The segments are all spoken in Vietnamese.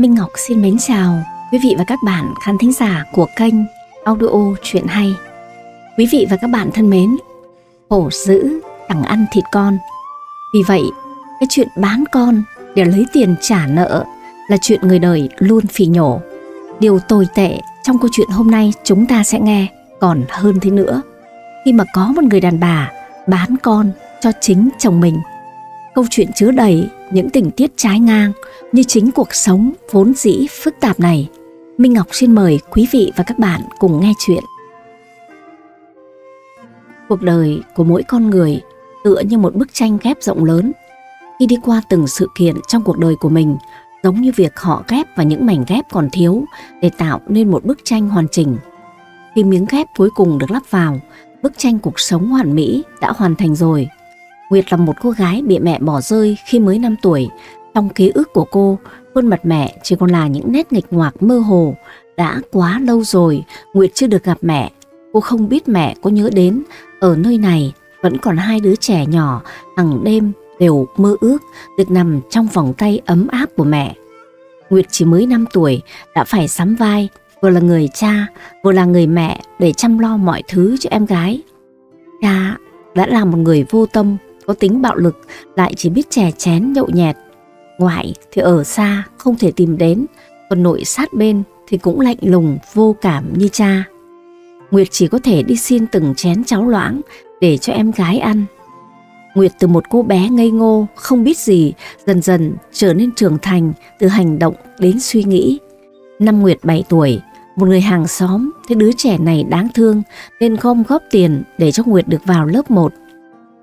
Minh Ngọc xin mến chào quý vị và các bạn khán thính giả của kênh Audio Chuyện Hay. Quý vị và các bạn thân mến, hổ dữ chẳng ăn thịt con. Vì vậy, cái chuyện bán con để lấy tiền trả nợ là chuyện người đời luôn phỉ nhổ. Điều tồi tệ trong câu chuyện hôm nay chúng ta sẽ nghe còn hơn thế nữa. Khi mà có một người đàn bà bán con cho chính chồng mình, câu chuyện chứa đầy những tình tiết trái ngang như chính cuộc sống vốn dĩ phức tạp này. Minh Ngọc xin mời quý vị và các bạn cùng nghe chuyện. Cuộc đời của mỗi con người tựa như một bức tranh ghép rộng lớn. Khi đi qua từng sự kiện trong cuộc đời của mình, giống như việc họ ghép vào những mảnh ghép còn thiếu để tạo nên một bức tranh hoàn chỉnh. Khi miếng ghép cuối cùng được lắp vào, bức tranh cuộc sống hoàn mỹ đã hoàn thành rồi – Nguyệt là một cô gái bị mẹ bỏ rơi khi mới 5 tuổi. Trong ký ức của cô, khuôn mặt mẹ chỉ còn là những nét nghịch ngoạc mơ hồ. Đã quá lâu rồi, Nguyệt chưa được gặp mẹ. Cô không biết mẹ có nhớ đến, ở nơi này vẫn còn hai đứa trẻ nhỏ, hằng đêm đều mơ ước được nằm trong vòng tay ấm áp của mẹ. Nguyệt chỉ mới 5 tuổi đã phải sắm vai, vừa là người cha, vừa là người mẹ để chăm lo mọi thứ cho em gái. Cha đã là một người vô tâm, có tính bạo lực lại chỉ biết chè chén nhậu nhẹt. Ngoại thì ở xa không thể tìm đến, còn nội sát bên thì cũng lạnh lùng vô cảm như cha. Nguyệt chỉ có thể đi xin từng chén cháo loãng để cho em gái ăn. Nguyệt từ một cô bé ngây ngô, không biết gì, dần dần trở nên trưởng thành từ hành động đến suy nghĩ. Năm Nguyệt 7 tuổi, một người hàng xóm thấy đứa trẻ này đáng thương nên gom góp tiền để cho Nguyệt được vào lớp 1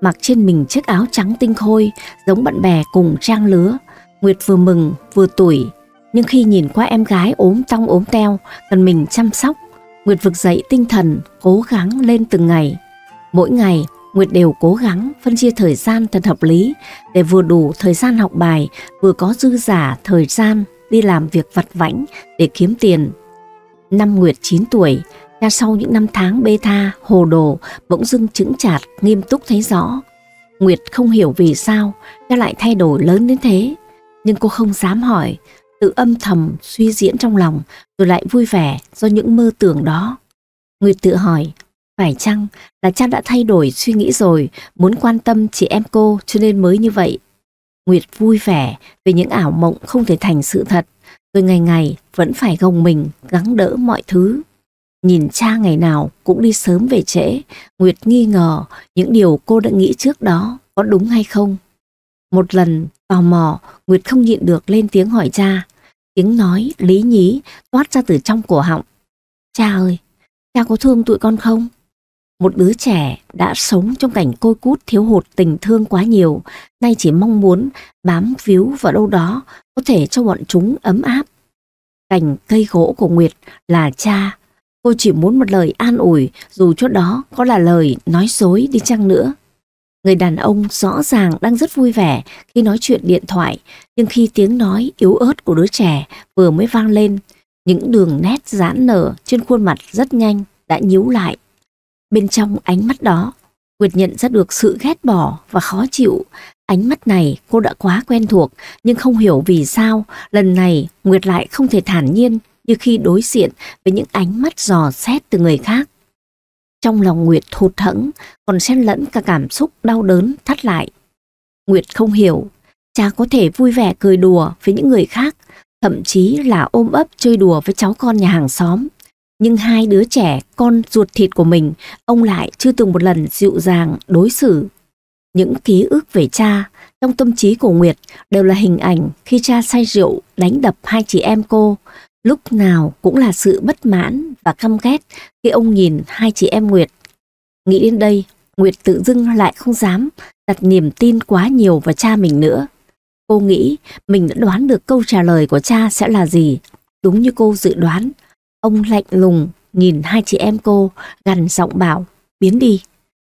mặc trên mình chiếc áo trắng tinh khôi giống bạn bè cùng trang lứa. Nguyệt vừa mừng vừa tủi, nhưng khi nhìn qua em gái ốm tong ốm teo cần mình chăm sóc, Nguyệt vực dậy tinh thần cố gắng lên từng ngày. Mỗi ngày Nguyệt đều cố gắng phân chia thời gian thật hợp lý để vừa đủ thời gian học bài, vừa có dư giả thời gian đi làm việc vặt vãnh để kiếm tiền. Năm Nguyệt 9 tuổi, Cha sau những năm tháng bê tha, hồ đồ, bỗng dưng chứng chạc, nghiêm túc thấy rõ. Nguyệt không hiểu vì sao cha lại thay đổi lớn đến thế. Nhưng cô không dám hỏi, tự âm thầm suy diễn trong lòng rồi lại vui vẻ do những mơ tưởng đó. Nguyệt tự hỏi, phải chăng là cha đã thay đổi suy nghĩ rồi, muốn quan tâm chị em cô cho nên mới như vậy? Nguyệt vui vẻ về những ảo mộng không thể thành sự thật, rồi ngày ngày vẫn phải gồng mình gắng đỡ mọi thứ. Nhìn cha ngày nào cũng đi sớm về trễ, Nguyệt nghi ngờ những điều cô đã nghĩ trước đó có đúng hay không. Một lần, tò mò, Nguyệt không nhịn được lên tiếng hỏi cha. Tiếng nói, lý nhí, toát ra từ trong cổ họng. Cha ơi, cha có thương tụi con không? Một đứa trẻ đã sống trong cảnh côi cút thiếu hụt tình thương quá nhiều, nay chỉ mong muốn bám víu vào đâu đó có thể cho bọn chúng ấm áp. Cành cây gỗ của Nguyệt là cha Cô chỉ muốn một lời an ủi dù cho đó có là lời nói dối đi chăng nữa. Người đàn ông rõ ràng đang rất vui vẻ khi nói chuyện điện thoại, nhưng khi tiếng nói yếu ớt của đứa trẻ vừa mới vang lên, những đường nét giãn nở trên khuôn mặt rất nhanh đã nhíu lại. Bên trong ánh mắt đó, Nguyệt nhận ra được sự ghét bỏ và khó chịu. Ánh mắt này cô đã quá quen thuộc, nhưng không hiểu vì sao lần này Nguyệt lại không thể thản nhiên như khi đối diện với những ánh mắt dò xét từ người khác. Trong lòng Nguyệt thụt hẫng, còn xen lẫn cả cảm xúc đau đớn thắt lại. Nguyệt không hiểu, cha có thể vui vẻ cười đùa với những người khác, thậm chí là ôm ấp chơi đùa với cháu con nhà hàng xóm. Nhưng hai đứa trẻ, con ruột thịt của mình, ông lại chưa từng một lần dịu dàng đối xử. Những ký ức về cha trong tâm trí của Nguyệt đều là hình ảnh khi cha say rượu đánh đập hai chị em cô, Lúc nào cũng là sự bất mãn và căm ghét khi ông nhìn hai chị em Nguyệt. Nghĩ đến đây, Nguyệt tự dưng lại không dám đặt niềm tin quá nhiều vào cha mình nữa. Cô nghĩ mình đã đoán được câu trả lời của cha sẽ là gì. Đúng như cô dự đoán, ông lạnh lùng nhìn hai chị em cô gằn giọng bảo biến đi.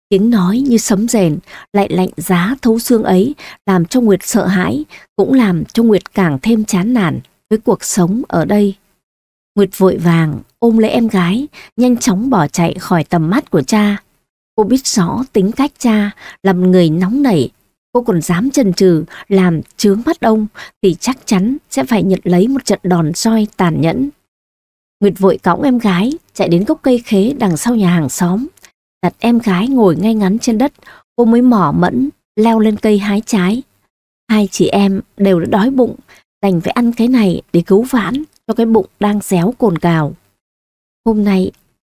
Tiếng nói như sấm rền, lại lạnh giá thấu xương ấy làm cho Nguyệt sợ hãi, cũng làm cho Nguyệt càng thêm chán nản với cuộc sống ở đây. Nguyệt vội vàng ôm lấy em gái, nhanh chóng bỏ chạy khỏi tầm mắt của cha. Cô biết rõ tính cách cha là một người nóng nảy, cô còn dám chần chừ làm chướng mắt ông thì chắc chắn sẽ phải nhận lấy một trận đòn roi tàn nhẫn. Nguyệt vội cõng em gái chạy đến gốc cây khế đằng sau nhà hàng xóm, đặt em gái ngồi ngay ngắn trên đất, cô mới mỏ mẫn leo lên cây hái trái. Hai chị em đều đã đói bụng, đành phải ăn cái này để cứu vãn cho cái bụng đang réo cồn cào. Hôm nay,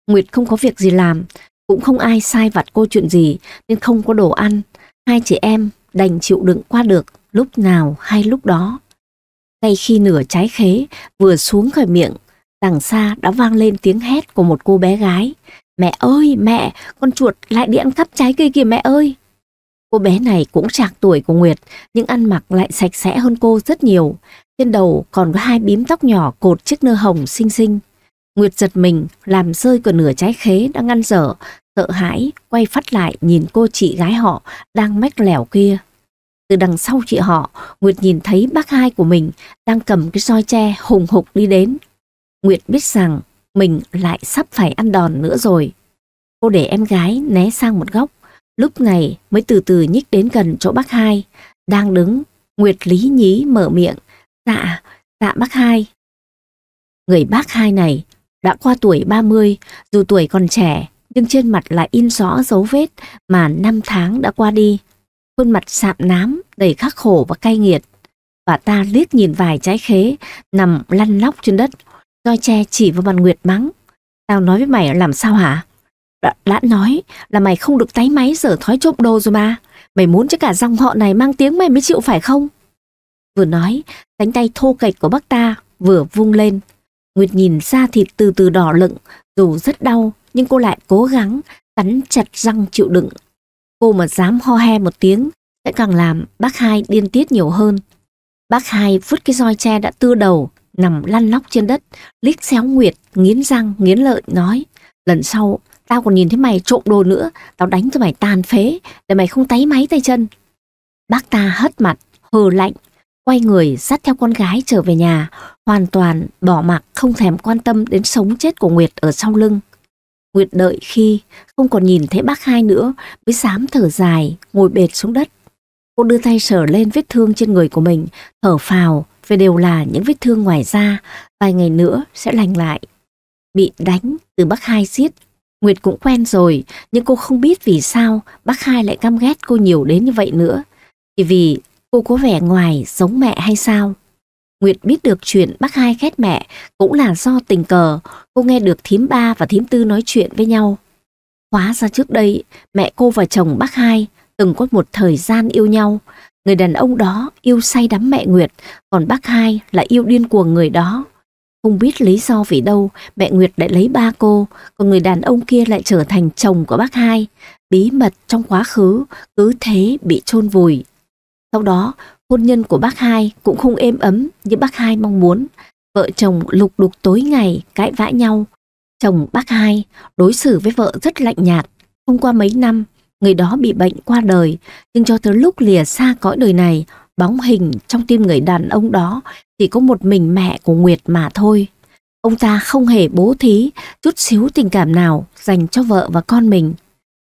Nguyệt không có việc gì làm, cũng không ai sai vặt cô chuyện gì nên không có đồ ăn. Hai chị em đành chịu đựng qua được lúc nào hay lúc đó. Ngay khi nửa trái khế vừa xuống khỏi miệng, đằng xa đã vang lên tiếng hét của một cô bé gái. Mẹ ơi, mẹ, con chuột lại đi ăn cắp trái cây kìa mẹ ơi. Cô bé này cũng trạc tuổi của Nguyệt, nhưng ăn mặc lại sạch sẽ hơn cô rất nhiều. Trên đầu còn có hai bím tóc nhỏ cột chiếc nơ hồng xinh xinh. Nguyệt giật mình, làm rơi còn nửa trái khế đang ngăn dở, sợ hãi, quay phát lại nhìn cô chị gái họ đang mách lẻo kia. Từ đằng sau chị họ, Nguyệt nhìn thấy bác hai của mình đang cầm cái roi tre hùng hục đi đến. Nguyệt biết rằng mình lại sắp phải ăn đòn nữa rồi. Cô để em gái né sang một góc, lúc này mới từ từ nhích đến gần chỗ bác hai, đang đứng, Nguyệt Lý Nhí mở miệng, dạ, dạ bác hai. Người bác hai này đã qua tuổi 30, dù tuổi còn trẻ, nhưng trên mặt lại in rõ dấu vết mà năm tháng đã qua đi. Khuôn mặt sạm nám, đầy khắc khổ và cay nghiệt. và ta liếc nhìn vài trái khế, nằm lăn lóc trên đất. Doi che chỉ vào bàn Nguyệt mắng. Tao nói với mày làm sao hả? Lãn nói là mày không được tái máy dở thói trộm đồ rồi mà. Mày muốn cho cả dòng họ này mang tiếng mày mới chịu phải không? Vừa nói, cánh tay thô kệch của bác ta vừa vung lên. Nguyệt nhìn da thịt từ từ đỏ lựng, dù rất đau nhưng cô lại cố gắng cắn chặt răng chịu đựng. Cô mà dám ho he một tiếng sẽ càng làm bác hai điên tiết nhiều hơn. Bác hai vứt cái roi tre đã tư đầu, nằm lăn lóc trên đất, lít xéo Nguyệt, nghiến răng, nghiến lợi, nói. Lần sau Tao còn nhìn thấy mày trộm đồ nữa, tao đánh cho mày tàn phế, để mày không táy máy tay chân. Bác ta hất mặt, hờ lạnh, quay người dắt theo con gái trở về nhà, hoàn toàn bỏ mặc không thèm quan tâm đến sống chết của Nguyệt ở sau lưng. Nguyệt đợi khi không còn nhìn thấy bác hai nữa mới dám thở dài, ngồi bệt xuống đất. Cô đưa tay sờ lên vết thương trên người của mình, thở phào về đều là những vết thương ngoài da, vài ngày nữa sẽ lành lại. Bị đánh từ bác hai giết Nguyệt cũng quen rồi, nhưng cô không biết vì sao bác hai lại căm ghét cô nhiều đến như vậy nữa. Chỉ vì cô có vẻ ngoài giống mẹ hay sao? Nguyệt biết được chuyện bác hai ghét mẹ cũng là do tình cờ cô nghe được thím ba và thím tư nói chuyện với nhau. Hóa ra trước đây mẹ cô và chồng bác hai từng có một thời gian yêu nhau. Người đàn ông đó yêu say đắm mẹ Nguyệt, còn bác hai là yêu điên cuồng người đó. Không biết lý do vì đâu, mẹ Nguyệt lại lấy ba cô, còn người đàn ông kia lại trở thành chồng của bác hai. Bí mật trong quá khứ cứ thế bị chôn vùi. Sau đó, hôn nhân của bác hai cũng không êm ấm như bác hai mong muốn. Vợ chồng lục đục tối ngày, cãi vã nhau. Chồng bác hai đối xử với vợ rất lạnh nhạt. Không qua mấy năm, người đó bị bệnh qua đời, nhưng cho tới lúc lìa xa cõi đời này, Bóng hình trong tim người đàn ông đó chỉ có một mình mẹ của Nguyệt mà thôi. Ông ta không hề bố thí chút xíu tình cảm nào dành cho vợ và con mình.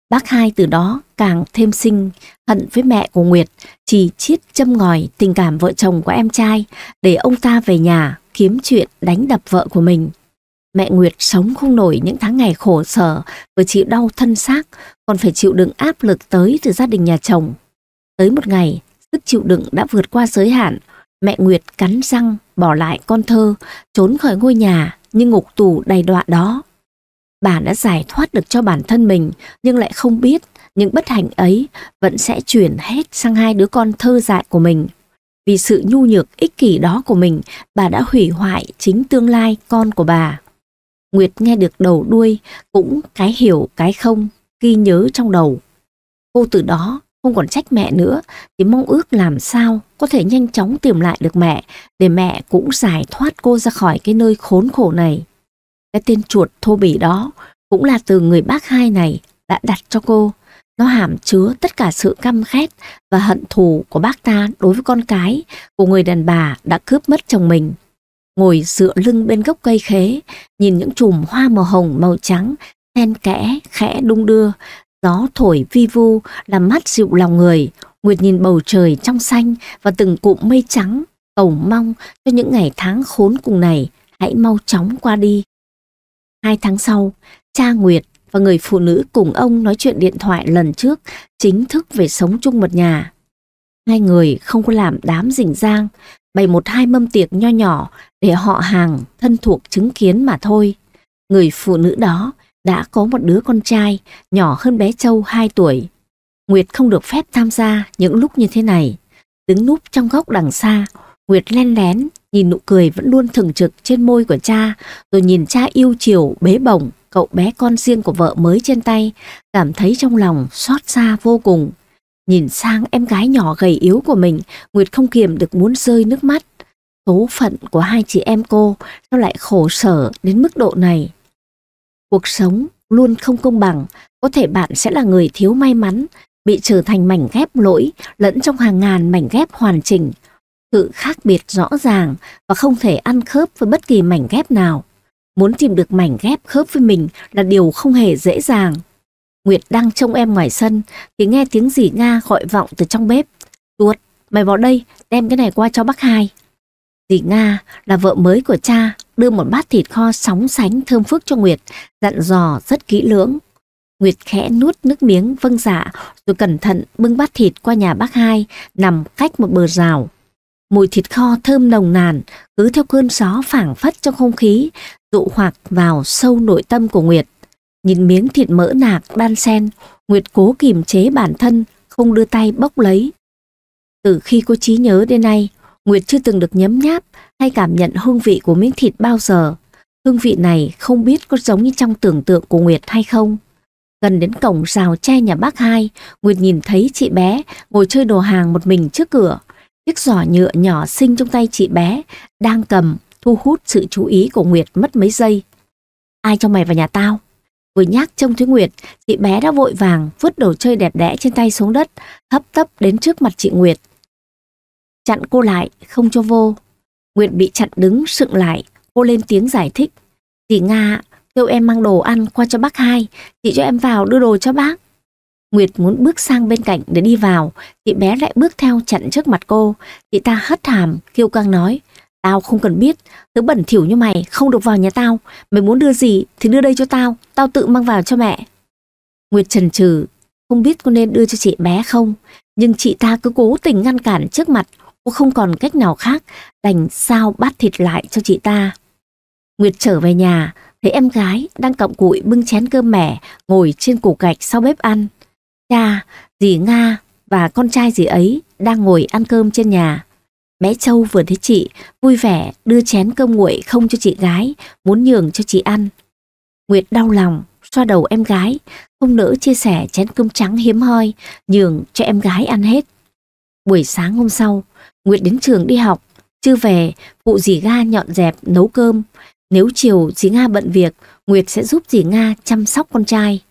Bác hai từ đó càng thêm sinh hận với mẹ của Nguyệt, chỉ chiết châm ngòi tình cảm vợ chồng của em trai để ông ta về nhà kiếm chuyện đánh đập vợ của mình. Mẹ Nguyệt sống không nổi những tháng ngày khổ sở vừa chịu đau thân xác còn phải chịu đựng áp lực tới từ gia đình nhà chồng. Tới một ngày, Sức chịu đựng đã vượt qua giới hạn, mẹ Nguyệt cắn răng bỏ lại con thơ, trốn khỏi ngôi nhà như ngục tù đầy đọa đó. Bà đã giải thoát được cho bản thân mình nhưng lại không biết những bất hạnh ấy vẫn sẽ chuyển hết sang hai đứa con thơ dại của mình. Vì sự nhu nhược ích kỷ đó của mình, bà đã hủy hoại chính tương lai con của bà. Nguyệt nghe được đầu đuôi, cũng cái hiểu cái không, ghi nhớ trong đầu. Cô từ đó không còn trách mẹ nữa thì mong ước làm sao có thể nhanh chóng tìm lại được mẹ để mẹ cũng giải thoát cô ra khỏi cái nơi khốn khổ này. Cái tên chuột thô bỉ đó cũng là từ người bác hai này đã đặt cho cô. Nó hàm chứa tất cả sự căm khét và hận thù của bác ta đối với con cái của người đàn bà đã cướp mất chồng mình. Ngồi dựa lưng bên gốc cây khế, nhìn những chùm hoa màu hồng màu trắng, then kẽ, khẽ đung đưa, Gió thổi vi vu, làm mát dịu lòng người. Nguyệt nhìn bầu trời trong xanh và từng cụm mây trắng, cầu mong cho những ngày tháng khốn cùng này hãy mau chóng qua đi. Hai tháng sau, cha Nguyệt và người phụ nữ cùng ông nói chuyện điện thoại lần trước chính thức về sống chung một nhà. Hai người không có làm đám rỉnh giang, bày một hai mâm tiệc nho nhỏ để họ hàng thân thuộc chứng kiến mà thôi. Người phụ nữ đó đã có một đứa con trai nhỏ hơn bé Châu 2 tuổi. Nguyệt không được phép tham gia những lúc như thế này. Đứng núp trong góc đằng xa, Nguyệt len lén, nhìn nụ cười vẫn luôn thường trực trên môi của cha, rồi nhìn cha yêu chiều, bế bổng, cậu bé con riêng của vợ mới trên tay, cảm thấy trong lòng xót xa vô cùng. Nhìn sang em gái nhỏ gầy yếu của mình, Nguyệt không kiềm được muốn rơi nước mắt. Số phận của hai chị em cô sao lại khổ sở đến mức độ này? Cuộc sống luôn không công bằng, có thể bạn sẽ là người thiếu may mắn, bị trở thành mảnh ghép lỗi lẫn trong hàng ngàn mảnh ghép hoàn chỉnh. Sự khác biệt rõ ràng và không thể ăn khớp với bất kỳ mảnh ghép nào. Muốn tìm được mảnh ghép khớp với mình là điều không hề dễ dàng. Nguyệt đang trông em ngoài sân thì nghe tiếng dì Nga gọi vọng từ trong bếp. Tuột, mày vào đây, đem cái này qua cho bác hai. Dì Nga là vợ mới của cha, đưa một bát thịt kho sóng sánh thơm phức cho Nguyệt, dặn dò rất kỹ lưỡng. Nguyệt khẽ nuốt nước miếng vâng dạ, rồi cẩn thận bưng bát thịt qua nhà bác hai, nằm cách một bờ rào. Mùi thịt kho thơm nồng nàn, cứ theo cơn gió phảng phất trong không khí, dụ hoặc vào sâu nội tâm của Nguyệt. Nhìn miếng thịt mỡ nạc đan sen, Nguyệt cố kiềm chế bản thân, không đưa tay bốc lấy. Từ khi cô trí nhớ đến nay, Nguyệt chưa từng được nhấm nháp hay cảm nhận hương vị của miếng thịt bao giờ. Hương vị này không biết có giống như trong tưởng tượng của Nguyệt hay không. Gần đến cổng rào tre nhà bác hai, Nguyệt nhìn thấy chị bé ngồi chơi đồ hàng một mình trước cửa. Chiếc giỏ nhựa nhỏ xinh trong tay chị bé đang cầm thu hút sự chú ý của Nguyệt mất mấy giây. Ai cho mày vào nhà tao? Vừa nhắc trông thấy Nguyệt, chị bé đã vội vàng vứt đồ chơi đẹp đẽ trên tay xuống đất, hấp tấp đến trước mặt chị Nguyệt chặn cô lại, không cho vô. Nguyệt bị chặn đứng, sững lại, cô lên tiếng giải thích. Dì Nga kêu em mang đồ ăn qua cho bác hai, chị cho em vào đưa đồ cho bác. Nguyệt muốn bước sang bên cạnh để đi vào, chị bé lại bước theo chặn trước mặt cô. Chị ta hất hàm, kêu căng nói, tao không cần biết, thứ bẩn thỉu như mày không được vào nhà tao, mày muốn đưa gì thì đưa đây cho tao, tao tự mang vào cho mẹ. Nguyệt trần trừ, không biết có nên đưa cho chị bé không, nhưng chị ta cứ cố tình ngăn cản trước mặt, Cô không còn cách nào khác đành sao bát thịt lại cho chị ta. Nguyệt trở về nhà, thấy em gái đang cọng cụi bưng chén cơm mẻ ngồi trên củ gạch sau bếp ăn. Cha, dì Nga và con trai dì ấy đang ngồi ăn cơm trên nhà. Bé Châu vừa thấy chị, vui vẻ đưa chén cơm nguội không cho chị gái, muốn nhường cho chị ăn. Nguyệt đau lòng, xoa đầu em gái, không nỡ chia sẻ chén cơm trắng hiếm hoi, nhường cho em gái ăn hết. Buổi sáng hôm sau, Nguyệt đến trường đi học, chưa về, phụ dì Ga nhọn dẹp, nấu cơm. Nếu chiều dì Nga bận việc, Nguyệt sẽ giúp dì Nga chăm sóc con trai.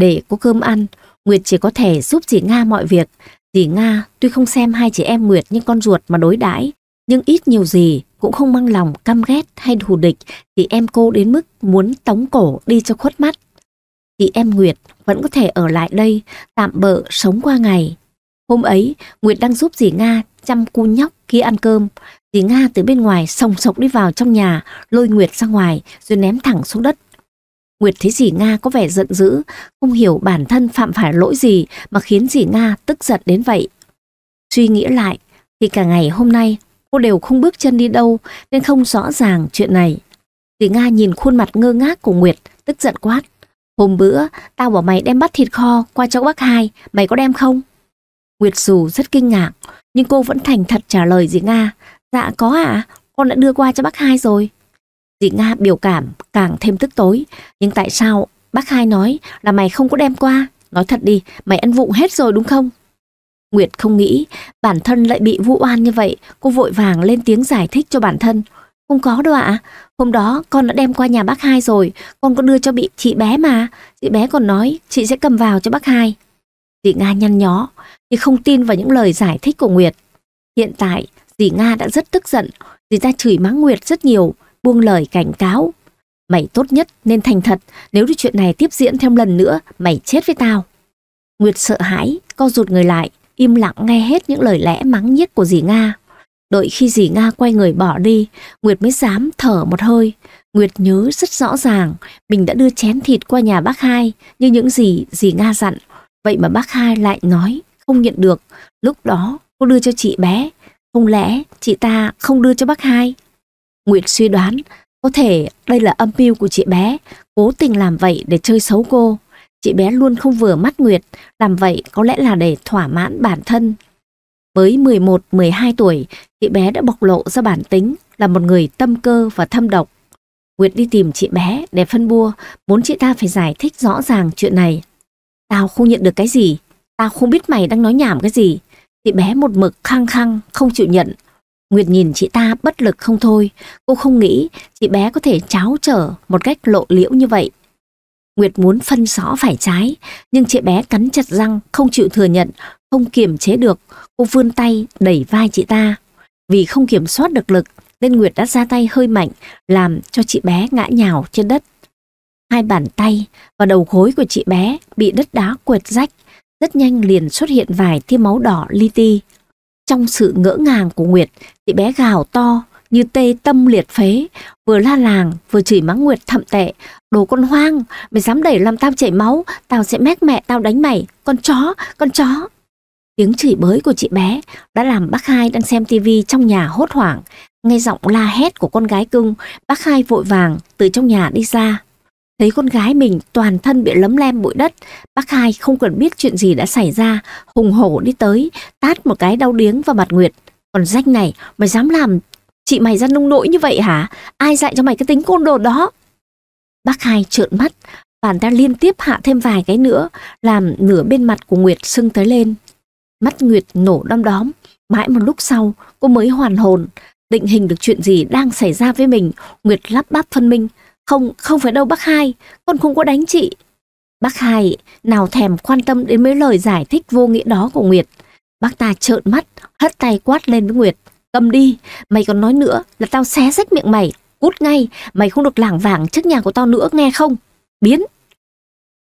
Để có cơm ăn, Nguyệt chỉ có thể giúp dì Nga mọi việc. Dì Nga tuy không xem hai chị em Nguyệt như con ruột mà đối đãi, nhưng ít nhiều gì cũng không mang lòng căm ghét hay thù địch thì em cô đến mức muốn tống cổ đi cho khuất mắt. Chị em Nguyệt vẫn có thể ở lại đây tạm bợ sống qua ngày. Hôm ấy, Nguyệt đang giúp dì Nga chăm cu nhóc kia ăn cơm. Dì Nga từ bên ngoài sòng sộc đi vào trong nhà, lôi Nguyệt ra ngoài rồi ném thẳng xuống đất. Nguyệt thấy dì Nga có vẻ giận dữ, không hiểu bản thân phạm phải lỗi gì mà khiến dì Nga tức giận đến vậy. Suy nghĩ lại, thì cả ngày hôm nay cô đều không bước chân đi đâu nên không rõ ràng chuyện này. Dì Nga nhìn khuôn mặt ngơ ngác của Nguyệt, tức giận quát. Hôm bữa, tao bảo mày đem bắt thịt kho qua cho bác hai, mày có đem không? Nguyệt Dù rất kinh ngạc, nhưng cô vẫn thành thật trả lời dì Nga. Dạ có ạ, à? con đã đưa qua cho bác hai rồi. Dì Nga biểu cảm càng thêm tức tối, nhưng tại sao bác hai nói là mày không có đem qua? Nói thật đi, mày ăn vụng hết rồi đúng không? Nguyệt không nghĩ bản thân lại bị vu oan như vậy, cô vội vàng lên tiếng giải thích cho bản thân. Không có đâu ạ, hôm đó con đã đem qua nhà bác hai rồi, con có đưa cho bị chị bé mà, chị bé còn nói chị sẽ cầm vào cho bác hai. Dì Nga nhăn nhó, nhưng không tin vào những lời giải thích của Nguyệt. Hiện tại, dì Nga đã rất tức giận, dì ta chửi mắng Nguyệt rất nhiều, buông lời cảnh cáo. Mày tốt nhất nên thành thật, nếu chuyện này tiếp diễn thêm lần nữa, mày chết với tao. Nguyệt sợ hãi, co rụt người lại, im lặng nghe hết những lời lẽ mắng nhất của dì Nga. Đợi khi dì Nga quay người bỏ đi, Nguyệt mới dám thở một hơi. Nguyệt nhớ rất rõ ràng, mình đã đưa chén thịt qua nhà bác hai, như những gì dì Nga dặn. Vậy mà bác hai lại nói không nhận được. Lúc đó cô đưa cho chị bé. Không lẽ chị ta không đưa cho bác hai? Nguyệt suy đoán có thể đây là âm mưu của chị bé, cố tình làm vậy để chơi xấu cô. Chị bé luôn không vừa mắt Nguyệt, làm vậy có lẽ là để thỏa mãn bản thân. Với 11-12 tuổi, chị bé đã bộc lộ ra bản tính là một người tâm cơ và thâm độc. Nguyệt đi tìm chị bé để phân bua, muốn chị ta phải giải thích rõ ràng chuyện này. Tao không nhận được cái gì, tao không biết mày đang nói nhảm cái gì. Chị bé một mực khăng khăng, không chịu nhận. Nguyệt nhìn chị ta bất lực không thôi, cô không nghĩ chị bé có thể cháo trở một cách lộ liễu như vậy. Nguyệt muốn phân rõ phải trái, nhưng chị bé cắn chặt răng, không chịu thừa nhận, không kiềm chế được, cô vươn tay đẩy vai chị ta. Vì không kiểm soát được lực nên Nguyệt đã ra tay hơi mạnh, làm cho chị bé ngã nhào trên đất. Hai bàn tay và đầu gối của chị bé bị đất đá quệt rách, rất nhanh liền xuất hiện vài tia máu đỏ li ti. Trong sự ngỡ ngàng của Nguyệt, chị bé gào to như tê tâm liệt phế, vừa la làng vừa chửi mắng Nguyệt thậm tệ, đồ con hoang, mày dám đẩy làm tao chảy máu, tao sẽ mét mẹ tao đánh mày, con chó, con chó. Tiếng chửi bới của chị bé đã làm bác hai đang xem tivi trong nhà hốt hoảng. Nghe giọng la hét của con gái cưng, bác hai vội vàng từ trong nhà đi ra. Thấy con gái mình toàn thân bị lấm lem bụi đất, bác hai không cần biết chuyện gì đã xảy ra, hùng hổ đi tới, tát một cái đau điếng vào mặt Nguyệt. Còn rách này, mày dám làm chị mày ra nung nỗi như vậy hả? Ai dạy cho mày cái tính côn đồ đó? Bác hai trợn mắt, bàn ta liên tiếp hạ thêm vài cái nữa, làm nửa bên mặt của Nguyệt sưng tới lên. Mắt Nguyệt nổ đom đóm, mãi một lúc sau cô mới hoàn hồn, định hình được chuyện gì đang xảy ra với mình, Nguyệt lắp bắp phân minh. Không, không phải đâu bác hai, con không có đánh chị. Bác hai nào thèm quan tâm đến mấy lời giải thích vô nghĩa đó của Nguyệt. Bác ta trợn mắt, hất tay quát lên với Nguyệt. Cầm đi, mày còn nói nữa là tao xé rách miệng mày. Cút ngay, mày không được lảng vảng trước nhà của tao nữa nghe không? Biến!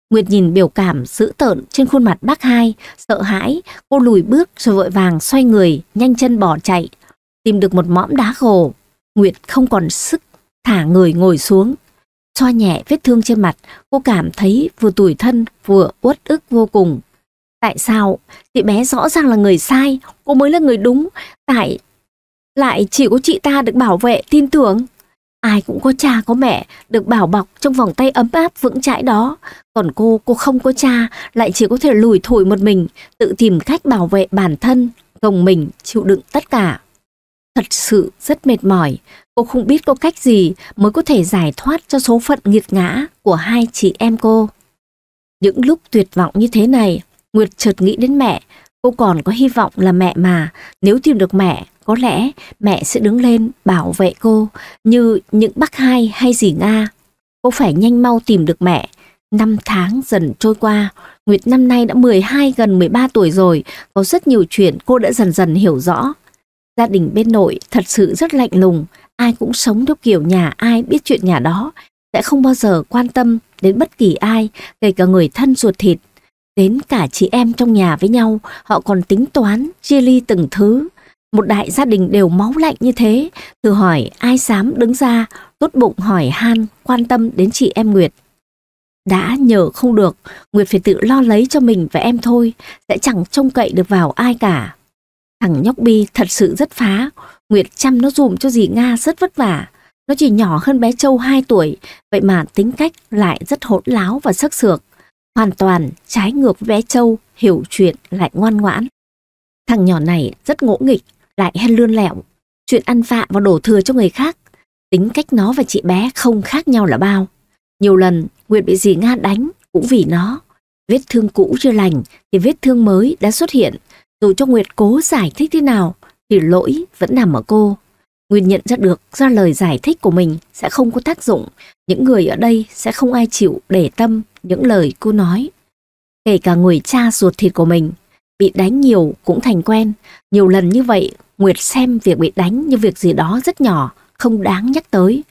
Nguyệt nhìn biểu cảm dữ tợn trên khuôn mặt bác hai, sợ hãi, cô lùi bước rồi vội vàng xoay người, nhanh chân bỏ chạy. Tìm được một mõm đá gồ, Nguyệt không còn sức, thả người ngồi xuống. Xoa nhẹ vết thương trên mặt, cô cảm thấy vừa tủi thân vừa uất ức vô cùng. Tại sao chị bé rõ ràng là người sai, cô mới là người đúng, tại lại chỉ có chị ta được bảo vệ, tin tưởng. Ai cũng có cha có mẹ, được bảo bọc trong vòng tay ấm áp vững chãi đó. Còn cô, cô không có cha, lại chỉ có thể lùi thổi một mình, tự tìm cách bảo vệ bản thân, gồng mình, chịu đựng tất cả. Thật sự rất mệt mỏi, Cô không biết có cách gì mới có thể giải thoát cho số phận nghiệt ngã của hai chị em cô. Những lúc tuyệt vọng như thế này, Nguyệt chợt nghĩ đến mẹ. Cô còn có hy vọng là mẹ mà. Nếu tìm được mẹ, có lẽ mẹ sẽ đứng lên bảo vệ cô như những bác hai hay gì Nga. Cô phải nhanh mau tìm được mẹ. Năm tháng dần trôi qua, Nguyệt năm nay đã 12 gần 13 tuổi rồi, có rất nhiều chuyện cô đã dần dần hiểu rõ. Gia đình bên nội thật sự rất lạnh lùng, ai cũng sống theo kiểu nhà ai biết chuyện nhà đó, sẽ không bao giờ quan tâm đến bất kỳ ai, kể cả người thân ruột thịt. Đến cả chị em trong nhà với nhau, họ còn tính toán, chia ly từng thứ. Một đại gia đình đều máu lạnh như thế, thử hỏi ai dám đứng ra, tốt bụng hỏi han, quan tâm đến chị em Nguyệt. Đã nhờ không được, Nguyệt phải tự lo lấy cho mình và em thôi, sẽ chẳng trông cậy được vào ai cả. Thằng nhóc Bi thật sự rất phá, Nguyệt chăm nó dùm cho dì Nga rất vất vả. Nó chỉ nhỏ hơn bé Châu 2 tuổi, vậy mà tính cách lại rất hỗn láo và sắc sược. Hoàn toàn trái ngược với bé Châu, hiểu chuyện lại ngoan ngoãn. Thằng nhỏ này rất ngỗ nghịch, lại hay lươn lẹo, chuyện ăn vạ và đổ thừa cho người khác. Tính cách nó và chị bé không khác nhau là bao. Nhiều lần Nguyệt bị dì Nga đánh cũng vì nó. Vết thương cũ chưa lành thì vết thương mới đã xuất hiện. Dù cho Nguyệt cố giải thích thế nào thì lỗi vẫn nằm ở cô. Nguyên nhận ra được ra lời giải thích của mình sẽ không có tác dụng, những người ở đây sẽ không ai chịu để tâm những lời cô nói. Kể cả người cha ruột thịt của mình, bị đánh nhiều cũng thành quen, nhiều lần như vậy Nguyệt xem việc bị đánh như việc gì đó rất nhỏ, không đáng nhắc tới.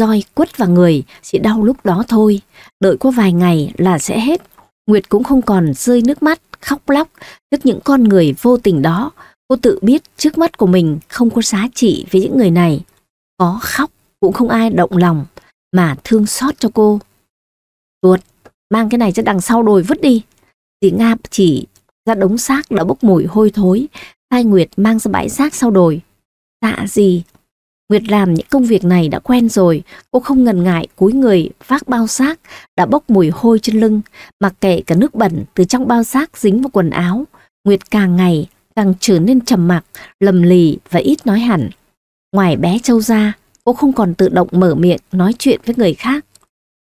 Roi quất vào người, chỉ đau lúc đó thôi, đợi có vài ngày là sẽ hết. Nguyệt cũng không còn rơi nước mắt, khóc lóc trước những con người vô tình đó, Cô tự biết trước mắt của mình không có giá trị với những người này. Có khóc cũng không ai động lòng mà thương xót cho cô. Tuột, mang cái này ra đằng sau đồi vứt đi. Dì Nga chỉ ra đống xác đã bốc mùi hôi thối. Thai Nguyệt mang ra bãi xác sau đồi. Dạ gì? Nguyệt làm những công việc này đã quen rồi. Cô không ngần ngại cúi người vác bao xác đã bốc mùi hôi trên lưng. Mặc kệ cả nước bẩn từ trong bao xác dính vào quần áo. Nguyệt càng ngày càng trở nên trầm mặc, lầm lì và ít nói hẳn. Ngoài bé Châu ra, cô không còn tự động mở miệng nói chuyện với người khác.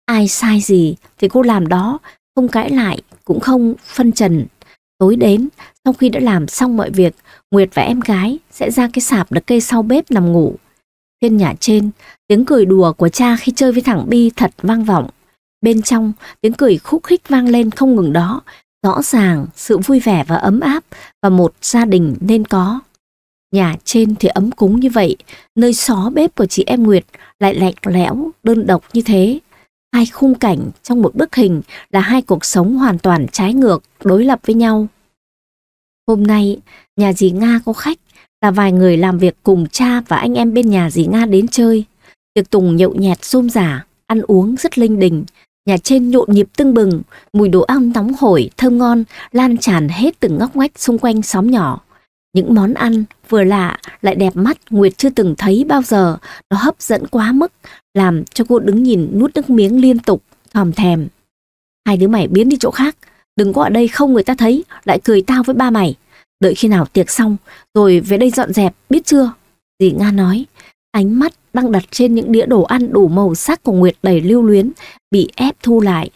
Ai sai gì thì cô làm đó, không cãi lại, cũng không phân trần. Tối đến, sau khi đã làm xong mọi việc, Nguyệt và em gái sẽ ra cái sạp được cây sau bếp nằm ngủ. Trên nhà trên, tiếng cười đùa của cha khi chơi với thằng Bi thật vang vọng. Bên trong, tiếng cười khúc khích vang lên không ngừng đó, rõ ràng sự vui vẻ và ấm áp và một gia đình nên có. Nhà trên thì ấm cúng như vậy, nơi xó bếp của chị em Nguyệt lại lạnh lẽo, đơn độc như thế. Hai khung cảnh trong một bức hình là hai cuộc sống hoàn toàn trái ngược, đối lập với nhau. Hôm nay, nhà dì Nga có khách, là vài người làm việc cùng cha và anh em bên nhà dì Nga đến chơi. Tiệc Tùng nhậu nhẹt xôm rả, ăn uống rất linh đình, Nhà trên nhộn nhịp tưng bừng, mùi đồ ăn nóng hổi, thơm ngon, lan tràn hết từng ngóc ngách xung quanh xóm nhỏ. Những món ăn vừa lạ lại đẹp mắt Nguyệt chưa từng thấy bao giờ, nó hấp dẫn quá mức, làm cho cô đứng nhìn nuốt nước miếng liên tục, thòm thèm. Hai đứa mày biến đi chỗ khác, đừng có ở đây không người ta thấy, lại cười tao với ba mày. Đợi khi nào tiệc xong, rồi về đây dọn dẹp, biết chưa? Dì Nga nói, Ánh mắt đang đặt trên những đĩa đồ ăn đủ màu sắc của Nguyệt đầy lưu luyến, bị ép thu lại.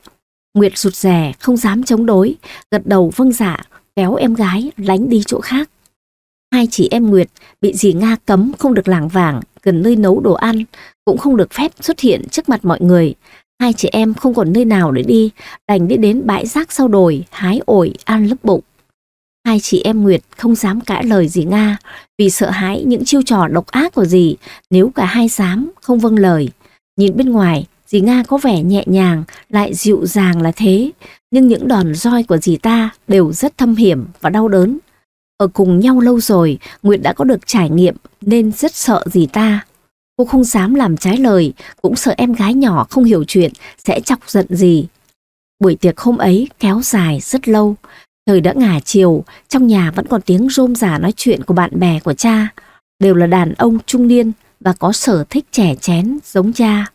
Nguyệt rụt rè, không dám chống đối, gật đầu vâng dạ, kéo em gái lánh đi chỗ khác. Hai chị em Nguyệt bị dì Nga cấm không được lảng vàng, gần nơi nấu đồ ăn, cũng không được phép xuất hiện trước mặt mọi người. Hai chị em không còn nơi nào để đi, đành đi đến bãi rác sau đồi, hái ổi, ăn lấp bụng. Hai chị em Nguyệt không dám cãi lời dì Nga vì sợ hãi những chiêu trò độc ác của dì nếu cả hai dám không vâng lời. Nhìn bên ngoài, dì Nga có vẻ nhẹ nhàng, lại dịu dàng là thế, nhưng những đòn roi của dì ta đều rất thâm hiểm và đau đớn. Ở cùng nhau lâu rồi, Nguyệt đã có được trải nghiệm nên rất sợ dì ta. Cô không dám làm trái lời, cũng sợ em gái nhỏ không hiểu chuyện sẽ chọc giận gì. Buổi tiệc hôm ấy kéo dài rất lâu, Thời đã ngả chiều, trong nhà vẫn còn tiếng rôm rả nói chuyện của bạn bè của cha, đều là đàn ông trung niên và có sở thích trẻ chén giống cha.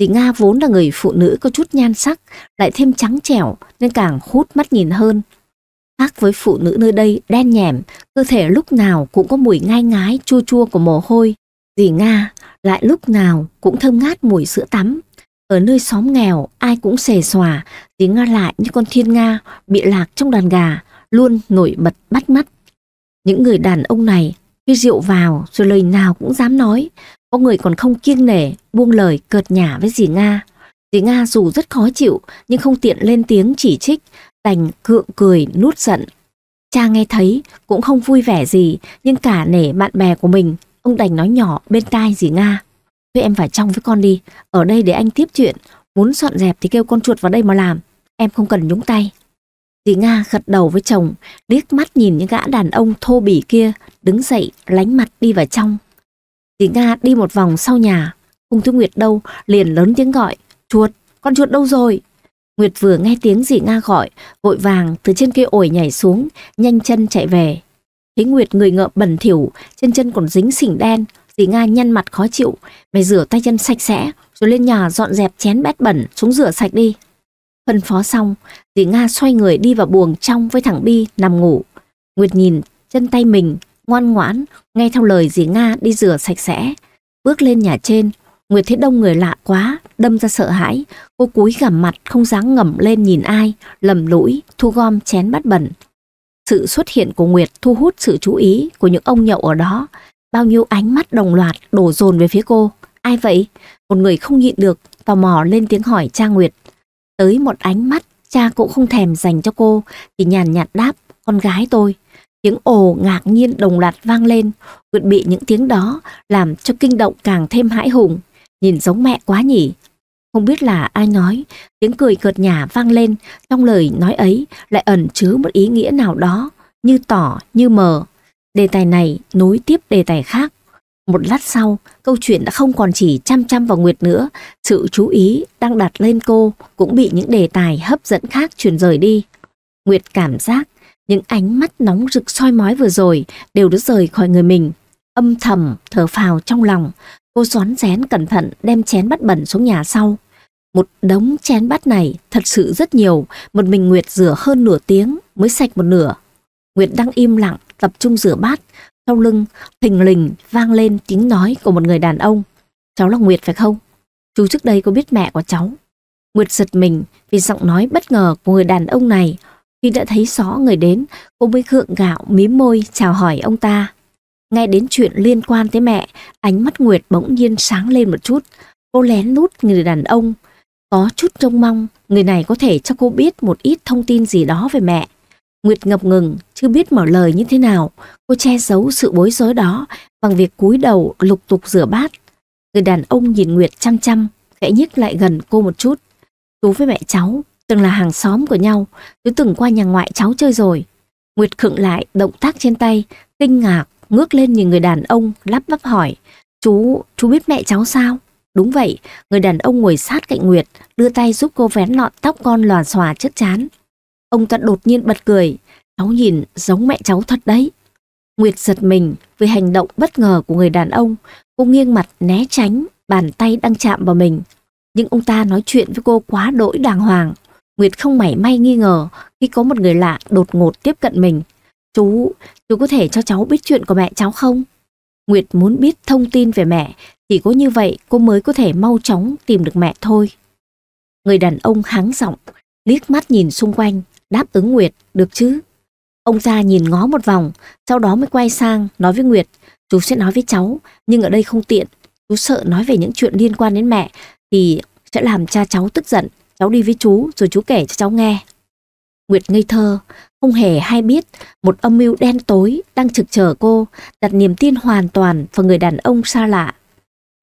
Dì Nga vốn là người phụ nữ có chút nhan sắc, lại thêm trắng trẻo nên càng hút mắt nhìn hơn. Khác với phụ nữ nơi đây đen nhẻm, cơ thể lúc nào cũng có mùi ngai ngái chua chua của mồ hôi. Dì Nga lại lúc nào cũng thơm ngát mùi sữa tắm, ở nơi xóm nghèo, ai cũng xề xòa, tiếng Nga lại như con thiên Nga bị lạc trong đàn gà, luôn nổi bật bắt mắt. Những người đàn ông này, khi rượu vào rồi lời nào cũng dám nói, có người còn không kiêng nể, buông lời cợt nhả với dì Nga. Dì Nga dù rất khó chịu nhưng không tiện lên tiếng chỉ trích, đành cượng cười nuốt giận. Cha nghe thấy cũng không vui vẻ gì nhưng cả nể bạn bè của mình, ông đành nói nhỏ bên tai dì Nga. Thế em phải trong với con đi, ở đây để anh tiếp chuyện, muốn dọn dẹp thì kêu con chuột vào đây mà làm, em không cần nhúng tay. Dì Nga gật đầu với chồng, liếc mắt nhìn những gã đàn ông thô bỉ kia, đứng dậy, lánh mặt đi vào trong. Dì Nga đi một vòng sau nhà, không thấy Nguyệt đâu, liền lớn tiếng gọi, chuột, con chuột đâu rồi? Nguyệt vừa nghe tiếng dì Nga gọi, vội vàng từ trên cây ổi nhảy xuống, nhanh chân chạy về. Thấy Nguyệt người ngợp bẩn thỉu, trên chân còn dính xỉn đen, Dì Nga nhăn mặt khó chịu, mày rửa tay chân sạch sẽ, rồi lên nhà dọn dẹp chén bát bẩn, xuống rửa sạch đi. Phân phó xong, dì Nga xoay người đi vào buồng trong với thằng Bi nằm ngủ. Nguyệt nhìn chân tay mình, ngoan ngoãn, nghe theo lời dì Nga đi rửa sạch sẽ. Bước lên nhà trên, Nguyệt thấy đông người lạ quá, đâm ra sợ hãi. Cô cúi gằm mặt không dám ngẩng lên nhìn ai, lầm lũi, thu gom chén bát bẩn. Sự xuất hiện của Nguyệt thu hút sự chú ý của những ông nhậu ở đó. Bao nhiêu ánh mắt đồng loạt đổ dồn về phía cô. Ai vậy? Một người không nhịn được, tò mò lên tiếng hỏi cha Nguyệt. Tới một ánh mắt, cha cũng không thèm dành cho cô, thì nhàn nhạt đáp, con gái tôi. Tiếng ồ ngạc nhiên đồng loạt vang lên, Nguyệt bị những tiếng đó làm cho kinh động càng thêm hãi hùng. Nhìn giống mẹ quá nhỉ. Không biết là ai nói, tiếng cười cợt nhả vang lên, trong lời nói ấy lại ẩn chứa một ý nghĩa nào đó, như tỏ, như mờ. Đề tài này nối tiếp đề tài khác. Một lát sau, câu chuyện đã không còn chỉ chăm chăm vào Nguyệt nữa, sự chú ý đang đặt lên cô cũng bị những đề tài hấp dẫn khác chuyển rời đi. Nguyệt cảm giác những ánh mắt nóng rực soi mói vừa rồi đều đã rời khỏi người mình. Âm thầm, thở phào trong lòng, cô xoắn rén cẩn thận đem chén bắt bẩn xuống nhà sau. Một đống chén bát này thật sự rất nhiều, một mình Nguyệt rửa hơn nửa tiếng mới sạch một nửa. Nguyệt đang im lặng, tập trung rửa bát. Sau lưng, thình lình vang lên tiếng nói của một người đàn ông. Cháu là Nguyệt phải không? Chú trước đây có biết mẹ của cháu. Nguyệt giật mình vì giọng nói bất ngờ của người đàn ông này. Khi đã thấy rõ người đến, cô mới khượng gạo mím môi chào hỏi ông ta. Nghe đến chuyện liên quan tới mẹ, ánh mắt Nguyệt bỗng nhiên sáng lên một chút. Cô lén lút người đàn ông. Có chút trông mong người này có thể cho cô biết một ít thông tin gì đó về mẹ. Nguyệt ngập ngừng, chưa biết mở lời như thế nào. Cô che giấu sự bối rối đó bằng việc cúi đầu lục tục rửa bát. Người đàn ông nhìn Nguyệt chăm chăm, khẽ nhích lại gần cô một chút. Tú với mẹ cháu, từng là hàng xóm của nhau, Tú từng qua nhà ngoại cháu chơi rồi. Nguyệt khựng lại động tác trên tay, kinh ngạc, ngước lên nhìn người đàn ông, lắp bắp hỏi. Chú, chú biết mẹ cháu sao? Đúng vậy, người đàn ông ngồi sát cạnh Nguyệt, đưa tay giúp cô vén lọn tóc con lòa xòa trước chán. Ông ta đột nhiên bật cười. Cháu nhìn giống mẹ cháu thật đấy. Nguyệt giật mình vì hành động bất ngờ của người đàn ông. Cô nghiêng mặt né tránh, bàn tay đang chạm vào mình. Nhưng ông ta nói chuyện với cô quá đỗi đàng hoàng. Nguyệt không mảy may nghi ngờ khi có một người lạ đột ngột tiếp cận mình. Chú, chú có thể cho cháu biết chuyện của mẹ cháu không? Nguyệt muốn biết thông tin về mẹ, chỉ có như vậy cô mới có thể mau chóng tìm được mẹ thôi. Người đàn ông háng giọng, liếc mắt nhìn xung quanh, đáp ứng Nguyệt, được chứ? Ông ra nhìn ngó một vòng, sau đó mới quay sang nói với Nguyệt, chú sẽ nói với cháu, nhưng ở đây không tiện, chú sợ nói về những chuyện liên quan đến mẹ thì sẽ làm cha cháu tức giận, cháu đi với chú rồi chú kể cho cháu nghe. Nguyệt ngây thơ, không hề hay biết một âm mưu đen tối đang trực chờ cô, đặt niềm tin hoàn toàn vào người đàn ông xa lạ.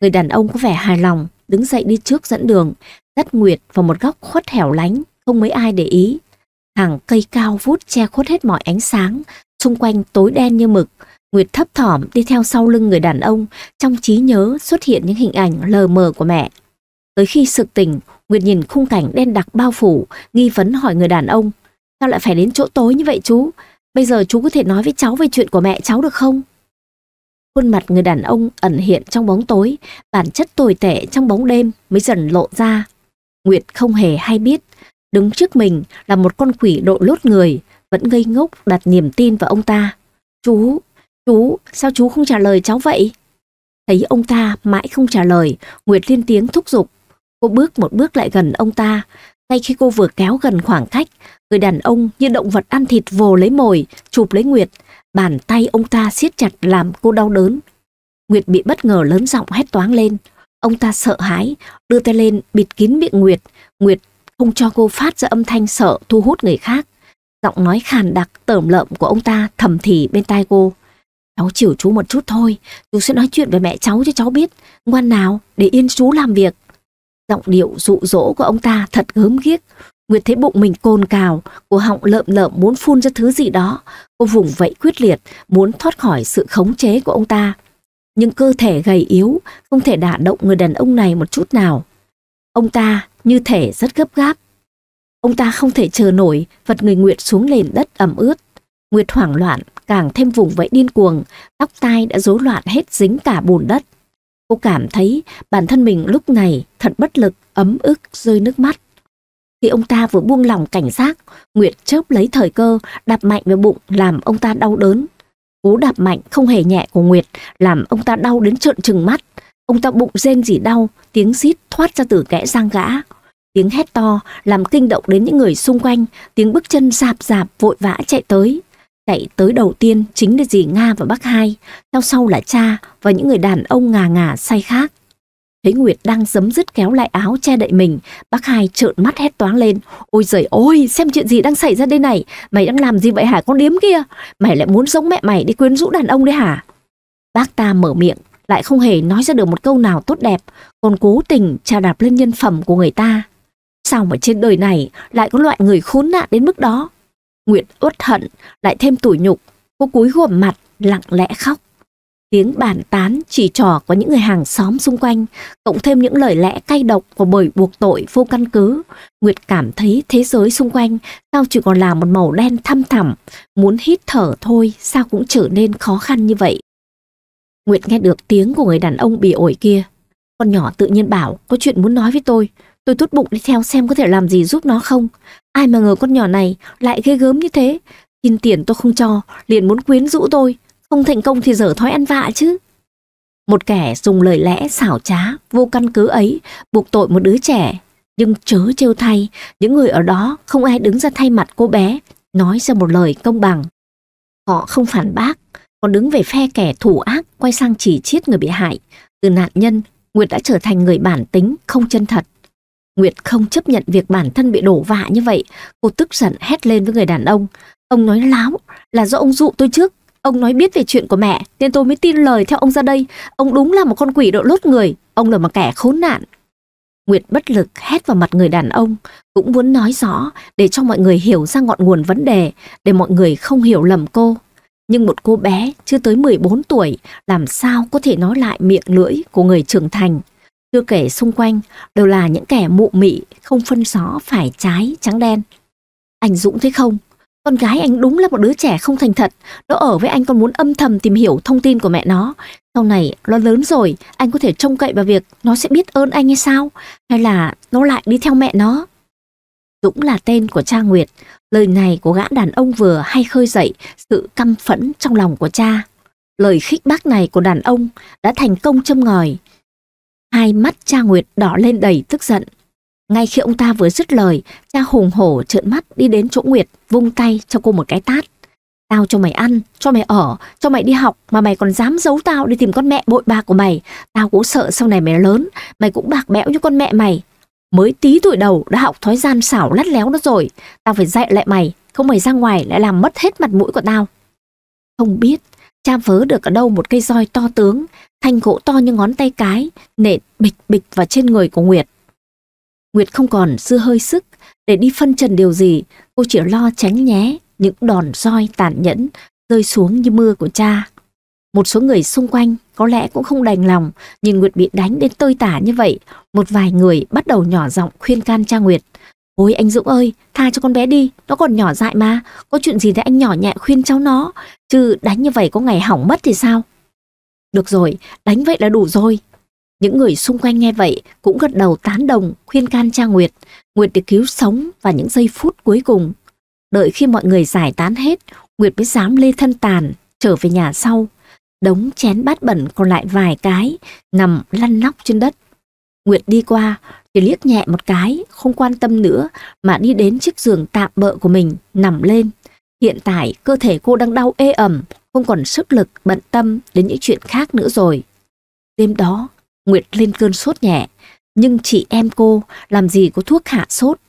Người đàn ông có vẻ hài lòng, đứng dậy đi trước dẫn đường, dắt Nguyệt vào một góc khuất hẻo lánh, không mấy ai để ý. Hàng cây cao vút che khuất hết mọi ánh sáng, xung quanh tối đen như mực. Nguyệt thấp thỏm đi theo sau lưng người đàn ông, trong trí nhớ xuất hiện những hình ảnh lờ mờ của mẹ. Tới khi sực tỉnh, Nguyệt nhìn khung cảnh đen đặc bao phủ, nghi vấn hỏi người đàn ông. Sao lại phải đến chỗ tối như vậy chú? Bây giờ chú có thể nói với cháu về chuyện của mẹ cháu được không? Khuôn mặt người đàn ông ẩn hiện trong bóng tối, bản chất tồi tệ trong bóng đêm mới dần lộ ra. Nguyệt không hề hay biết Đứng trước mình là một con quỷ độ lốt người, vẫn ngây ngốc đặt niềm tin vào ông ta. Chú, chú, sao chú không trả lời cháu vậy? Thấy ông ta mãi không trả lời, Nguyệt lên tiếng thúc giục. Cô bước một bước lại gần ông ta. Ngay khi cô vừa kéo gần khoảng cách, người đàn ông như động vật ăn thịt vồ lấy mồi, chụp lấy Nguyệt. Bàn tay ông ta siết chặt làm cô đau đớn. Nguyệt bị bất ngờ lớn giọng hét toáng lên. Ông ta sợ hãi, đưa tay lên bịt kín miệng Nguyệt. Nguyệt không cho cô phát ra âm thanh sợ thu hút người khác. Giọng nói khàn đặc tởm lợm của ông ta thầm thì bên tai cô. Cháu chịu chú một chút thôi, chú sẽ nói chuyện với mẹ cháu cho cháu biết. Ngoan nào, để yên chú làm việc. Giọng điệu dụ dỗ của ông ta thật gớm ghiếc. Nguyệt thấy bụng mình cồn cào, cô họng lợm lợm muốn phun ra thứ gì đó. Cô vùng vẫy quyết liệt, muốn thoát khỏi sự khống chế của ông ta. Nhưng cơ thể gầy yếu, không thể đả động người đàn ông này một chút nào. Ông ta như thể rất gấp gáp. Ông ta không thể chờ nổi, vật người Nguyệt xuống nền đất ẩm ướt. Nguyệt hoảng loạn, càng thêm vùng vẫy điên cuồng, tóc tai đã rối loạn hết dính cả bùn đất. Cô cảm thấy bản thân mình lúc này thật bất lực, ấm ức, rơi nước mắt. Khi ông ta vừa buông lòng cảnh giác, Nguyệt chớp lấy thời cơ, đạp mạnh vào bụng làm ông ta đau đớn. Cú đạp mạnh không hề nhẹ của Nguyệt làm ông ta đau đến trợn trừng mắt. Ông ta bụng rên gì đau, tiếng xít thoát ra từ kẽ răng gã. Tiếng hét to làm kinh động đến những người xung quanh, tiếng bước chân rạp rạp vội vã chạy tới. Chạy tới đầu tiên chính là dì Nga và bác hai, theo sau là cha và những người đàn ông ngà ngà say khác. Thấy Nguyệt đang giấm dứt kéo lại áo che đậy mình, bác hai trợn mắt hét toáng lên. Ôi giời ôi, xem chuyện gì đang xảy ra đây này, mày đang làm gì vậy hả con điếm kia? Mày lại muốn giống mẹ mày đi quyến rũ đàn ông đấy hả? Bác ta mở miệng, lại không hề nói ra được một câu nào tốt đẹp, còn cố tình trà đạp lên nhân phẩm của người ta. Sao mà trên đời này lại có loại người khốn nạn đến mức đó? Nguyệt uất hận, lại thêm tủi nhục, cô cúi gồm mặt, lặng lẽ khóc. Tiếng bàn tán chỉ trỏ của những người hàng xóm xung quanh, cộng thêm những lời lẽ cay độc của bởi buộc tội vô căn cứ. Nguyệt cảm thấy thế giới xung quanh sao chỉ còn là một màu đen thăm thẳm, muốn hít thở thôi sao cũng trở nên khó khăn như vậy. Nguyệt nghe được tiếng của người đàn ông bị ổi kia. Con nhỏ tự nhiên bảo có chuyện muốn nói với tôi, Tôi tốt bụng đi theo xem có thể làm gì giúp nó không. Ai mà ngờ con nhỏ này lại ghê gớm như thế. tin tiền tôi không cho, liền muốn quyến rũ tôi. Không thành công thì dở thói ăn vạ chứ. Một kẻ dùng lời lẽ xảo trá, vô căn cứ ấy, buộc tội một đứa trẻ. Nhưng chớ trêu thay, những người ở đó không ai đứng ra thay mặt cô bé, nói ra một lời công bằng. Họ không phản bác, còn đứng về phe kẻ thủ ác quay sang chỉ chiết người bị hại. Từ nạn nhân, Nguyệt đã trở thành người bản tính, không chân thật. Nguyệt không chấp nhận việc bản thân bị đổ vạ như vậy. Cô tức giận hét lên với người đàn ông. Ông nói láo, là do ông dụ tôi trước. Ông nói biết về chuyện của mẹ, nên tôi mới tin lời theo ông ra đây. Ông đúng là một con quỷ độ lốt người. Ông là một kẻ khốn nạn. Nguyệt bất lực hét vào mặt người đàn ông, cũng muốn nói rõ để cho mọi người hiểu ra ngọn nguồn vấn đề, để mọi người không hiểu lầm cô. Nhưng một cô bé chưa tới 14 tuổi làm sao có thể nói lại miệng lưỡi của người trưởng thành. Chưa kể xung quanh đều là những kẻ mụ mị, không phân xó phải trái, trắng đen. Anh Dũng thấy không? Con gái anh đúng là một đứa trẻ không thành thật. Nó ở với anh còn muốn âm thầm tìm hiểu thông tin của mẹ nó. Sau này nó lớn rồi, anh có thể trông cậy vào việc nó sẽ biết ơn anh hay sao? Hay là nó lại đi theo mẹ nó? Dũng là tên của cha Nguyệt. Lời này của gã đàn ông vừa hay khơi dậy sự căm phẫn trong lòng của cha. Lời khích bác này của đàn ông đã thành công châm ngòi Hai mắt cha Nguyệt đỏ lên đầy tức giận. Ngay khi ông ta vừa dứt lời, cha hùng hổ trợn mắt đi đến chỗ Nguyệt, vung tay cho cô một cái tát. Tao cho mày ăn, cho mày ở, cho mày đi học mà mày còn dám giấu tao đi tìm con mẹ bội bạc của mày. Tao cũng sợ sau này mày lớn, mày cũng bạc bẽo như con mẹ mày. Mới tí tuổi đầu đã học thói gian xảo lắt léo nó rồi. Tao phải dạy lại mày, không mày ra ngoài lại làm mất hết mặt mũi của tao. Không biết, cha vớ được ở đâu một cây roi to tướng, thanh gỗ to như ngón tay cái, nện bịch bịch vào trên người của Nguyệt. Nguyệt không còn dư hơi sức để đi phân trần điều gì, cô chỉ lo tránh nhé những đòn roi tàn nhẫn rơi xuống như mưa của cha. Một số người xung quanh có lẽ cũng không đành lòng nhìn Nguyệt bị đánh đến tơi tả như vậy. Một vài người bắt đầu nhỏ giọng khuyên can cha Nguyệt. Ôi anh Dũng ơi, tha cho con bé đi, nó còn nhỏ dại mà. Có chuyện gì thì anh nhỏ nhẹ khuyên cháu nó, chứ đánh như vậy có ngày hỏng mất thì sao? Được rồi, đánh vậy là đủ rồi. Những người xung quanh nghe vậy cũng gật đầu tán đồng khuyên can cha Nguyệt. Nguyệt được cứu sống vào những giây phút cuối cùng. Đợi khi mọi người giải tán hết, Nguyệt mới dám lê thân tàn, trở về nhà sau. Đống chén bát bẩn còn lại vài cái, nằm lăn nóc trên đất. Nguyệt đi qua, chỉ liếc nhẹ một cái, không quan tâm nữa mà đi đến chiếc giường tạm bợ của mình, nằm lên. Hiện tại cơ thể cô đang đau ê ẩm, không còn sức lực bận tâm đến những chuyện khác nữa rồi. Đêm đó, Nguyệt lên cơn sốt nhẹ, nhưng chị em cô làm gì có thuốc hạ sốt.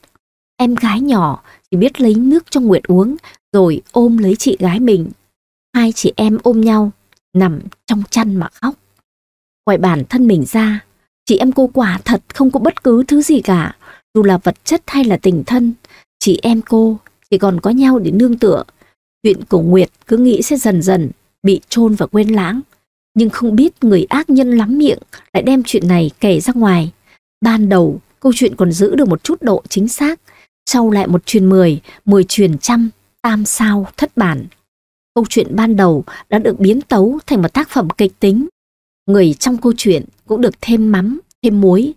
Em gái nhỏ chỉ biết lấy nước cho Nguyệt uống rồi ôm lấy chị gái mình. Hai chị em ôm nhau, nằm trong chăn mà khóc. Ngoài bản thân mình ra, chị em cô quả thật không có bất cứ thứ gì cả, dù là vật chất hay là tình thân. Chị em cô thì còn có nhau để nương tựa. Chuyện của Nguyệt cứ nghĩ sẽ dần dần bị chôn và quên lãng. Nhưng không biết người ác nhân lắm miệng lại đem chuyện này kể ra ngoài. Ban đầu, câu chuyện còn giữ được một chút độ chính xác. Sau lại một truyền mười, mười truyền trăm, tam sao, thất bản. Câu chuyện ban đầu đã được biến tấu thành một tác phẩm kịch tính. Người trong câu chuyện cũng được thêm mắm, thêm muối.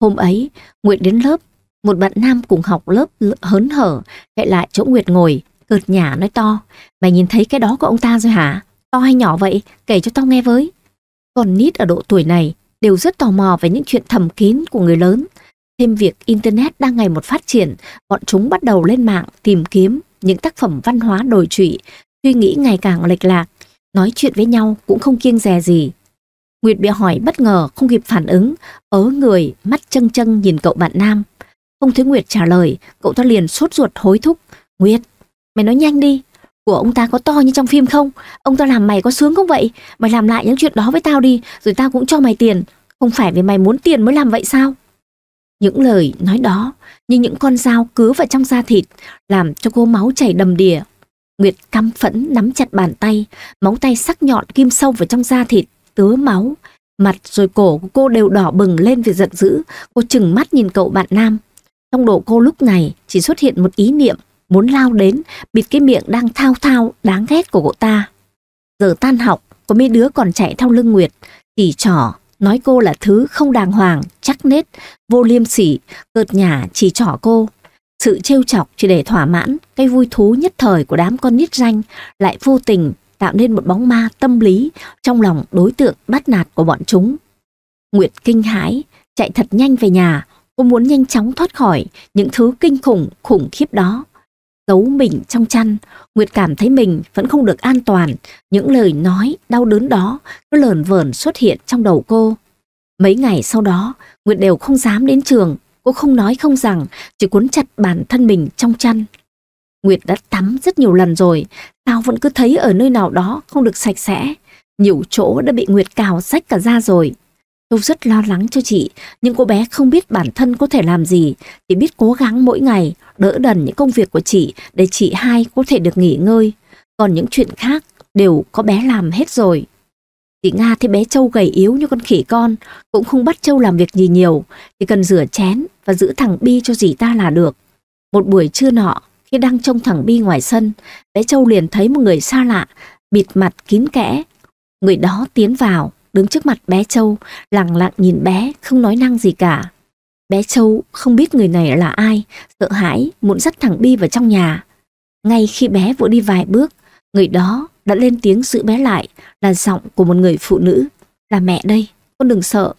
Hôm ấy, Nguyệt đến lớp một bạn nam cùng học lớp hớn hở, chạy lại chỗ Nguyệt ngồi, cợt nhả nói to. Mày nhìn thấy cái đó của ông ta rồi hả? To hay nhỏ vậy? Kể cho tao nghe với. Còn nít ở độ tuổi này đều rất tò mò về những chuyện thầm kín của người lớn. Thêm việc Internet đang ngày một phát triển, bọn chúng bắt đầu lên mạng tìm kiếm những tác phẩm văn hóa đồi trụy, suy nghĩ ngày càng lệch lạc, nói chuyện với nhau cũng không kiêng dè gì. Nguyệt bị hỏi bất ngờ, không kịp phản ứng, ớ người, mắt châng châng nhìn cậu bạn nam, không thấy Nguyệt trả lời, cậu ta liền sốt ruột hối thúc. Nguyệt, mày nói nhanh đi, của ông ta có to như trong phim không? Ông ta làm mày có sướng không vậy? Mày làm lại những chuyện đó với tao đi, rồi tao cũng cho mày tiền. Không phải vì mày muốn tiền mới làm vậy sao? Những lời nói đó như những con dao cứa vào trong da thịt, làm cho cô máu chảy đầm đìa. Nguyệt căm phẫn nắm chặt bàn tay, móng tay sắc nhọn kim sâu vào trong da thịt, tứa máu. Mặt rồi cổ của cô đều đỏ bừng lên vì giận dữ, cô chừng mắt nhìn cậu bạn nam. Trong độ cô lúc này chỉ xuất hiện một ý niệm muốn lao đến, bịt cái miệng đang thao thao đáng ghét của cô ta. Giờ tan học, có mấy đứa còn chạy theo lưng Nguyệt, chỉ trỏ, nói cô là thứ không đàng hoàng, chắc nết, vô liêm sỉ, cợt nhả chỉ trỏ cô. Sự trêu chọc chỉ để thỏa mãn cái vui thú nhất thời của đám con nít danh lại vô tình tạo nên một bóng ma tâm lý trong lòng đối tượng bắt nạt của bọn chúng. Nguyệt kinh hãi, chạy thật nhanh về nhà, Cô muốn nhanh chóng thoát khỏi những thứ kinh khủng, khủng khiếp đó. Giấu mình trong chăn, Nguyệt cảm thấy mình vẫn không được an toàn. Những lời nói đau đớn đó cứ lờn vờn xuất hiện trong đầu cô. Mấy ngày sau đó, Nguyệt đều không dám đến trường. Cô không nói không rằng, chỉ cuốn chặt bản thân mình trong chăn. Nguyệt đã tắm rất nhiều lần rồi, sao vẫn cứ thấy ở nơi nào đó không được sạch sẽ. Nhiều chỗ đã bị Nguyệt cào rách cả ra rồi. Tôi rất lo lắng cho chị, nhưng cô bé không biết bản thân có thể làm gì, chỉ biết cố gắng mỗi ngày, đỡ đần những công việc của chị để chị hai có thể được nghỉ ngơi. Còn những chuyện khác đều có bé làm hết rồi. Chị Nga thấy bé Châu gầy yếu như con khỉ con, cũng không bắt Châu làm việc gì nhiều, chỉ cần rửa chén và giữ thằng Bi cho dì ta là được. Một buổi trưa nọ, khi đang trông thằng Bi ngoài sân, bé Châu liền thấy một người xa lạ, bịt mặt kín kẽ. Người đó tiến vào, đứng trước mặt bé Châu, lặng lặng nhìn bé, không nói năng gì cả. Bé Châu không biết người này là ai, sợ hãi, muốn dắt thằng Bi vào trong nhà. Ngay khi bé vừa đi vài bước, người đó đã lên tiếng giữ bé lại là giọng của một người phụ nữ. Là mẹ đây, con đừng sợ.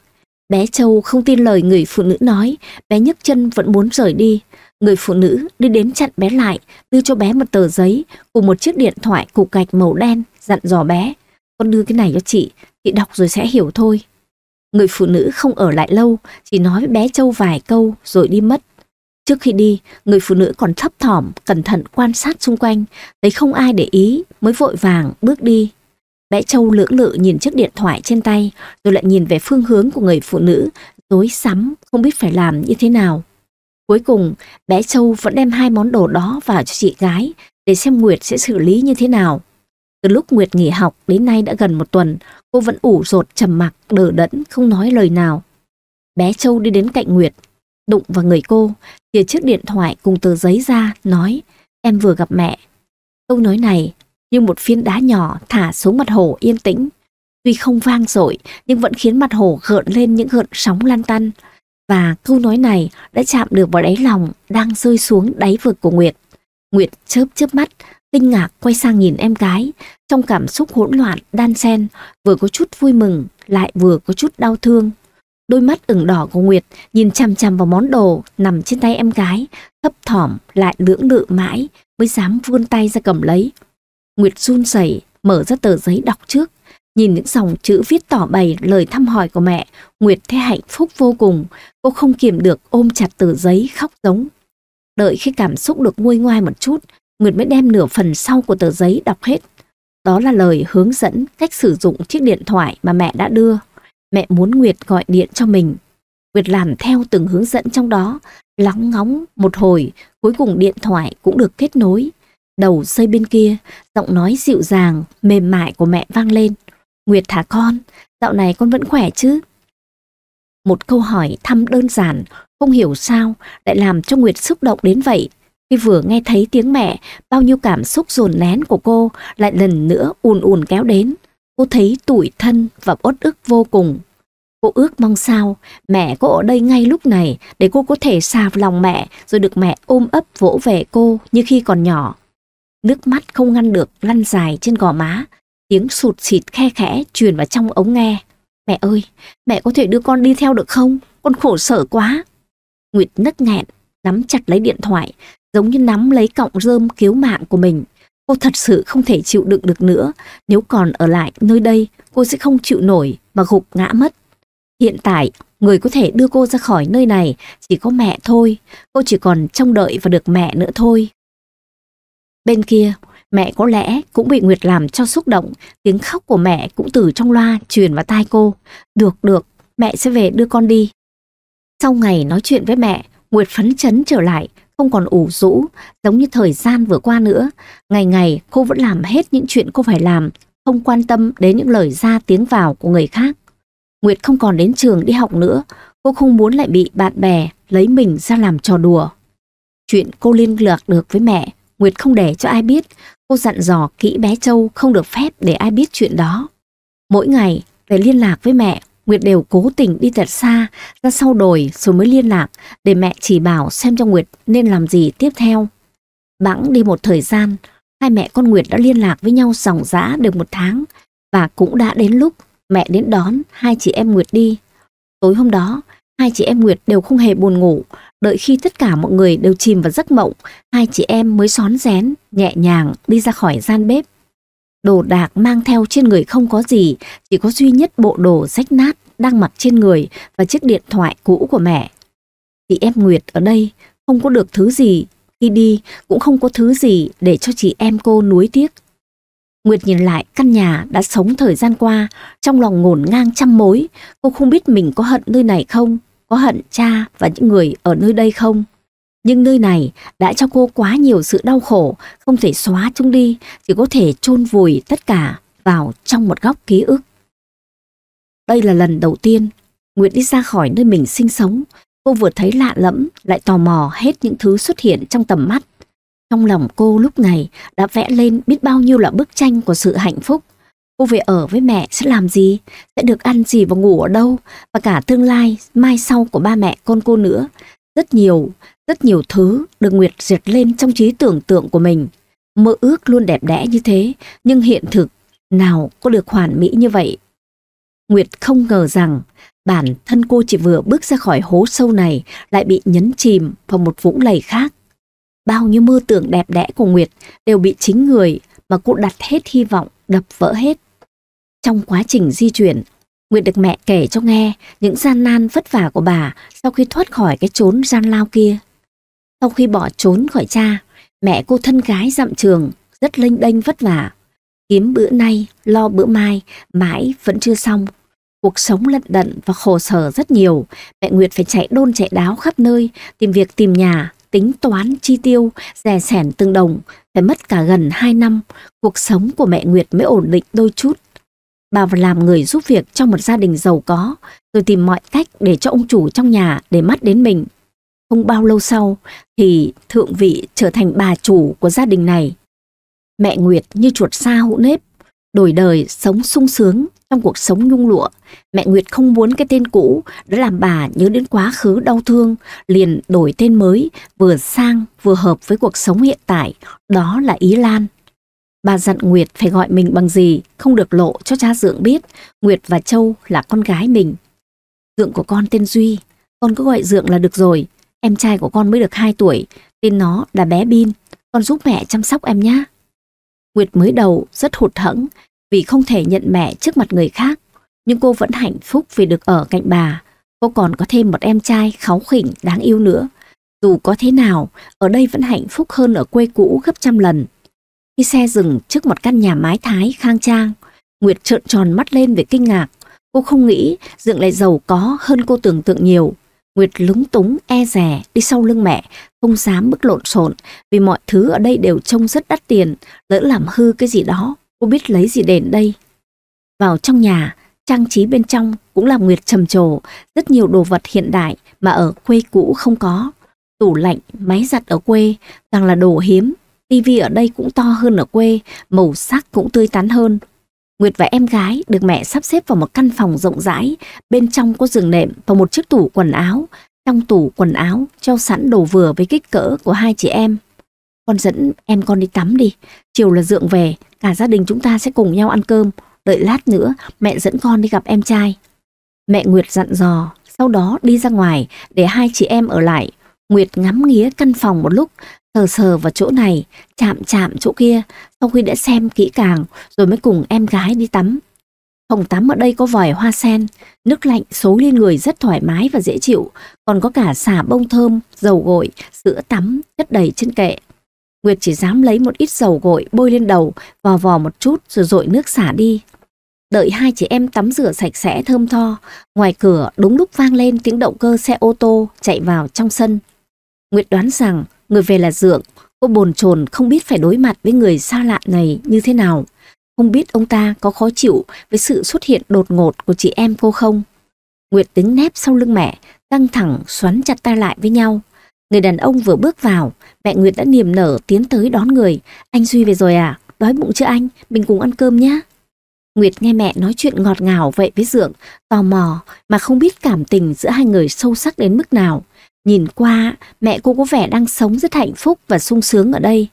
Bé Châu không tin lời người phụ nữ nói, bé nhấc chân vẫn muốn rời đi. Người phụ nữ đi đến chặn bé lại, đưa cho bé một tờ giấy cùng một chiếc điện thoại cục gạch màu đen, dặn dò bé. Con đưa cái này cho chị, chị đọc rồi sẽ hiểu thôi. Người phụ nữ không ở lại lâu, chỉ nói với bé Châu vài câu rồi đi mất. Trước khi đi, người phụ nữ còn thấp thỏm, cẩn thận quan sát xung quanh, thấy không ai để ý, mới vội vàng bước đi. Bé Châu lưỡng lự nhìn chiếc điện thoại trên tay, rồi lại nhìn về phương hướng của người phụ nữ, rối sắm, không biết phải làm như thế nào. Cuối cùng, bé Châu vẫn đem hai món đồ đó vào cho chị gái, để xem Nguyệt sẽ xử lý như thế nào. Từ lúc Nguyệt nghỉ học đến nay đã gần một tuần, Cô vẫn ủ rột trầm mặc, đờ đẫn, không nói lời nào. Bé Châu đi đến cạnh Nguyệt, đụng vào người cô, chìa chiếc điện thoại cùng tờ giấy ra, nói, em vừa gặp mẹ. Câu nói này, như một phiến đá nhỏ thả xuống mặt hồ yên tĩnh. Tuy không vang dội nhưng vẫn khiến mặt hồ gợn lên những gợn sóng lan tăn. Và câu nói này đã chạm được vào đáy lòng đang rơi xuống đáy vực của Nguyệt. Nguyệt chớp chớp mắt, kinh ngạc quay sang nhìn em gái, trong cảm xúc hỗn loạn, đan xen, vừa có chút vui mừng, lại vừa có chút đau thương. Đôi mắt ửng đỏ của Nguyệt nhìn chằm chằm vào món đồ nằm trên tay em gái, thấp thỏm lại lưỡng lự mãi mới dám vươn tay ra cầm lấy. Nguyệt run rẩy mở ra tờ giấy đọc trước, nhìn những dòng chữ viết tỏ bày lời thăm hỏi của mẹ, Nguyệt thấy hạnh phúc vô cùng, cô không kiềm được ôm chặt tờ giấy khóc giống. Đợi khi cảm xúc được nguôi ngoai một chút, Nguyệt mới đem nửa phần sau của tờ giấy đọc hết. Đó là lời hướng dẫn cách sử dụng chiếc điện thoại mà mẹ đã đưa. Mẹ muốn Nguyệt gọi điện cho mình. Nguyệt làm theo từng hướng dẫn trong đó, lắng ngóng một hồi, cuối cùng điện thoại cũng được kết nối. Đầu dây bên kia, giọng nói dịu dàng, mềm mại của mẹ vang lên. Nguyệt thả con, dạo này con vẫn khỏe chứ? Một câu hỏi thăm đơn giản, không hiểu sao lại làm cho Nguyệt xúc động đến vậy. Khi vừa nghe thấy tiếng mẹ, bao nhiêu cảm xúc dồn nén của cô lại lần nữa ùn ùn kéo đến. Cô thấy tủi thân và uất ức vô cùng. Cô ước mong sao mẹ có ở đây ngay lúc này để cô có thể xà lòng mẹ rồi được mẹ ôm ấp vỗ về cô như khi còn nhỏ. Nước mắt không ngăn được lăn dài trên gò má, tiếng sụt xịt khe khẽ truyền vào trong ống nghe. Mẹ ơi, mẹ có thể đưa con đi theo được không? Con khổ sở quá. Nguyệt nấc nghẹn, nắm chặt lấy điện thoại, giống như nắm lấy cọng rơm cứu mạng của mình. Cô thật sự không thể chịu đựng được nữa, nếu còn ở lại nơi đây, cô sẽ không chịu nổi mà gục ngã mất. Hiện tại, người có thể đưa cô ra khỏi nơi này chỉ có mẹ thôi, cô chỉ còn trông đợi và được mẹ nữa thôi. Bên kia, mẹ có lẽ cũng bị Nguyệt làm cho xúc động, tiếng khóc của mẹ cũng từ trong loa truyền vào tai cô. Được, được, mẹ sẽ về đưa con đi. Sau ngày nói chuyện với mẹ, Nguyệt phấn chấn trở lại, không còn ủ rũ, giống như thời gian vừa qua nữa. Ngày ngày cô vẫn làm hết những chuyện cô phải làm, không quan tâm đến những lời ra tiếng vào của người khác. Nguyệt không còn đến trường đi học nữa, cô không muốn lại bị bạn bè lấy mình ra làm trò đùa. Chuyện cô liên lạc được với mẹ, Nguyệt không để cho ai biết, cô dặn dò kỹ bé Châu không được phép để ai biết chuyện đó. Mỗi ngày, để liên lạc với mẹ, Nguyệt đều cố tình đi thật xa, ra sau đồi rồi mới liên lạc để mẹ chỉ bảo xem cho Nguyệt nên làm gì tiếp theo. Bẵng đi một thời gian, hai mẹ con Nguyệt đã liên lạc với nhau dòng rã được một tháng và cũng đã đến lúc mẹ đến đón hai chị em Nguyệt đi. Tối hôm đó, hai chị em Nguyệt đều không hề buồn ngủ, đợi khi tất cả mọi người đều chìm vào giấc mộng, hai chị em mới xón rén, nhẹ nhàng đi ra khỏi gian bếp. Đồ đạc mang theo trên người không có gì, chỉ có duy nhất bộ đồ rách nát đang mặc trên người và chiếc điện thoại cũ của mẹ. Chị em Nguyệt ở đây không có được thứ gì, khi đi cũng không có thứ gì để cho chị em cô nuối tiếc. Nguyệt nhìn lại căn nhà đã sống thời gian qua, trong lòng ngổn ngang trăm mối, cô không biết mình có hận nơi này không, có hận cha và những người ở nơi đây không. Nhưng nơi này đã cho cô quá nhiều sự đau khổ, không thể xóa chúng đi, chỉ có thể chôn vùi tất cả vào trong một góc ký ức. Đây là lần đầu tiên Nguyệt đi ra khỏi nơi mình sinh sống, cô vừa thấy lạ lẫm, lại tò mò hết những thứ xuất hiện trong tầm mắt. Trong lòng cô lúc này đã vẽ lên biết bao nhiêu là bức tranh của sự hạnh phúc. Cô về ở với mẹ sẽ làm gì, sẽ được ăn gì và ngủ ở đâu, và cả tương lai mai sau của ba mẹ con cô nữa. Rất nhiều rất nhiều thứ được Nguyệt diệt lên trong trí tưởng tượng của mình. Mơ ước luôn đẹp đẽ như thế, nhưng hiện thực nào có được hoàn mỹ như vậy. Nguyệt không ngờ rằng bản thân cô chỉ vừa bước ra khỏi hố sâu này lại bị nhấn chìm vào một vũng lầy khác. Bao nhiêu mơ tưởng đẹp đẽ của Nguyệt đều bị chính người mà cô đặt hết hy vọng đập vỡ hết. Trong quá trình di chuyển, Nguyệt được mẹ kể cho nghe những gian nan vất vả của bà sau khi thoát khỏi cái chốn gian lao kia. Sau khi bỏ trốn khỏi cha, mẹ cô thân gái dặm trường, rất lênh đênh vất vả. Kiếm bữa nay, lo bữa mai, mãi vẫn chưa xong. Cuộc sống lận đận và khổ sở rất nhiều, mẹ Nguyệt phải chạy đôn chạy đáo khắp nơi, tìm việc tìm nhà, tính toán chi tiêu, rẻ sẻn từng đồng, phải mất cả gần 2 năm, cuộc sống của mẹ Nguyệt mới ổn định đôi chút. Bà làm người giúp việc trong một gia đình giàu có, rồi tìm mọi cách để cho ông chủ trong nhà để mắt đến mình. Không bao lâu sau thì thượng vị trở thành bà chủ của gia đình này. Mẹ Nguyệt như chuột xa hũ nếp, đổi đời sống sung sướng trong cuộc sống nhung lụa. Mẹ Nguyệt không muốn cái tên cũ đã làm bà nhớ đến quá khứ đau thương, liền đổi tên mới, vừa sang vừa hợp với cuộc sống hiện tại, đó là Ý Lan. Bà dặn Nguyệt phải gọi mình bằng gì, không được lộ cho cha Dượng biết, Nguyệt và Châu là con gái mình. Dượng của con tên Duy, con cứ gọi Dượng là được rồi, Em trai của con mới được 2 tuổi, tên nó là bé Bin, con giúp mẹ chăm sóc em nhé. Nguyệt mới đầu rất hụt hẫng vì không thể nhận mẹ trước mặt người khác, nhưng cô vẫn hạnh phúc vì được ở cạnh bà. Cô còn có thêm một em trai kháu khỉnh đáng yêu nữa. Dù có thế nào, ở đây vẫn hạnh phúc hơn ở quê cũ gấp trăm lần. Khi xe dừng trước một căn nhà mái thái khang trang, Nguyệt trợn tròn mắt lên về kinh ngạc. Cô không nghĩ Dượng lại giàu có hơn cô tưởng tượng nhiều. Nguyệt lúng túng, e rè, đi sau lưng mẹ, không dám bước lộn xộn vì mọi thứ ở đây đều trông rất đắt tiền, lỡ làm hư cái gì đó, cô biết lấy gì đền đây. Vào trong nhà, trang trí bên trong cũng làm Nguyệt trầm trồ, rất nhiều đồ vật hiện đại mà ở quê cũ không có. Tủ lạnh, máy giặt ở quê, toàn là đồ hiếm, tivi ở đây cũng to hơn ở quê, màu sắc cũng tươi tắn hơn, Nguyệt và em gái được mẹ sắp xếp vào một căn phòng rộng rãi, bên trong có giường nệm và một chiếc tủ quần áo. Trong tủ quần áo cho sẵn đồ vừa với kích cỡ của hai chị em. Con dẫn em con đi tắm đi, chiều là dượng về, cả gia đình chúng ta sẽ cùng nhau ăn cơm. Đợi lát nữa mẹ dẫn con đi gặp em trai. Mẹ Nguyệt dặn dò, sau đó đi ra ngoài để hai chị em ở lại. Nguyệt ngắm nghía căn phòng một lúc sờ sờ vào chỗ này, chạm chạm chỗ kia, sau khi đã xem kỹ càng rồi mới cùng em gái đi tắm. Phòng tắm ở đây có vòi hoa sen, nước lạnh xối lên người rất thoải mái và dễ chịu, còn có cả xà bông thơm, dầu gội, sữa tắm chất đầy trên kệ. Nguyệt chỉ dám lấy một ít dầu gội bôi lên đầu, vò vò một chút rồi dội nước xả đi. Đợi hai chị em tắm rửa sạch sẽ thơm tho, ngoài cửa đúng lúc vang lên tiếng động cơ xe ô tô chạy vào trong sân. Nguyệt đoán rằng người về là Dượng, cô bồn chồn không biết phải đối mặt với người xa lạ này như thế nào. Không biết ông ta có khó chịu với sự xuất hiện đột ngột của chị em cô không? Nguyệt tính nép sau lưng mẹ, căng thẳng xoắn chặt tay lại với nhau. Người đàn ông vừa bước vào, mẹ Nguyệt đã niềm nở tiến tới đón người. Anh Duy về rồi à? Đói bụng chưa anh? Mình cùng ăn cơm nhé. Nguyệt nghe mẹ nói chuyện ngọt ngào vậy với Dượng, tò mò mà không biết cảm tình giữa hai người sâu sắc đến mức nào. Nhìn qua, mẹ cô có vẻ đang sống rất hạnh phúc và sung sướng ở đây.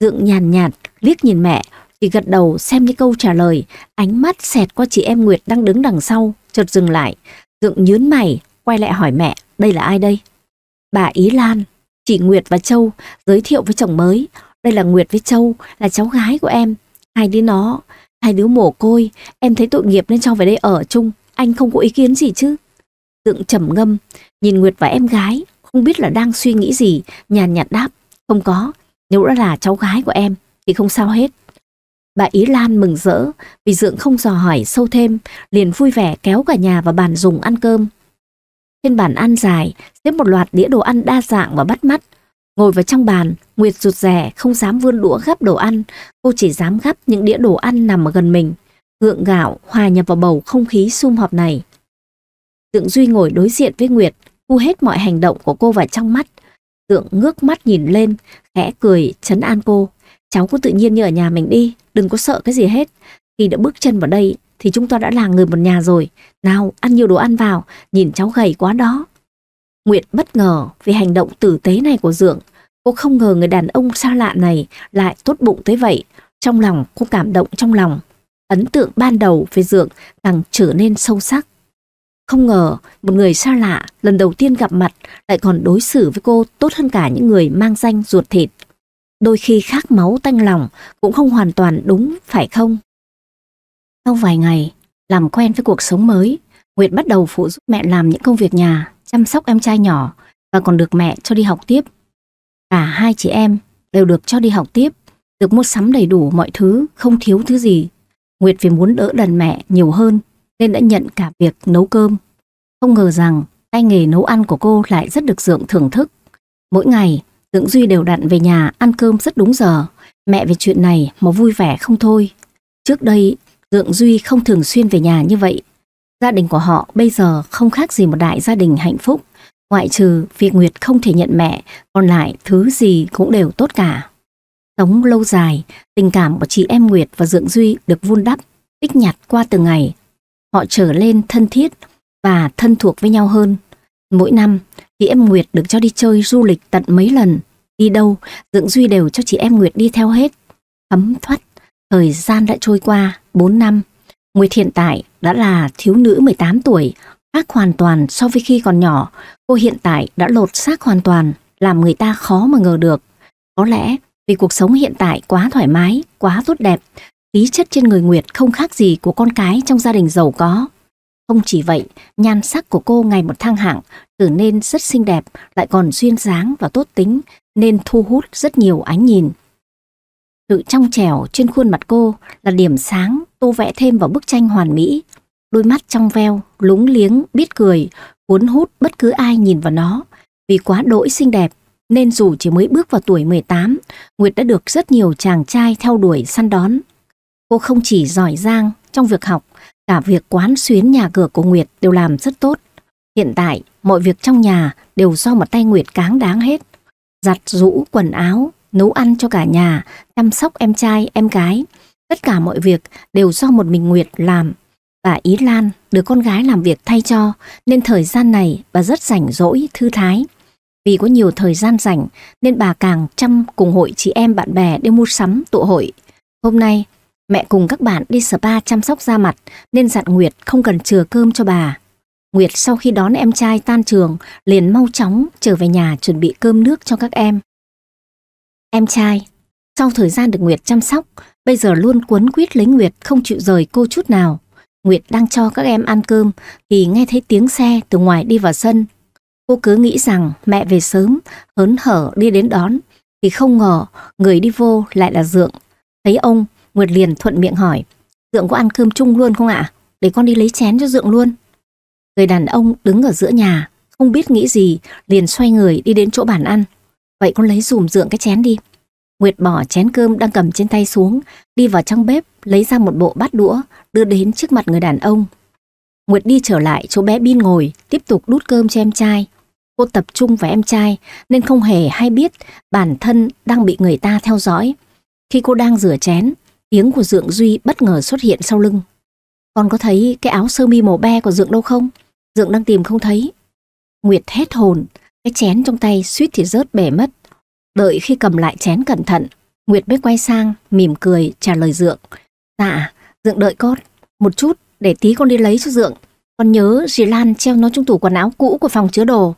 Dượng nhàn nhạt, liếc nhìn mẹ, thì gật đầu xem như câu trả lời, ánh mắt xẹt qua chị em Nguyệt đang đứng đằng sau, chợt dừng lại. Dượng nhướn mày, quay lại hỏi mẹ, đây là ai đây? Bà Ý Lan, chị Nguyệt và Châu giới thiệu với chồng mới. Đây là Nguyệt với Châu, là cháu gái của em. Hai đứa nó, hai đứa mồ côi, em thấy tội nghiệp nên cho về đây ở chung. Anh không có ý kiến gì chứ? Dượng trầm ngâm, Nhìn Nguyệt và em gái, không biết là đang suy nghĩ gì, nhàn nhạt đáp, không có, nếu đã là cháu gái của em thì không sao hết. Bà Ý Lan mừng rỡ vì Dượng không dò hỏi sâu thêm, liền vui vẻ kéo cả nhà vào bàn dùng ăn cơm. Trên bàn ăn dài, xếp một loạt đĩa đồ ăn đa dạng và bắt mắt. Ngồi vào trong bàn, Nguyệt rụt rè không dám vươn đũa gắp đồ ăn, cô chỉ dám gắp những đĩa đồ ăn nằm ở gần mình. Gượng gạo hòa nhập vào bầu không khí sum họp này. Tượng Duy ngồi đối diện với Nguyệt, thu hết mọi hành động của cô vào trong mắt. Tượng ngước mắt nhìn lên, khẽ cười, chấn an cô. Cháu cứ tự nhiên như ở nhà mình đi, đừng có sợ cái gì hết. Khi đã bước chân vào đây thì chúng ta đã là người một nhà rồi. Nào, ăn nhiều đồ ăn vào, nhìn cháu gầy quá đó. Nguyệt bất ngờ vì hành động tử tế này của Dượng. Cô không ngờ người đàn ông xa lạ này lại tốt bụng tới vậy. Trong lòng cô cảm động trong lòng. Ấn tượng ban đầu về Dượng càng trở nên sâu sắc. Không ngờ một người xa lạ lần đầu tiên gặp mặt lại còn đối xử với cô tốt hơn cả những người mang danh ruột thịt. Đôi khi khác máu tanh lòng cũng không hoàn toàn đúng, phải không? Sau vài ngày, làm quen với cuộc sống mới, Nguyệt bắt đầu phụ giúp mẹ làm những công việc nhà, chăm sóc em trai nhỏ và còn được mẹ cho đi học tiếp. Cả hai chị em đều được cho đi học tiếp, được mua sắm đầy đủ mọi thứ, không thiếu thứ gì. Nguyệt vì muốn đỡ đần mẹ nhiều hơn nên đã nhận cả việc nấu cơm. Không ngờ rằng tay nghề nấu ăn của cô lại rất được Dượng thưởng thức. Mỗi ngày, Dượng Duy đều đặn về nhà ăn cơm rất đúng giờ. Mẹ về chuyện này mà vui vẻ không thôi. Trước đây, Dượng Duy không thường xuyên về nhà như vậy. Gia đình của họ bây giờ không khác gì một đại gia đình hạnh phúc. Ngoại trừ việc Nguyệt không thể nhận mẹ, còn lại thứ gì cũng đều tốt cả. Sống lâu dài, tình cảm của chị em Nguyệt và Dượng Duy được vun đắp, tích nhặt qua từng ngày, Họ trở lên thân thiết và thân thuộc với nhau hơn. Mỗi năm, chị em Nguyệt được cho đi chơi du lịch tận mấy lần. Đi đâu, Dưỡng Duy đều cho chị em Nguyệt đi theo hết. Ấm thoát, thời gian đã trôi qua 4 năm. Nguyệt hiện tại đã là thiếu nữ 18 tuổi, khác hoàn toàn so với khi còn nhỏ. Cô hiện tại đã lột xác hoàn toàn, làm người ta khó mà ngờ được. Có lẽ vì cuộc sống hiện tại quá thoải mái, quá tốt đẹp, khí chất trên người Nguyệt không khác gì của con cái trong gia đình giàu có. Không chỉ vậy, nhan sắc của cô ngày một thăng hạng, trở nên rất xinh đẹp, lại còn duyên dáng và tốt tính, nên thu hút rất nhiều ánh nhìn. Sự trong trẻo trên khuôn mặt cô là điểm sáng tô vẽ thêm vào bức tranh hoàn mỹ. Đôi mắt trong veo, lúng liếng, biết cười, cuốn hút bất cứ ai nhìn vào nó. Vì quá đỗi xinh đẹp, nên dù chỉ mới bước vào tuổi 18, Nguyệt đã được rất nhiều chàng trai theo đuổi săn đón. Cô không chỉ giỏi giang trong việc học, cả việc quán xuyến nhà cửa của Nguyệt đều làm rất tốt. Hiện tại, mọi việc trong nhà đều do một tay Nguyệt cáng đáng hết. Giặt rũ quần áo, nấu ăn cho cả nhà, chăm sóc em trai, em gái. Tất cả mọi việc đều do một mình Nguyệt làm. Bà Ý Lan được con gái làm việc thay cho, nên thời gian này bà rất rảnh rỗi, thư thái. Vì có nhiều thời gian rảnh nên bà càng chăm cùng hội chị em bạn bè đi mua sắm tụ hội. Hôm nay Mẹ cùng các bạn đi spa chăm sóc da mặt nên dặn Nguyệt không cần chừa cơm cho bà. Nguyệt sau khi đón em trai tan trường liền mau chóng trở về nhà chuẩn bị cơm nước cho các em. Em trai, sau thời gian được Nguyệt chăm sóc, bây giờ luôn cuốn quýt lấy Nguyệt không chịu rời cô chút nào. Nguyệt đang cho các em ăn cơm thì nghe thấy tiếng xe từ ngoài đi vào sân. Cô cứ nghĩ rằng mẹ về sớm, hớn hở đi đến đón. Thì không ngờ người đi vô lại là Dượng. Thấy ông, Nguyệt liền thuận miệng hỏi Dượng có ăn cơm chung luôn không ạ? Để con đi lấy chén cho Dượng luôn Người đàn ông đứng ở giữa nhà Không biết nghĩ gì Liền xoay người đi đến chỗ bàn ăn Vậy con lấy dùm Dượng cái chén đi Nguyệt bỏ chén cơm đang cầm trên tay xuống Đi vào trong bếp Lấy ra một bộ bát đũa Đưa đến trước mặt người đàn ông Nguyệt đi trở lại chỗ bé Bin ngồi Tiếp tục đút cơm cho em trai Cô tập trung vào em trai Nên không hề hay biết Bản thân đang bị người ta theo dõi Khi cô đang rửa chén Tiếng của Dượng Duy bất ngờ xuất hiện sau lưng. Con có thấy cái áo sơ mi màu be của Dượng đâu không? Dượng đang tìm không thấy. Nguyệt hết hồn, cái chén trong tay suýt thì rớt bể mất. Đợi khi cầm lại chén cẩn thận, Nguyệt mới quay sang, mỉm cười, trả lời Dượng. Dạ, Dượng đợi con, một chút, để tí con đi lấy cho Dượng. Con nhớ dì Lan treo nó trong tủ quần áo cũ của phòng chứa đồ.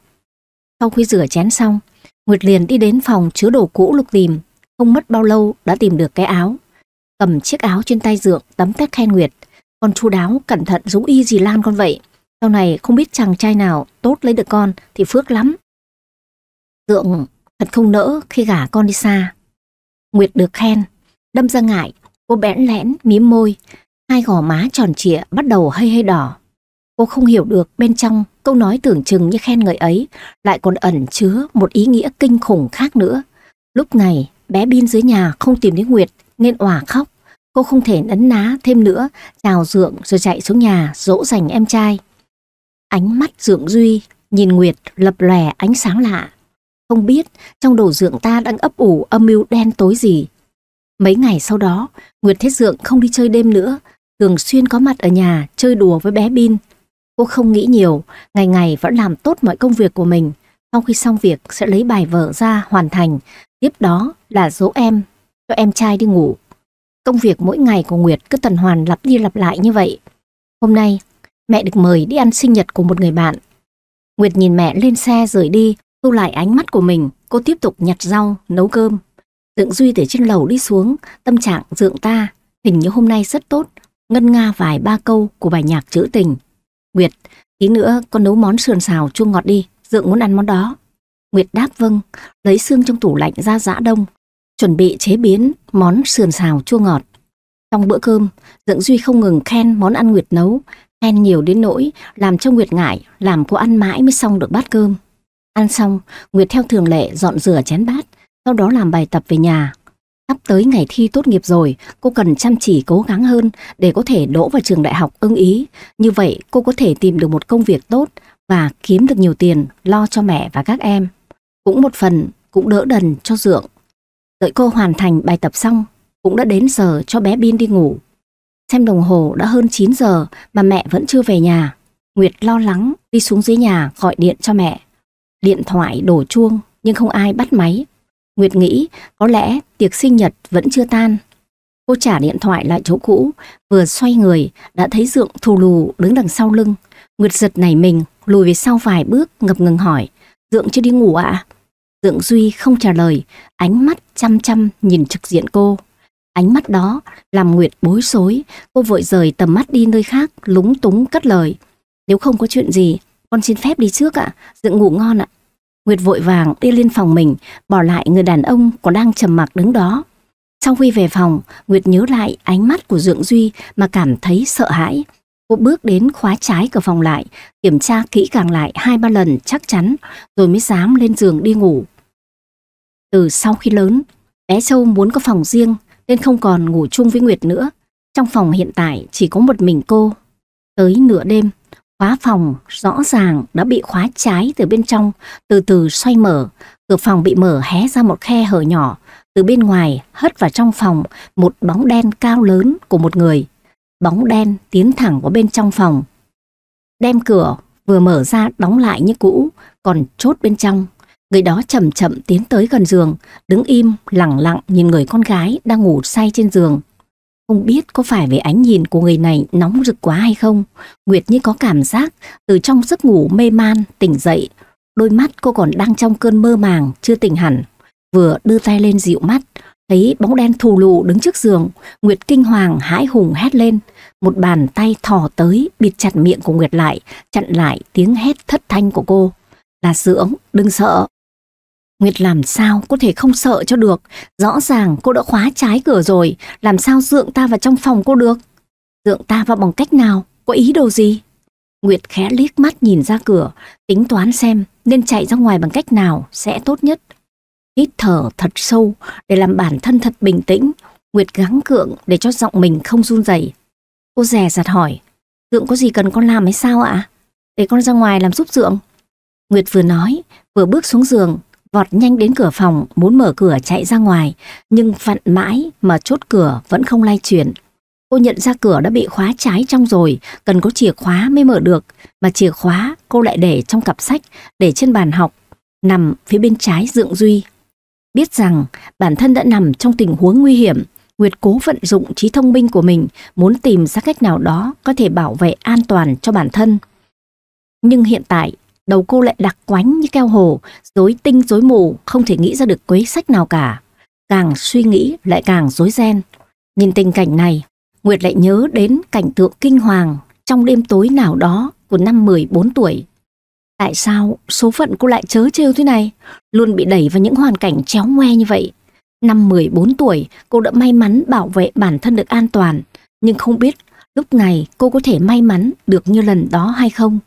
Sau khi rửa chén xong, Nguyệt liền đi đến phòng chứa đồ cũ lục tìm. Không mất bao lâu đã tìm được cái áo cầm chiếc áo trên tay dượng tấm tét khen Nguyệt. Con chu đáo, cẩn thận giống y gì Lan con vậy. Sau này không biết chàng trai nào tốt lấy được con thì phước lắm. Dượng thật không nỡ khi gả con đi xa. Nguyệt được khen, đâm ra ngại, cô bẽn lẽn, mím môi, hai gò má tròn trịa bắt đầu hơi hơi đỏ. Cô không hiểu được bên trong câu nói tưởng chừng như khen người ấy lại còn ẩn chứa một ý nghĩa kinh khủng khác nữa. Lúc này bé Bin dưới nhà không tìm đến Nguyệt nên òa khóc. Cô không thể nấn ná thêm nữa, chào Dượng rồi chạy xuống nhà dỗ dành em trai. Ánh mắt Dượng Duy nhìn Nguyệt lập lòe ánh sáng lạ. Không biết trong đầu Dượng ta đang ấp ủ âm mưu đen tối gì. Mấy ngày sau đó, Nguyệt thấy Dượng không đi chơi đêm nữa, thường xuyên có mặt ở nhà chơi đùa với bé Bin. Cô không nghĩ nhiều, ngày ngày vẫn làm tốt mọi công việc của mình. Sau khi xong việc sẽ lấy bài vở ra hoàn thành, tiếp đó là dỗ em, cho em trai đi ngủ. Công việc mỗi ngày của Nguyệt cứ tuần hoàn lặp đi lặp lại như vậy. Hôm nay, mẹ được mời đi ăn sinh nhật của một người bạn. Nguyệt nhìn mẹ lên xe rời đi, thu lại ánh mắt của mình, cô tiếp tục nhặt rau, nấu cơm. Dượng Duy từ trên lầu đi xuống, tâm trạng dượng ta, hình như hôm nay rất tốt, ngân nga vài ba câu của bài nhạc trữ tình. Nguyệt, tí nữa con nấu món sườn xào chua ngọt đi, dượng muốn ăn món đó. Nguyệt đáp vâng, lấy xương trong tủ lạnh ra giã đông, chuẩn bị chế biến món sườn xào chua ngọt. Trong bữa cơm, Dượng Duy không ngừng khen món ăn Nguyệt nấu, khen nhiều đến nỗi làm cho Nguyệt ngại, làm cô ăn mãi mới xong được bát cơm. Ăn xong, Nguyệt theo thường lệ dọn rửa chén bát, sau đó làm bài tập về nhà. Sắp tới ngày thi tốt nghiệp rồi, cô cần chăm chỉ cố gắng hơn để có thể đỗ vào trường đại học ưng ý. Như vậy cô có thể tìm được một công việc tốt và kiếm được nhiều tiền lo cho mẹ và các em. Cũng một phần cũng đỡ đần cho Dượng Đợi cô hoàn thành bài tập xong, cũng đã đến giờ cho bé Bin đi ngủ. Xem đồng hồ đã hơn 9 giờ mà mẹ vẫn chưa về nhà. Nguyệt lo lắng đi xuống dưới nhà gọi điện cho mẹ. Điện thoại đổ chuông nhưng không ai bắt máy. Nguyệt nghĩ có lẽ tiệc sinh nhật vẫn chưa tan. Cô trả điện thoại lại chỗ cũ, vừa xoay người đã thấy Dượng thù lù đứng đằng sau lưng. Nguyệt giật nảy mình, lùi về sau vài bước ngập ngừng hỏi. Dượng chưa đi ngủ ạ? À? Tượng Duy không trả lời, ánh mắt chăm chăm nhìn trực diện cô. Ánh mắt đó làm Nguyệt bối rối, cô vội rời tầm mắt đi nơi khác, lúng túng cất lời. Nếu không có chuyện gì, con xin phép đi trước ạ, à, dựng ngủ ngon ạ. Nguyệt vội vàng đi lên phòng mình, bỏ lại người đàn ông còn đang trầm mặc đứng đó. Sau khi về phòng, Nguyệt nhớ lại ánh mắt của Dượng Duy mà cảm thấy sợ hãi. Cô bước đến khóa trái cửa phòng lại, kiểm tra kỹ càng lại hai ba lần chắc chắn, rồi mới dám lên giường đi ngủ. Từ sau khi lớn, bé Châu muốn có phòng riêng nên không còn ngủ chung với Nguyệt nữa. Trong phòng hiện tại chỉ có một mình cô. Tới nửa đêm, khóa phòng rõ ràng đã bị khóa trái từ bên trong, từ từ xoay mở, cửa phòng bị mở hé ra một khe hở nhỏ, từ bên ngoài hất vào trong phòng một bóng đen cao lớn của một người. Bóng đen tiến thẳng vào bên trong phòng. Đem cửa vừa mở ra đóng lại như cũ, còn chốt bên trong. Người đó chậm chậm tiến tới gần giường, đứng im, lặng lặng nhìn người con gái đang ngủ say trên giường. Không biết có phải vì ánh nhìn của người này nóng rực quá hay không, Nguyệt như có cảm giác từ trong giấc ngủ mê man tỉnh dậy, đôi mắt cô còn đang trong cơn mơ màng chưa tỉnh hẳn, vừa đưa tay lên dịu mắt, thấy bóng đen thù lù đứng trước giường, Nguyệt kinh hoàng hãi hùng hét lên, một bàn tay thò tới bịt chặt miệng của Nguyệt lại, chặn lại tiếng hét thất thanh của cô. Là sướng, đừng sợ. Nguyệt làm sao có thể không sợ cho được, rõ ràng cô đã khóa trái cửa rồi, làm sao dượng ta vào trong phòng cô được? Dượng ta vào bằng cách nào, có ý đồ gì? Nguyệt khẽ liếc mắt nhìn ra cửa, tính toán xem nên chạy ra ngoài bằng cách nào sẽ tốt nhất. Hít thở thật sâu để làm bản thân thật bình tĩnh, Nguyệt gắng cượng để cho giọng mình không run rẩy. Cô rè rặt hỏi, dượng có gì cần con làm hay sao ạ? Để con ra ngoài làm giúp dượng. Nguyệt vừa nói, vừa bước xuống giường, vọt nhanh đến cửa phòng muốn mở cửa chạy ra ngoài, nhưng vặn mãi mà chốt cửa vẫn không lay chuyển. Cô nhận ra cửa đã bị khóa trái trong rồi, cần có chìa khóa mới mở được, mà chìa khóa cô lại để trong cặp sách, để trên bàn học, nằm phía bên trái Dượng Duy. Biết rằng bản thân đã nằm trong tình huống nguy hiểm, Nguyệt cố vận dụng trí thông minh của mình muốn tìm ra cách nào đó có thể bảo vệ an toàn cho bản thân. Nhưng hiện tại, đầu cô lại đặc quánh như keo hồ, rối tinh rối mù, không thể nghĩ ra được quấy sách nào cả. Càng suy nghĩ lại càng rối ren. Nhìn tình cảnh này, Nguyệt lại nhớ đến cảnh tượng kinh hoàng trong đêm tối nào đó của năm 14 tuổi. Tại sao số phận cô lại chớ trêu thế này, luôn bị đẩy vào những hoàn cảnh chéo ngoe như vậy? Năm 14 tuổi, cô đã may mắn bảo vệ bản thân được an toàn, nhưng không biết lúc này cô có thể may mắn được như lần đó hay không.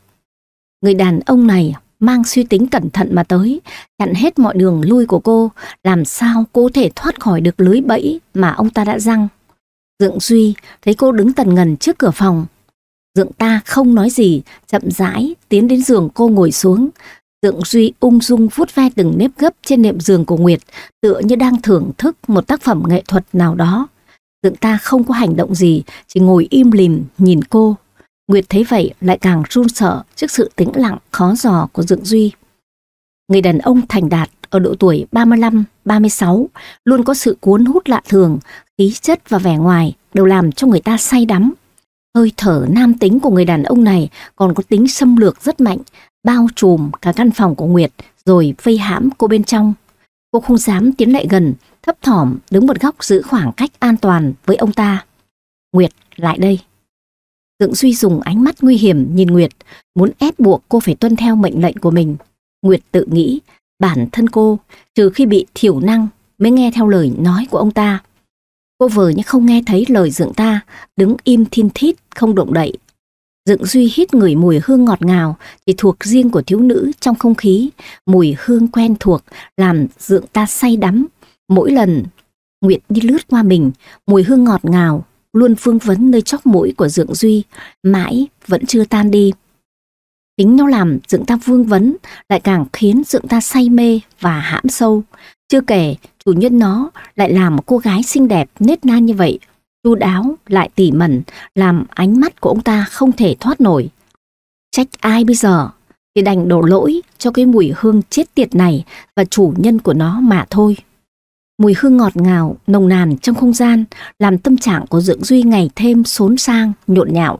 Người đàn ông này mang suy tính cẩn thận mà tới, chặn hết mọi đường lui của cô, làm sao cô thể thoát khỏi được lưới bẫy mà ông ta đã răng. Dượng Duy thấy cô đứng tần ngần trước cửa phòng. Dượng ta không nói gì, chậm rãi tiến đến giường cô ngồi xuống. Dượng Duy ung dung vuốt ve từng nếp gấp trên nệm giường của Nguyệt, tựa như đang thưởng thức một tác phẩm nghệ thuật nào đó. Dượng ta không có hành động gì, chỉ ngồi im lìm nhìn cô Nguyệt thấy vậy lại càng run sợ trước sự tĩnh lặng khó dò của Dượng Duy. Người đàn ông thành đạt ở độ tuổi 35-36 luôn có sự cuốn hút lạ thường, khí chất và vẻ ngoài đều làm cho người ta say đắm. Hơi thở nam tính của người đàn ông này còn có tính xâm lược rất mạnh, bao trùm cả căn phòng của Nguyệt rồi vây hãm cô bên trong. Cô không dám tiến lại gần, thấp thỏm đứng một góc giữ khoảng cách an toàn với ông ta. Nguyệt lại đây. Tượng Duy dùng ánh mắt nguy hiểm nhìn Nguyệt, muốn ép buộc cô phải tuân theo mệnh lệnh của mình. Nguyệt tự nghĩ, bản thân cô, trừ khi bị thiểu năng, mới nghe theo lời nói của ông ta. Cô vờ như không nghe thấy lời Dượng ta, đứng im thiên thít, không động đậy. Dượng Duy hít người mùi hương ngọt ngào, chỉ thuộc riêng của thiếu nữ trong không khí. Mùi hương quen thuộc, làm Dượng ta say đắm. Mỗi lần Nguyệt đi lướt qua mình, mùi hương ngọt ngào, luôn phương vấn nơi chóc mũi của Dượng Duy, mãi vẫn chưa tan đi. Tính nhau làm Dượng ta vương vấn lại càng khiến Dượng ta say mê và hãm sâu. Chưa kể, chủ nhân nó lại là một cô gái xinh đẹp nết na như vậy, chu đáo lại tỉ mẩn, làm ánh mắt của ông ta không thể thoát nổi. Trách ai bây giờ? Thì đành đổ lỗi cho cái mùi hương chết tiệt này và chủ nhân của nó mà thôi. Mùi hương ngọt ngào, nồng nàn trong không gian làm tâm trạng của Dượng Duy ngày thêm xốn sang, nhộn nhạo.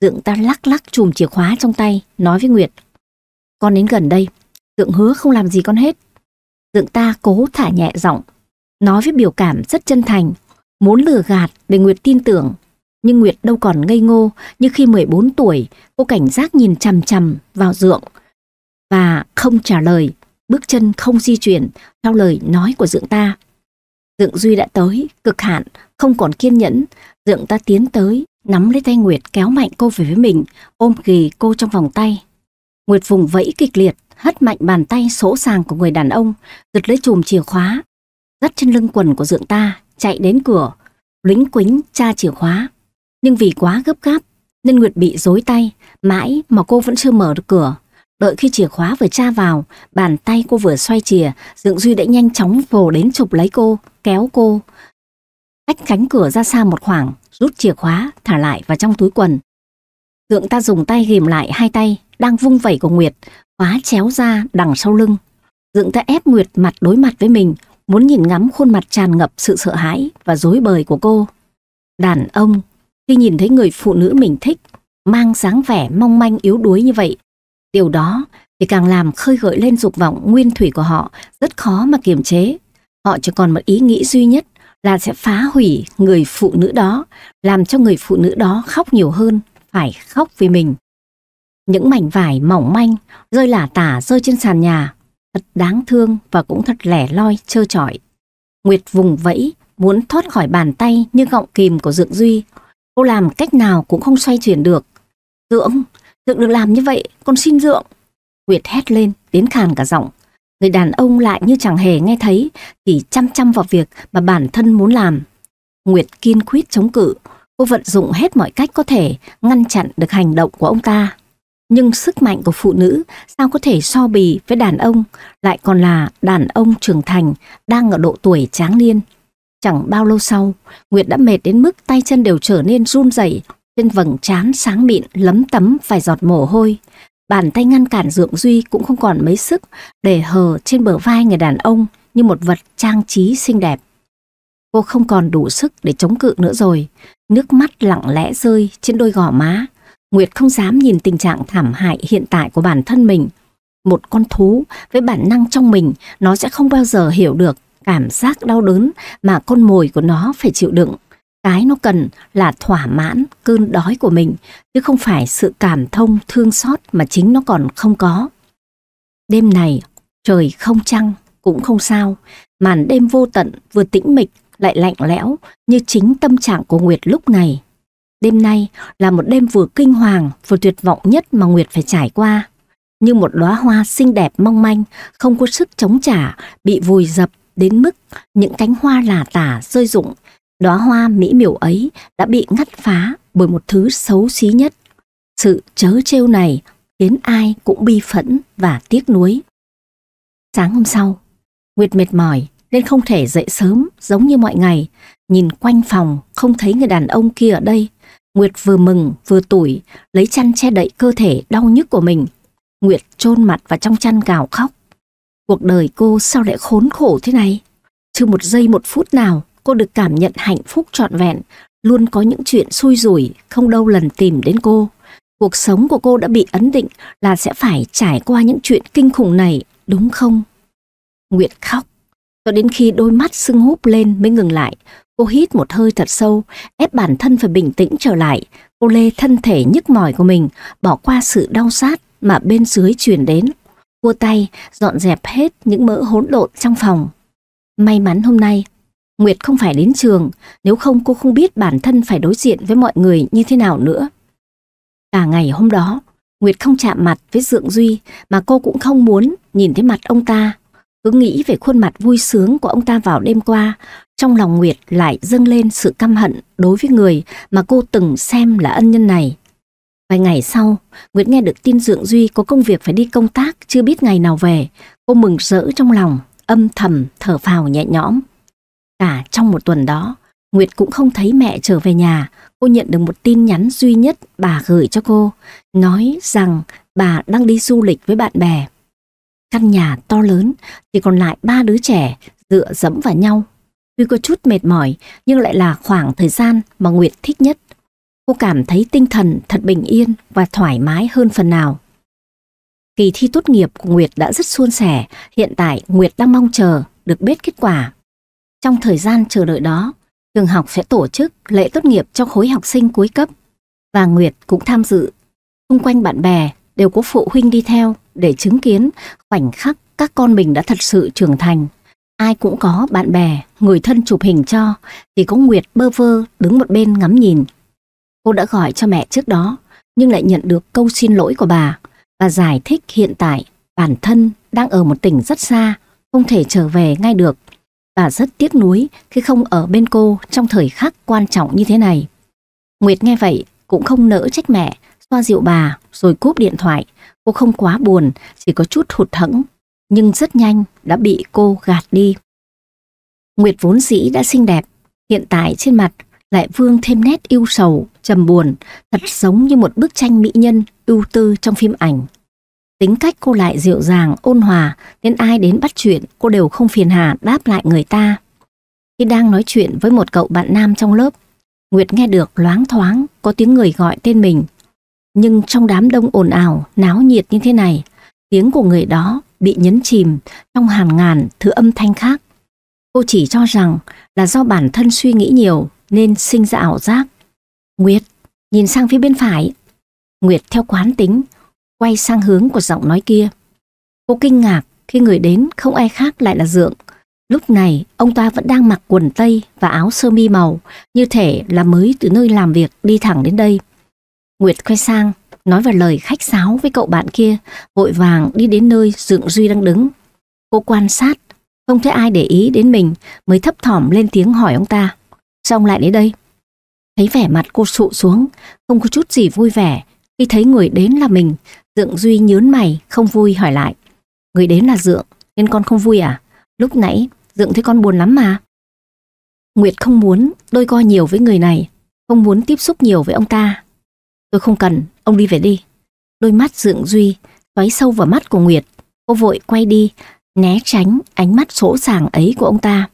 Dượng ta lắc lắc chùm chìa khóa trong tay, nói với Nguyệt. Con đến gần đây, Dượng hứa không làm gì con hết. Dượng ta cố thả nhẹ giọng, nói với biểu cảm rất chân thành, muốn lừa gạt để Nguyệt tin tưởng. Nhưng Nguyệt đâu còn ngây ngô như khi 14 tuổi, cô cảnh giác nhìn chằm chằm vào Dượng và không trả lời, bước chân không di chuyển theo lời nói của Dượng ta. Dượng Duy đã tới, cực hạn, không còn kiên nhẫn. Dượng ta tiến tới, nắm lấy tay Nguyệt kéo mạnh cô về với mình, ôm ghì cô trong vòng tay. Nguyệt vùng vẫy kịch liệt, hất mạnh bàn tay sỗ sàng của người đàn ông, giật lấy chùm chìa khóa. Dắt trên lưng quần của dượng ta, chạy đến cửa, lính quính tra chìa khóa. Nhưng vì quá gấp gáp, nên Nguyệt bị dối tay, mãi mà cô vẫn chưa mở được cửa. Đợi khi chìa khóa vừa tra vào, bàn tay cô vừa xoay chìa, Dượng Duy đã nhanh chóng vồ đến chụp lấy cô, kéo cô. Cách cánh cửa ra xa một khoảng, rút chìa khóa, thả lại vào trong túi quần. Dượng ta dùng tay ghìm lại hai tay, đang vung vẩy của Nguyệt, khóa chéo ra đằng sau lưng. Dượng ta ép Nguyệt mặt đối mặt với mình, muốn nhìn ngắm khuôn mặt tràn ngập sự sợ hãi và dối bời của cô. Đàn ông, khi nhìn thấy người phụ nữ mình thích, mang dáng vẻ mong manh yếu đuối như vậy, Điều đó thì càng làm khơi gợi lên dục vọng nguyên thủy của họ rất khó mà kiềm chế. Họ chỉ còn một ý nghĩ duy nhất là sẽ phá hủy người phụ nữ đó, làm cho người phụ nữ đó khóc nhiều hơn, phải khóc vì mình. Những mảnh vải mỏng manh rơi lả tả rơi trên sàn nhà, thật đáng thương và cũng thật lẻ loi trơ trọi. Nguyệt vùng vẫy, muốn thoát khỏi bàn tay như gọng kìm của Dượng Duy. Cô làm cách nào cũng không xoay chuyển được. Dưỡng. Dượng được làm như vậy, con xin dượng. Nguyệt hét lên, đến khàn cả giọng. Người đàn ông lại như chẳng hề nghe thấy, chỉ chăm chăm vào việc mà bản thân muốn làm. Nguyệt kiên quyết chống cự, cô vận dụng hết mọi cách có thể ngăn chặn được hành động của ông ta. Nhưng sức mạnh của phụ nữ sao có thể so bì với đàn ông, lại còn là đàn ông trưởng thành đang ở độ tuổi tráng niên. Chẳng bao lâu sau, Nguyệt đã mệt đến mức tay chân đều trở nên run rẩy, trên vầng trán sáng mịn lấm tấm vài giọt mồ hôi, bàn tay ngăn cản Dượng Duy cũng không còn mấy sức để hờ trên bờ vai người đàn ông như một vật trang trí xinh đẹp. Cô không còn đủ sức để chống cự nữa rồi, nước mắt lặng lẽ rơi trên đôi gò má. Nguyệt không dám nhìn tình trạng thảm hại hiện tại của bản thân mình. Một con thú với bản năng trong mình, nó sẽ không bao giờ hiểu được cảm giác đau đớn mà con mồi của nó phải chịu đựng cái nó cần là thỏa mãn cơn đói của mình chứ không phải sự cảm thông thương xót mà chính nó còn không có đêm này trời không trăng cũng không sao màn đêm vô tận vừa tĩnh mịch lại lạnh lẽo như chính tâm trạng của nguyệt lúc này đêm nay là một đêm vừa kinh hoàng vừa tuyệt vọng nhất mà nguyệt phải trải qua như một đóa hoa xinh đẹp mong manh không có sức chống trả bị vùi dập đến mức những cánh hoa lả tả rơi rụng đóa hoa mỹ miều ấy đã bị ngắt phá bởi một thứ xấu xí nhất. Sự chớ trêu này khiến ai cũng bi phẫn và tiếc nuối. Sáng hôm sau, Nguyệt mệt mỏi nên không thể dậy sớm giống như mọi ngày. Nhìn quanh phòng không thấy người đàn ông kia ở đây. Nguyệt vừa mừng vừa tủi, lấy chăn che đậy cơ thể đau nhức của mình. Nguyệt chôn mặt vào trong chăn gào khóc. Cuộc đời cô sao lại khốn khổ thế này? chưa một giây một phút nào cô được cảm nhận hạnh phúc trọn vẹn, luôn có những chuyện xui rủi không đâu lần tìm đến cô. Cuộc sống của cô đã bị ấn định là sẽ phải trải qua những chuyện kinh khủng này, đúng không? Nguyệt khóc, cho đến khi đôi mắt sưng húp lên mới ngừng lại. Cô hít một hơi thật sâu, ép bản thân phải bình tĩnh trở lại. Cô lê thân thể nhức mỏi của mình, bỏ qua sự đau sát mà bên dưới truyền đến. Cua tay, dọn dẹp hết những mỡ hỗn độn trong phòng. May mắn hôm nay Nguyệt không phải đến trường, nếu không cô không biết bản thân phải đối diện với mọi người như thế nào nữa. Cả ngày hôm đó, Nguyệt không chạm mặt với Dượng Duy mà cô cũng không muốn nhìn thấy mặt ông ta. Cứ nghĩ về khuôn mặt vui sướng của ông ta vào đêm qua, trong lòng Nguyệt lại dâng lên sự căm hận đối với người mà cô từng xem là ân nhân này. Vài ngày sau, Nguyệt nghe được tin Dượng Duy có công việc phải đi công tác chưa biết ngày nào về. Cô mừng rỡ trong lòng, âm thầm thở phào nhẹ nhõm. Cả trong một tuần đó, Nguyệt cũng không thấy mẹ trở về nhà. Cô nhận được một tin nhắn duy nhất bà gửi cho cô, nói rằng bà đang đi du lịch với bạn bè. Căn nhà to lớn, chỉ còn lại ba đứa trẻ dựa dẫm vào nhau. Tuy có chút mệt mỏi, nhưng lại là khoảng thời gian mà Nguyệt thích nhất. Cô cảm thấy tinh thần thật bình yên và thoải mái hơn phần nào. Kỳ thi tốt nghiệp của Nguyệt đã rất suôn sẻ, hiện tại Nguyệt đang mong chờ được biết kết quả. Trong thời gian chờ đợi đó, trường học sẽ tổ chức lễ tốt nghiệp cho khối học sinh cuối cấp và Nguyệt cũng tham dự. Xung quanh bạn bè đều có phụ huynh đi theo để chứng kiến khoảnh khắc các con mình đã thật sự trưởng thành. Ai cũng có bạn bè, người thân chụp hình cho, thì có Nguyệt bơ vơ đứng một bên ngắm nhìn. Cô đã gọi cho mẹ trước đó, nhưng lại nhận được câu xin lỗi của bà và giải thích hiện tại bản thân đang ở một tỉnh rất xa, không thể trở về ngay được Bà rất tiếc nuối khi không ở bên cô trong thời khắc quan trọng như thế này. Nguyệt nghe vậy cũng không nỡ trách mẹ, xoa dịu bà rồi cúp điện thoại. Cô không quá buồn, chỉ có chút hụt hẫng, nhưng rất nhanh đã bị cô gạt đi. Nguyệt vốn dĩ đã xinh đẹp, hiện tại trên mặt lại vương thêm nét yêu sầu, trầm buồn, thật giống như một bức tranh mỹ nhân ưu tư trong phim ảnh. Tính cách cô lại dịu dàng, ôn hòa, nên ai đến bắt chuyện cô đều không phiền hà đáp lại người ta. Khi đang nói chuyện với một cậu bạn nam trong lớp, Nguyệt nghe được loáng thoáng có tiếng người gọi tên mình. Nhưng trong đám đông ồn ào, náo nhiệt như thế này, tiếng của người đó bị nhấn chìm trong hàng ngàn thứ âm thanh khác. Cô chỉ cho rằng là do bản thân suy nghĩ nhiều nên sinh ra ảo giác. Nguyệt, nhìn sang phía bên phải. Nguyệt theo quán tính quay sang hướng của giọng nói kia. Cô kinh ngạc khi người đến không ai khác lại là Dượng. Lúc này, ông ta vẫn đang mặc quần tây và áo sơ mi màu, như thể là mới từ nơi làm việc đi thẳng đến đây. Nguyệt quay sang, nói vào lời khách sáo với cậu bạn kia, vội vàng đi đến nơi Dượng Duy đang đứng. Cô quan sát, không thấy ai để ý đến mình, mới thấp thỏm lên tiếng hỏi ông ta. Sao ông lại đến đây? Thấy vẻ mặt cô sụ xuống, không có chút gì vui vẻ, khi thấy người đến là mình, Dượng Duy nhớn mày, không vui hỏi lại. Người đến là Dượng, nên con không vui à? Lúc nãy, Dượng thấy con buồn lắm mà. Nguyệt không muốn đôi co nhiều với người này, không muốn tiếp xúc nhiều với ông ta. Tôi không cần, ông đi về đi. Đôi mắt Dượng Duy xoáy sâu vào mắt của Nguyệt. Cô vội quay đi, né tránh ánh mắt sổ sàng ấy của ông ta.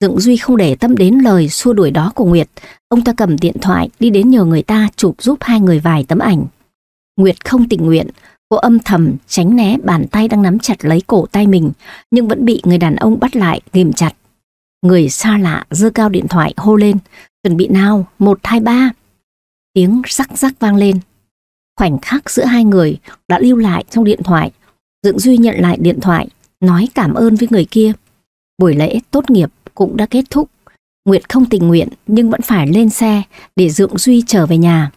Dượng Duy không để tâm đến lời xua đuổi đó của Nguyệt. Ông ta cầm điện thoại đi đến nhờ người ta chụp giúp hai người vài tấm ảnh. Nguyệt không tình nguyện, cô âm thầm tránh né bàn tay đang nắm chặt lấy cổ tay mình, nhưng vẫn bị người đàn ông bắt lại ghìm chặt. Người xa lạ giơ cao điện thoại hô lên, chuẩn bị nào, một hai ba Tiếng rắc rắc vang lên. Khoảnh khắc giữa hai người đã lưu lại trong điện thoại. Dượng Duy nhận lại điện thoại, nói cảm ơn với người kia. Buổi lễ tốt nghiệp cũng đã kết thúc. Nguyệt không tình nguyện nhưng vẫn phải lên xe để Dượng Duy trở về nhà.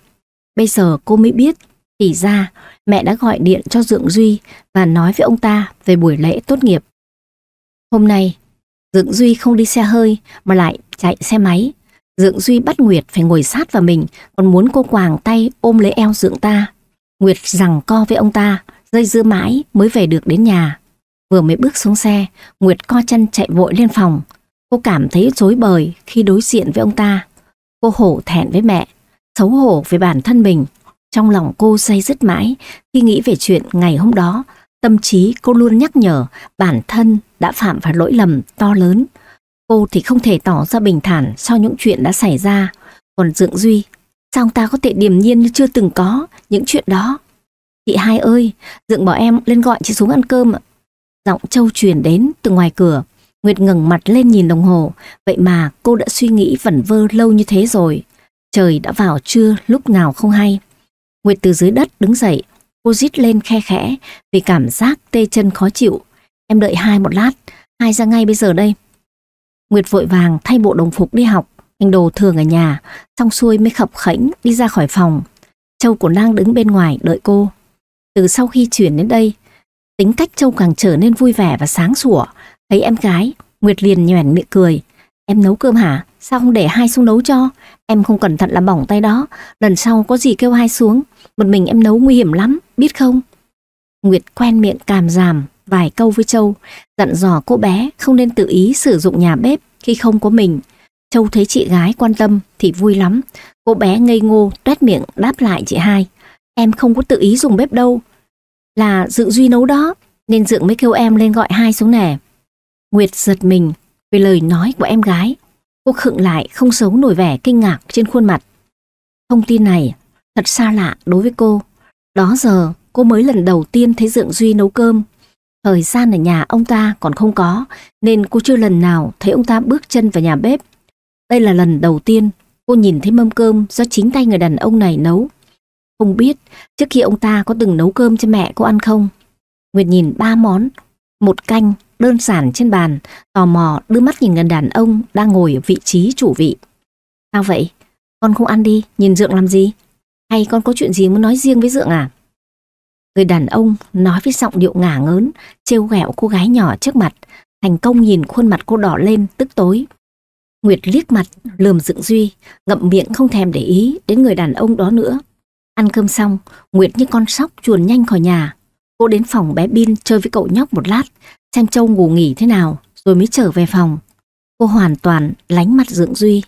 Bây giờ cô mới biết, thì ra mẹ đã gọi điện cho Dượng Duy và nói với ông ta về buổi lễ tốt nghiệp. Hôm nay, Dượng Duy không đi xe hơi mà lại chạy xe máy. Dượng Duy bắt Nguyệt phải ngồi sát vào mình còn muốn cô quàng tay ôm lấy eo Dượng ta. Nguyệt rằng co với ông ta, dây dưa mãi mới về được đến nhà. Vừa mới bước xuống xe, Nguyệt co chân chạy vội lên phòng. Cô cảm thấy rối bời khi đối diện với ông ta. Cô hổ thẹn với mẹ, xấu hổ về bản thân mình. Trong lòng cô say dứt mãi khi nghĩ về chuyện ngày hôm đó. Tâm trí cô luôn nhắc nhở bản thân đã phạm phải lỗi lầm to lớn. Cô thì không thể tỏ ra bình thản sau những chuyện đã xảy ra. Còn Dượng Duy, sao ông ta có thể điềm nhiên như chưa từng có những chuyện đó? Chị hai ơi, Dượng bảo em lên gọi chị xuống ăn cơm ạ. Giọng Châu truyền đến từ ngoài cửa. Nguyệt ngẩng mặt lên nhìn đồng hồ, vậy mà cô đã suy nghĩ vẩn vơ lâu như thế rồi. Trời đã vào trưa lúc nào không hay. Nguyệt từ dưới đất đứng dậy, cô rít lên khe khẽ vì cảm giác tê chân khó chịu. Em đợi hai một lát, hai ra ngay bây giờ đây. Nguyệt vội vàng thay bộ đồng phục đi học, anh đồ thường ở nhà, xong xuôi mới khập khẽnh đi ra khỏi phòng. Châu cũng đang đứng bên ngoài đợi cô. Từ sau khi chuyển đến đây, tính cách Châu càng trở nên vui vẻ và sáng sủa, Thấy em gái, Nguyệt liền nhoẻn miệng cười. Em nấu cơm hả? Sao không để hai xuống nấu cho? Em không cẩn thận làm bỏng tay đó. Lần sau có gì kêu hai xuống. Một mình em nấu nguy hiểm lắm, biết không? Nguyệt quen miệng càm giảm vài câu với Châu, dặn dò cô bé không nên tự ý sử dụng nhà bếp khi không có mình. Châu thấy chị gái quan tâm thì vui lắm. Cô bé ngây ngô, tuét miệng đáp lại chị hai. Em không có tự ý dùng bếp đâu. Là dự duy nấu đó, nên Dượng mới kêu em lên gọi hai xuống nè. Nguyệt giật mình về lời nói của em gái. Cô khựng lại không giấu nổi vẻ kinh ngạc trên khuôn mặt. Thông tin này thật xa lạ đối với cô. Đó giờ cô mới lần đầu tiên thấy Dượng Duy nấu cơm. Thời gian ở nhà ông ta còn không có nên cô chưa lần nào thấy ông ta bước chân vào nhà bếp. Đây là lần đầu tiên cô nhìn thấy mâm cơm do chính tay người đàn ông này nấu. Không biết trước khi ông ta có từng nấu cơm cho mẹ cô ăn không? Nguyệt nhìn ba món, một canh, đơn giản trên bàn, tò mò đưa mắt nhìn người đàn ông đang ngồi ở vị trí chủ vị. Sao vậy? Con không ăn đi, nhìn Dượng làm gì? Hay con có chuyện gì muốn nói riêng với Dượng à? Người đàn ông nói với giọng điệu ngả ngớn, trêu ghẹo cô gái nhỏ trước mặt, thành công nhìn khuôn mặt cô đỏ lên, tức tối. Nguyệt liếc mặt, lườm Dượng Duy, ngậm miệng không thèm để ý đến người đàn ông đó nữa. Ăn cơm xong, Nguyệt như con sóc chuồn nhanh khỏi nhà, Cô đến phòng bé Bin chơi với cậu nhóc một lát, xem Châu ngủ nghỉ thế nào, rồi mới trở về phòng. Cô hoàn toàn lánh mặt dưỡng Duy.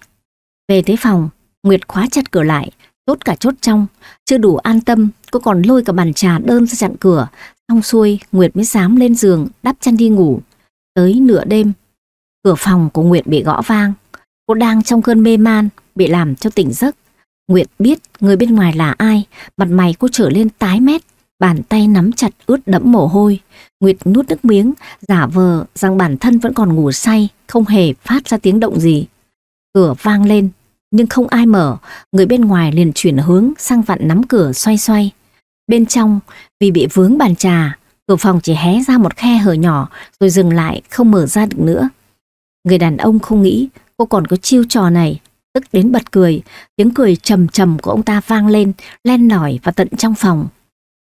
Về tới phòng, Nguyệt khóa chặt cửa lại, chốt cả chốt trong. Chưa đủ an tâm, cô còn lôi cả bàn trà đơn ra chặn cửa. Xong xuôi, Nguyệt mới dám lên giường, đắp chăn đi ngủ. Tới nửa đêm, cửa phòng của Nguyệt bị gõ vang. Cô đang trong cơn mê man, bị làm cho tỉnh giấc. Nguyệt biết người bên ngoài là ai, mặt mày cô trở lên tái mét, bàn tay nắm chặt ướt đẫm mồ hôi. Nguyệt nuốt nước miếng, giả vờ rằng bản thân vẫn còn ngủ say, không hề phát ra tiếng động gì. Cửa vang lên, nhưng không ai mở, người bên ngoài liền chuyển hướng sang vặn nắm cửa xoay xoay. Bên trong, vì bị vướng bàn trà, cửa phòng chỉ hé ra một khe hở nhỏ rồi dừng lại không mở ra được nữa. Người đàn ông không nghĩ cô còn có chiêu trò này, tức đến bật cười, tiếng cười trầm trầm của ông ta vang lên, len lỏi và tận trong phòng.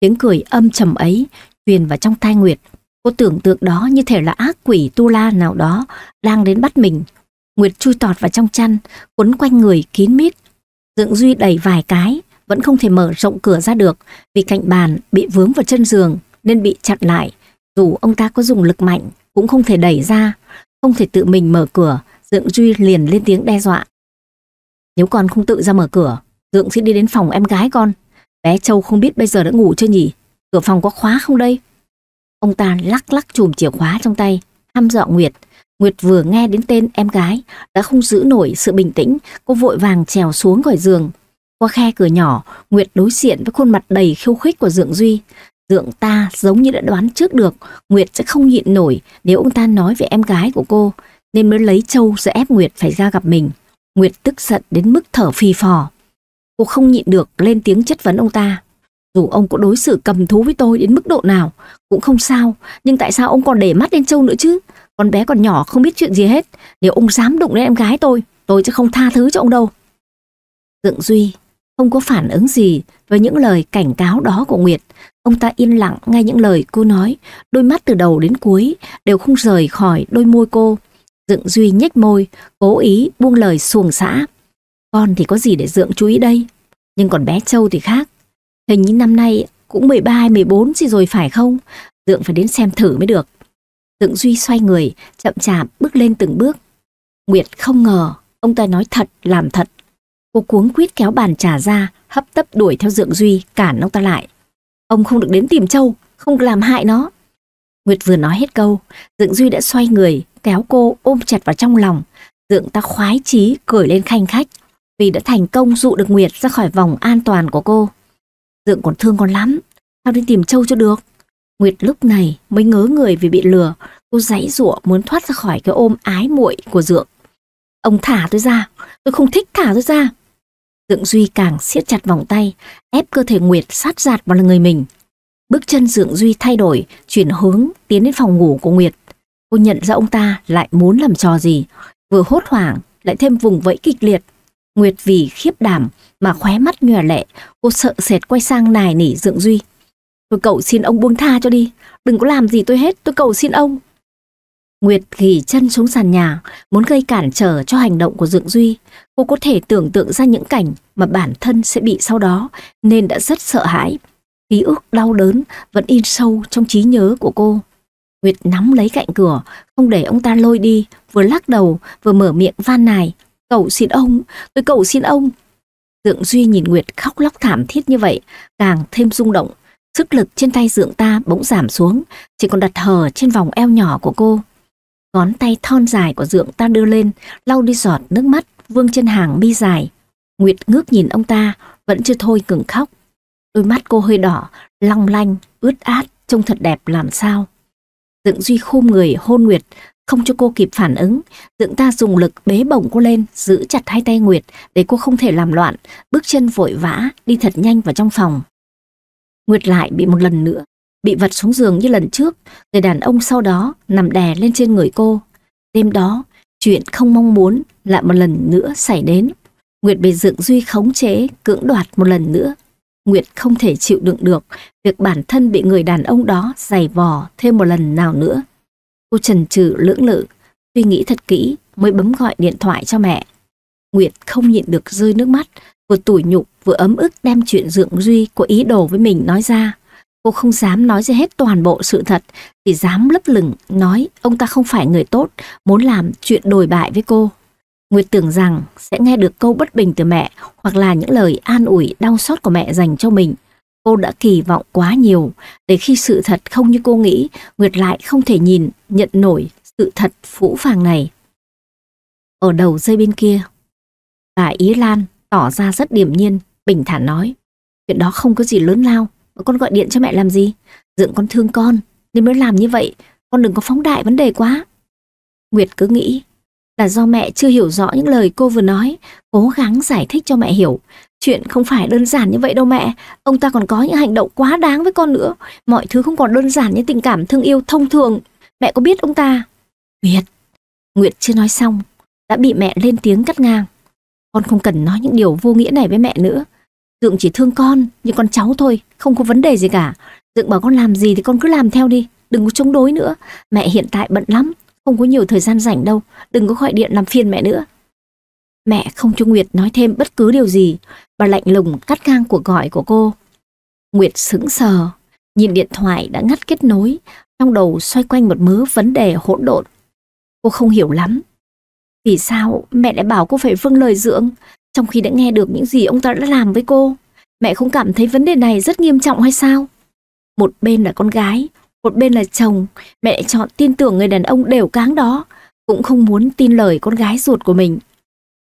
Tiếng cười âm trầm ấy truyền vào trong tai Nguyệt. Cô tưởng tượng đó như thể là ác quỷ tu la nào đó đang đến bắt mình. Nguyệt chui tọt vào trong chăn, quấn quanh người kín mít. Dượng Duy đẩy vài cái, vẫn không thể mở rộng cửa ra được vì cạnh bàn bị vướng vào chân giường nên bị chặn lại. Dù ông ta có dùng lực mạnh cũng không thể đẩy ra, không thể tự mình mở cửa, Dượng Duy liền lên tiếng đe dọa. Nếu con không tự ra mở cửa, Dượng sẽ đi đến phòng em gái con Bé Châu không biết bây giờ đã ngủ chưa nhỉ? Cửa phòng có khóa không đây? Ông ta lắc lắc chùm chìa khóa trong tay, hăm dọa Nguyệt. Nguyệt vừa nghe đến tên em gái, đã không giữ nổi sự bình tĩnh, cô vội vàng trèo xuống khỏi giường. Qua khe cửa nhỏ, Nguyệt đối diện với khuôn mặt đầy khiêu khích của Dượng Duy. Dượng ta giống như đã đoán trước được, Nguyệt sẽ không nhịn nổi nếu ông ta nói về em gái của cô, nên mới lấy Châu sẽ ép Nguyệt phải ra gặp mình. Nguyệt tức giận đến mức thở phì phò. Cô không nhịn được lên tiếng chất vấn ông ta. Dù ông có đối xử cầm thú với tôi đến mức độ nào, cũng không sao. Nhưng tại sao ông còn để mắt lên Châu nữa chứ? Con bé còn nhỏ không biết chuyện gì hết. Nếu ông dám đụng đến em gái tôi, tôi sẽ không tha thứ cho ông đâu. Dượng Duy không có phản ứng gì với những lời cảnh cáo đó của Nguyệt. Ông ta yên lặng nghe những lời cô nói, đôi mắt từ đầu đến cuối đều không rời khỏi đôi môi cô. Dượng Duy nhếch môi, cố ý buông lời xuồng xã. Con thì có gì để dượng chú ý đây? Nhưng còn bé Châu thì khác. Hình như năm nay cũng 13 hay 14 gì rồi phải không? Dượng phải đến xem thử mới được. Dượng Duy xoay người, chậm chạp bước lên từng bước. Nguyệt không ngờ, ông ta nói thật, làm thật. Cô cuống quýt kéo bàn trà ra, hấp tấp đuổi theo Dượng Duy, cản ông ta lại. Ông không được đến tìm Châu, không làm hại nó. Nguyệt vừa nói hết câu, Dượng Duy đã xoay người, kéo cô ôm chặt vào trong lòng. Dượng ta khoái chí cười lên khanh khách vì đã thành công dụ được Nguyệt ra khỏi vòng an toàn của cô. Dượng còn thương con lắm, sao đi tìm Châu cho được? Nguyệt lúc này mới ngớ người vì bị lừa, cô giãy giụa muốn thoát ra khỏi cái ôm ái muội của Dượng. Ông thả tôi ra, tôi không thích thả tôi ra. Dượng Duy càng siết chặt vòng tay, ép cơ thể Nguyệt sát giạt vào người mình. Bước chân Dượng Duy thay đổi, chuyển hướng, tiến đến phòng ngủ của Nguyệt. Cô nhận ra ông ta lại muốn làm trò gì, vừa hốt hoảng lại thêm vùng vẫy kịch liệt Nguyệt vì khiếp đảm mà khóe mắt nhòe lệ, cô sợ sệt quay sang nài nỉ Dượng Duy. Tôi cầu xin ông buông tha cho đi, đừng có làm gì tôi hết, tôi cầu xin ông. Nguyệt gỉ chân xuống sàn nhà, muốn gây cản trở cho hành động của Dượng Duy. Cô có thể tưởng tượng ra những cảnh mà bản thân sẽ bị sau đó, nên đã rất sợ hãi. Ký ức đau đớn vẫn in sâu trong trí nhớ của cô. Nguyệt nắm lấy cạnh cửa, không để ông ta lôi đi, vừa lắc đầu, vừa mở miệng van nài. Cầu xin ông, tôi cầu xin ông. Dượng Duy nhìn Nguyệt khóc lóc thảm thiết như vậy, càng thêm rung động. Sức lực trên tay dượng ta bỗng giảm xuống, chỉ còn đặt hờ trên vòng eo nhỏ của cô. Ngón tay thon dài của dượng ta đưa lên, lau đi giọt nước mắt, vương trên hàng mi dài. Nguyệt ngước nhìn ông ta, vẫn chưa thôi ngừng khóc. Đôi mắt cô hơi đỏ, long lanh, ướt át, trông thật đẹp làm sao. Dượng Duy khô người hôn Nguyệt, không cho cô kịp phản ứng. Dưỡng ta dùng lực bế bổng cô lên, giữ chặt hai tay Nguyệt để cô không thể làm loạn, bước chân vội vã, đi thật nhanh vào trong phòng. Nguyệt lại bị một lần nữa, bị vật xuống giường như lần trước, người đàn ông sau đó nằm đè lên trên người cô. Đêm đó, chuyện không mong muốn lại một lần nữa xảy đến. Nguyệt bị Dưỡng Duy khống chế, cưỡng đoạt một lần nữa. Nguyệt không thể chịu đựng được việc bản thân bị người đàn ông đó giày vò thêm một lần nào nữa. Cô trần trừ lưỡng lự, suy nghĩ thật kỹ mới bấm gọi điện thoại cho mẹ. Nguyệt không nhịn được rơi nước mắt, vừa tủi nhục vừa ấm ức đem chuyện dưỡng Duy có ý đồ với mình nói ra. Cô không dám nói ra hết toàn bộ sự thật, chỉ dám lấp lửng nói ông ta không phải người tốt, muốn làm chuyện đồi bại với cô. Nguyệt tưởng rằng sẽ nghe được câu bất bình từ mẹ hoặc là những lời an ủi đau xót của mẹ dành cho mình. Cô đã kỳ vọng quá nhiều, để khi sự thật không như cô nghĩ, Nguyệt lại không thể nhìn, nhận nổi sự thật phũ phàng này. Ở đầu dây bên kia, bà Ý Lan tỏ ra rất điềm nhiên, bình thản nói. Chuyện đó không có gì lớn lao, mà con gọi điện cho mẹ làm gì? Dượng con thương con, nên mới làm như vậy, con đừng có phóng đại vấn đề quá. Nguyệt cứ nghĩ là do mẹ chưa hiểu rõ những lời cô vừa nói, cố gắng giải thích cho mẹ hiểu. Chuyện không phải đơn giản như vậy đâu mẹ, ông ta còn có những hành động quá đáng với con nữa. Mọi thứ không còn đơn giản như tình cảm thương yêu thông thường. Mẹ có biết ông ta? Nguyệt, Nguyệt chưa nói xong, đã bị mẹ lên tiếng cắt ngang. Con không cần nói những điều vô nghĩa này với mẹ nữa. Dượng chỉ thương con, như con cháu thôi, không có vấn đề gì cả. Dượng bảo con làm gì thì con cứ làm theo đi, đừng có chống đối nữa. Mẹ hiện tại bận lắm, không có nhiều thời gian rảnh đâu, đừng có gọi điện làm phiền mẹ nữa. Mẹ không cho Nguyệt nói thêm bất cứ điều gì, bà lạnh lùng cắt ngang cuộc gọi của cô. Nguyệt sững sờ, nhìn điện thoại đã ngắt kết nối, trong đầu xoay quanh một mớ vấn đề hỗn độn. Cô không hiểu lắm. Vì sao mẹ lại bảo cô phải vâng lời dưỡng, trong khi đã nghe được những gì ông ta đã làm với cô? Mẹ không cảm thấy vấn đề này rất nghiêm trọng hay sao? Một bên là con gái, một bên là chồng, mẹ chọn tin tưởng người đàn ông đều cáng đó, cũng không muốn tin lời con gái ruột của mình.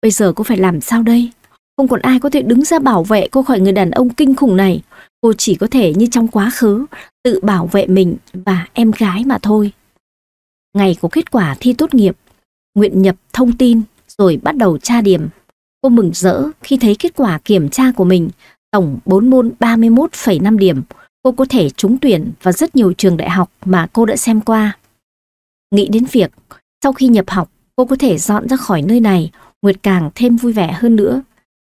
Bây giờ cô phải làm sao đây? Không còn ai có thể đứng ra bảo vệ cô khỏi người đàn ông kinh khủng này. Cô chỉ có thể như trong quá khứ, tự bảo vệ mình và em gái mà thôi. Ngày có kết quả thi tốt nghiệp, nguyện nhập thông tin rồi bắt đầu tra điểm. Cô mừng rỡ khi thấy kết quả kiểm tra của mình tổng 4 môn 31,5 điểm, cô có thể trúng tuyển vào rất nhiều trường đại học mà cô đã xem qua. Nghĩ đến việc, sau khi nhập học, cô có thể dọn ra khỏi nơi này, Nguyệt càng thêm vui vẻ hơn nữa.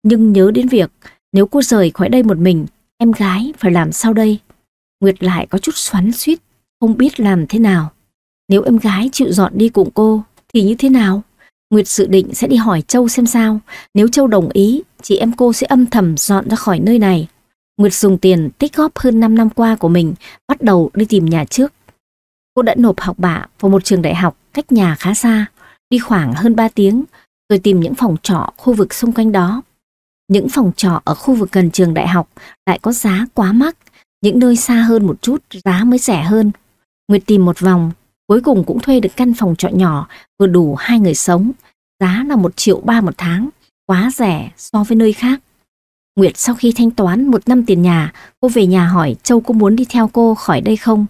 Nhưng nhớ đến việc, nếu cô rời khỏi đây một mình, em gái phải làm sao đây? Nguyệt lại có chút xoắn suýt, không biết làm thế nào. Nếu em gái chịu dọn đi cùng cô, thì như thế nào? Nguyệt dự định sẽ đi hỏi Châu xem sao. Nếu Châu đồng ý, chị em cô sẽ âm thầm dọn ra khỏi nơi này, Nguyệt dùng tiền tích góp hơn 5 năm qua của mình bắt đầu đi tìm nhà trước. Cô đã nộp học bạ vào một trường đại học cách nhà khá xa, đi khoảng hơn 3 tiếng, rồi tìm những phòng trọ khu vực xung quanh đó. Những phòng trọ ở khu vực gần trường đại học lại có giá quá mắc, những nơi xa hơn một chút giá mới rẻ hơn. Nguyệt tìm một vòng, cuối cùng cũng thuê được căn phòng trọ nhỏ vừa đủ hai người sống, giá là một triệu ba một tháng, quá rẻ so với nơi khác. Nguyệt sau khi thanh toán một năm tiền nhà, cô về nhà hỏi Châu có muốn đi theo cô khỏi đây không?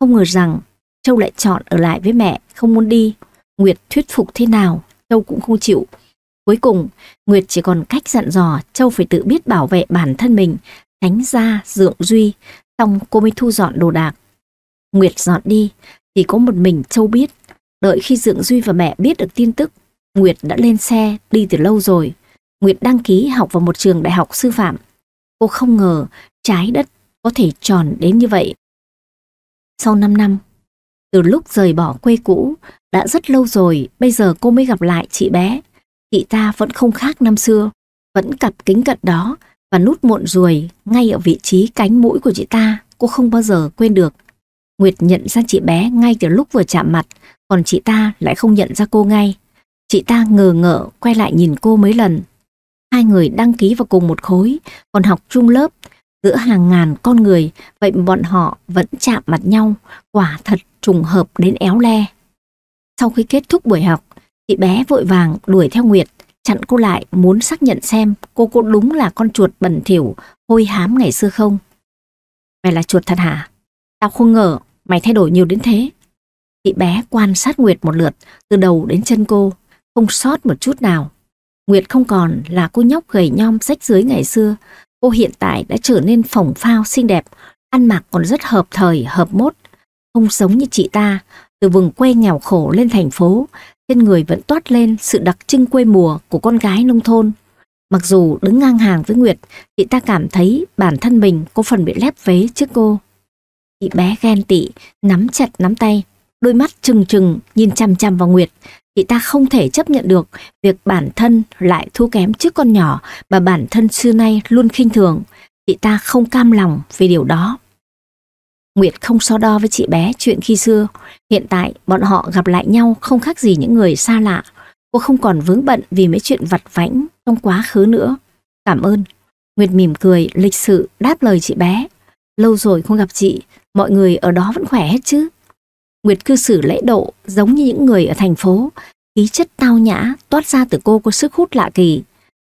Không ngờ rằng Châu lại chọn ở lại với mẹ, không muốn đi. Nguyệt thuyết phục thế nào, Châu cũng không chịu. Cuối cùng, Nguyệt chỉ còn cách dặn dò Châu phải tự biết bảo vệ bản thân mình, tránh ra dượng duy, xong cô mới thu dọn đồ đạc. Nguyệt dọn đi, chỉ có một mình Châu biết. Đợi khi dượng duy và mẹ biết được tin tức, Nguyệt đã lên xe đi từ lâu rồi. Nguyệt đăng ký học vào một trường đại học sư phạm. Cô không ngờ trái đất có thể tròn đến như vậy. Sau 5 năm, từ lúc rời bỏ quê cũ, đã rất lâu rồi, bây giờ cô mới gặp lại chị bé. Chị ta vẫn không khác năm xưa, vẫn cặp kính cận đó và nút muộn ruồi ngay ở vị trí cánh mũi của chị ta, cô không bao giờ quên được. Nguyệt nhận ra chị bé ngay từ lúc vừa chạm mặt, còn chị ta lại không nhận ra cô ngay. Chị ta ngờ ngợ quay lại nhìn cô mấy lần, hai người đăng ký vào cùng một khối, còn học chung lớp, giữa hàng ngàn con người, vậy bọn họ vẫn chạm mặt nhau, quả thật trùng hợp đến éo le. Sau khi kết thúc buổi học, chị bé vội vàng đuổi theo Nguyệt, chặn cô lại muốn xác nhận xem cô có đúng là con chuột bẩn thỉu hôi hám ngày xưa không. Mày là chuột thật hả? Tao không ngờ mày thay đổi nhiều đến thế. Chị bé quan sát Nguyệt một lượt, từ đầu đến chân cô, không sót một chút nào. Nguyệt không còn là cô nhóc gầy nhom rách dưới ngày xưa. Cô hiện tại đã trở nên phỏng phao xinh đẹp, ăn mặc còn rất hợp thời, hợp mốt. Không giống như chị ta, từ vùng quê nghèo khổ lên thành phố, trên người vẫn toát lên sự đặc trưng quê mùa của con gái nông thôn. Mặc dù đứng ngang hàng với Nguyệt, chị ta cảm thấy bản thân mình có phần bị lép vế trước cô. Chị bé ghen tị, nắm chặt nắm tay, đôi mắt trừng trừng nhìn chằm chằm vào Nguyệt, thì ta không thể chấp nhận được việc bản thân lại thua kém trước con nhỏ mà bản thân xưa nay luôn khinh thường. Chị ta không cam lòng vì điều đó. Nguyệt không so đo với chị bé chuyện khi xưa. Hiện tại bọn họ gặp lại nhau không khác gì những người xa lạ. Cô không còn vướng bận vì mấy chuyện vặt vãnh trong quá khứ nữa. Cảm ơn. Nguyệt mỉm cười, lịch sự, đáp lời chị bé. Lâu rồi không gặp chị, mọi người ở đó vẫn khỏe hết chứ? Nguyệt cư xử lễ độ giống như những người ở thành phố, khí chất tao nhã toát ra từ cô có sức hút lạ kỳ.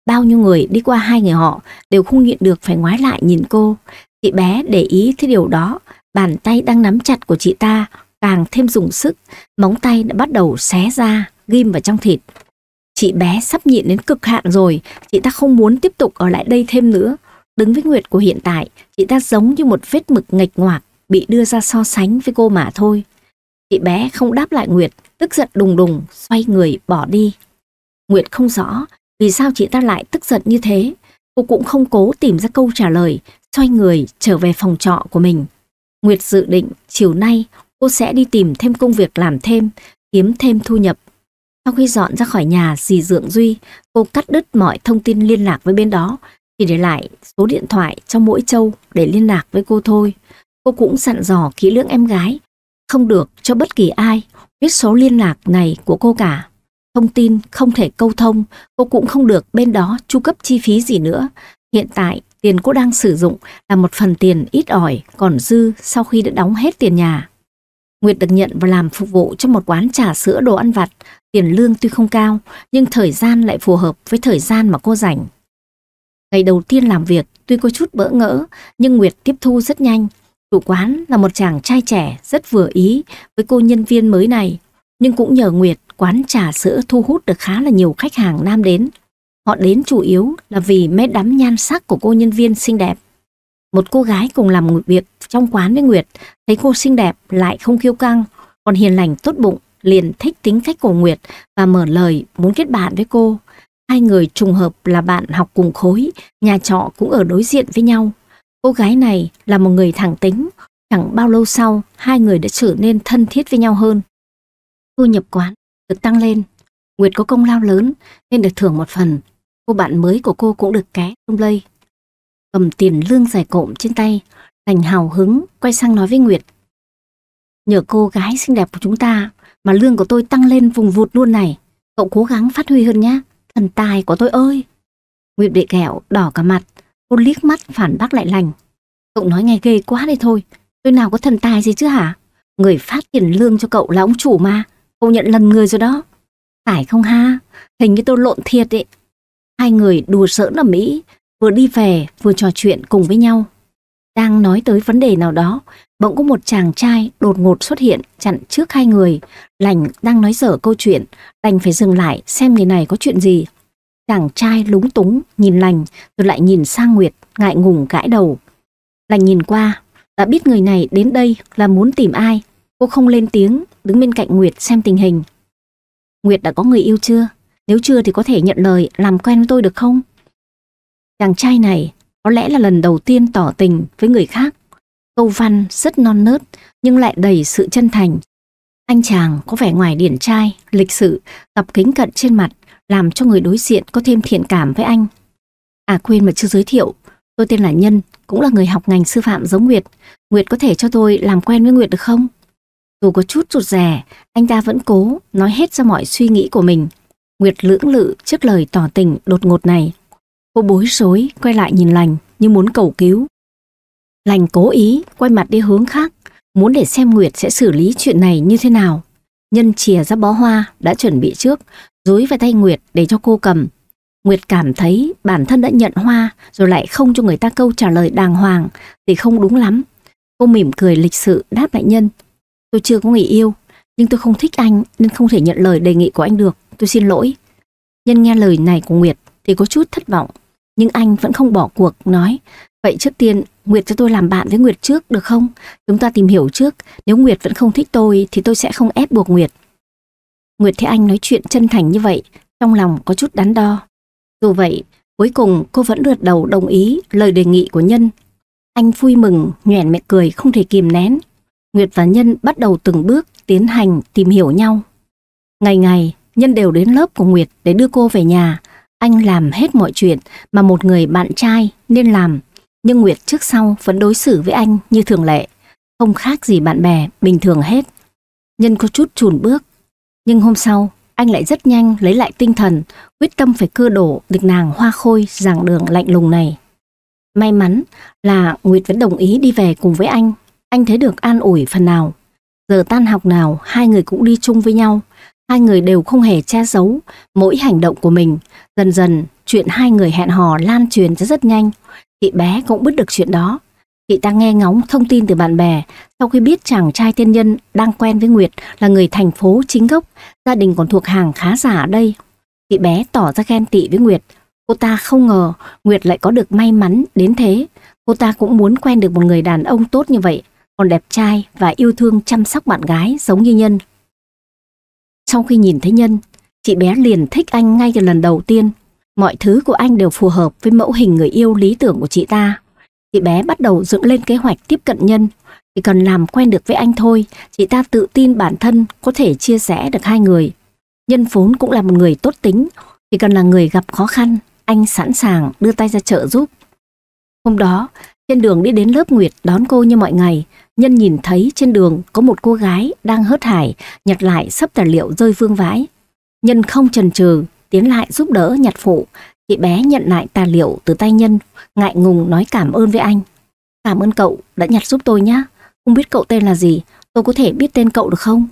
Bao nhiêu người đi qua hai người họ đều không nhịn được phải ngoái lại nhìn cô. Chị bé để ý thấy điều đó, bàn tay đang nắm chặt của chị ta càng thêm dùng sức, móng tay đã bắt đầu xé ra, ghim vào trong thịt. Chị bé sắp nhịn đến cực hạn rồi, chị ta không muốn tiếp tục ở lại đây thêm nữa. Đứng với Nguyệt của hiện tại, chị ta giống như một vết mực nghịch ngoạc bị đưa ra so sánh với cô mà thôi. Chị bé không đáp lại Nguyệt, tức giận đùng đùng, xoay người bỏ đi. Nguyệt không rõ vì sao chị ta lại tức giận như thế. Cô cũng không cố tìm ra câu trả lời, xoay người trở về phòng trọ của mình. Nguyệt dự định chiều nay cô sẽ đi tìm thêm công việc làm thêm, kiếm thêm thu nhập. Sau khi dọn ra khỏi nhà dì dưỡng Duy, cô cắt đứt mọi thông tin liên lạc với bên đó, chỉ để lại số điện thoại cho mỗi châu để liên lạc với cô thôi. Cô cũng dặn dò kỹ lưỡng em gái không được cho bất kỳ ai biết số liên lạc này của cô cả. Thông tin không thể câu thông, cô cũng không được bên đó chu cấp chi phí gì nữa. Hiện tại, tiền cô đang sử dụng là một phần tiền ít ỏi còn dư sau khi đã đóng hết tiền nhà. Nguyệt được nhận và làm phục vụ cho một quán trà sữa đồ ăn vặt, tiền lương tuy không cao nhưng thời gian lại phù hợp với thời gian mà cô dành. Ngày đầu tiên làm việc tuy có chút bỡ ngỡ nhưng Nguyệt tiếp thu rất nhanh Chủ quán là một chàng trai trẻ rất vừa ý với cô nhân viên mới này, nhưng cũng nhờ Nguyệt quán trà sữa thu hút được khá là nhiều khách hàng nam đến. Họ đến chủ yếu là vì mê đắm nhan sắc của cô nhân viên xinh đẹp. Một cô gái cùng làm việc trong quán với Nguyệt, thấy cô xinh đẹp lại không khiêu căng, còn hiền lành tốt bụng, liền thích tính cách của Nguyệt và mở lời muốn kết bạn với cô. Hai người trùng hợp là bạn học cùng khối, nhà trọ cũng ở đối diện với nhau. Cô gái này là một người thẳng tính, chẳng bao lâu sau hai người đã trở nên thân thiết với nhau hơn. Thu nhập quán được tăng lên, Nguyệt có công lao lớn nên được thưởng một phần, cô bạn mới của cô cũng được ké tung lây. Cầm tiền lương giải cộm trên tay, Lành hào hứng quay sang nói với Nguyệt. Nhờ cô gái xinh đẹp của chúng ta mà lương của tôi tăng lên vùng vụt luôn này, cậu cố gắng phát huy hơn nhé, thần tài của tôi ơi. Nguyệt bị kẹo đỏ cả mặt, Cô liếc mắt phản bác lại lành. Cậu nói nghe ghê quá đây thôi. Tôi nào có thần tài gì chứ hả? Người phát tiền lương cho cậu là ông chủ mà. Cậu nhận lần người rồi đó. Phải không ha? Hình như tôi lộn thiệt ấy. Hai người đùa giỡn ở Mỹ, vừa đi về vừa trò chuyện cùng với nhau. Đang nói tới vấn đề nào đó, bỗng có một chàng trai đột ngột xuất hiện chặn trước hai người. Lành đang nói dở câu chuyện, đành phải dừng lại xem người này có chuyện gì. Chàng trai lúng túng, nhìn lành, rồi lại nhìn sang Nguyệt, ngại ngùng gãi đầu. Lành nhìn qua, đã biết người này đến đây là muốn tìm ai. Cô không lên tiếng, đứng bên cạnh Nguyệt xem tình hình. Nguyệt đã có người yêu chưa? Nếu chưa thì có thể nhận lời làm quen với tôi được không? Chàng trai này có lẽ là lần đầu tiên tỏ tình với người khác. Câu văn rất non nớt nhưng lại đầy sự chân thành. Anh chàng có vẻ ngoài điển trai, lịch sự, tập kính cận trên mặt làm cho người đối diện có thêm thiện cảm với anh. À quên mà chưa giới thiệu, tôi tên là Nhân, cũng là người học ngành sư phạm giống Nguyệt. Nguyệt có thể cho tôi làm quen với Nguyệt được không? Dù có chút rụt rè, anh ta vẫn cố nói hết ra mọi suy nghĩ của mình. Nguyệt lưỡng lự trước lời tỏ tình đột ngột này. Cô bối rối, quay lại nhìn lành như muốn cầu cứu. Lành cố ý quay mặt đi hướng khác, muốn để xem Nguyệt sẽ xử lý chuyện này như thế nào. Nhân chìa ra bó hoa đã chuẩn bị trước, dúi vào tay Nguyệt để cho cô cầm. Nguyệt cảm thấy bản thân đã nhận hoa rồi lại không cho người ta câu trả lời đàng hoàng thì không đúng lắm. Cô mỉm cười lịch sự đáp lại nhân. Tôi chưa có người yêu, nhưng tôi không thích anh nên không thể nhận lời đề nghị của anh được. Tôi xin lỗi. Nhân nghe lời này của Nguyệt thì có chút thất vọng. Nhưng anh vẫn không bỏ cuộc nói Vậy trước tiên Nguyệt cho tôi làm bạn với Nguyệt trước được không? Chúng ta tìm hiểu trước Nếu Nguyệt vẫn không thích tôi Thì tôi sẽ không ép buộc Nguyệt Nguyệt Thế Anh nói chuyện chân thành như vậy, trong lòng có chút đắn đo. Dù vậy, cuối cùng cô vẫn gật đầu đồng ý lời đề nghị của Nhân. Anh vui mừng, nhoẻn mẹ cười không thể kìm nén. Nguyệt và Nhân bắt đầu từng bước tiến hành tìm hiểu nhau. Ngày ngày, Nhân đều đến lớp của Nguyệt để đưa cô về nhà. Anh làm hết mọi chuyện mà một người bạn trai nên làm. Nhưng Nguyệt trước sau vẫn đối xử với anh như thường lệ. Không khác gì bạn bè, bình thường hết. Nhân có chút chùn bước nhưng hôm sau, anh lại rất nhanh lấy lại tinh thần, quyết tâm phải cưa đổ được nàng hoa khôi giảng đường lạnh lùng này. May mắn là Nguyệt vẫn đồng ý đi về cùng với anh, anh thấy được an ủi phần nào. Giờ tan học nào, hai người cũng đi chung với nhau, hai người đều không hề che giấu mỗi hành động của mình. Dần dần, chuyện hai người hẹn hò lan truyền rất rất nhanh, chị bé cũng biết được chuyện đó Chị ta nghe ngóng thông tin từ bạn bè, sau khi biết chàng trai thiên nhân đang quen với Nguyệt là người thành phố chính gốc, gia đình còn thuộc hàng khá giả ở đây. Chị bé tỏ ra ghen tị với Nguyệt, cô ta không ngờ Nguyệt lại có được may mắn đến thế. Cô ta cũng muốn quen được một người đàn ông tốt như vậy, còn đẹp trai và yêu thương chăm sóc bạn gái giống như Nhân. Sau khi nhìn thấy Nhân, chị bé liền thích anh ngay từ lần đầu tiên. Mọi thứ của anh đều phù hợp với mẫu hình người yêu lý tưởng của chị ta. Chị bé bắt đầu dựng lên kế hoạch tiếp cận nhân. Chỉ cần làm quen được với anh thôi, chị ta tự tin bản thân có thể chia sẻ được hai người. Nhân vốn cũng là một người tốt tính, chỉ cần là người gặp khó khăn, anh sẵn sàng đưa tay ra trợ giúp. Hôm đó, trên đường đi đến lớp Nguyệt đón cô như mọi ngày, Nhân nhìn thấy trên đường có một cô gái đang hớt hải, nhặt lại sắp tài liệu rơi vương vãi. Nhân không chần chừ, tiến lại giúp đỡ nhặt phụ, Chị bé nhận lại tài liệu từ tay nhân, ngại ngùng nói cảm ơn với anh. Cảm ơn cậu đã nhặt giúp tôi nhé. Không biết cậu tên là gì, tôi có thể biết tên cậu được không?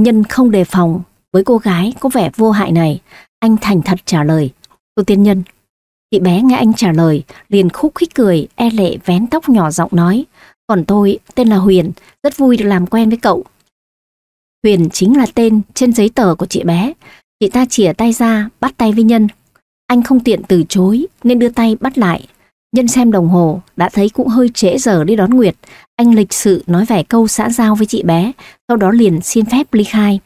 Nhân không đề phòng, với cô gái có vẻ vô hại này, anh thành thật trả lời. Cô tiên nhân. Chị bé nghe anh trả lời, liền khúc khích cười, e lệ vén tóc nhỏ giọng nói. Còn tôi tên là Huyền, rất vui được làm quen với cậu. Huyền chính là tên trên giấy tờ của chị bé. Chị ta chỉa tay ra, bắt tay với Nhân, anh không tiện từ chối nên đưa tay bắt lại. Nhân xem đồng hồ, đã thấy cũng hơi trễ giờ đi đón Nguyệt. Anh lịch sự nói vài câu xã giao với chị bé, sau đó liền xin phép ly khai.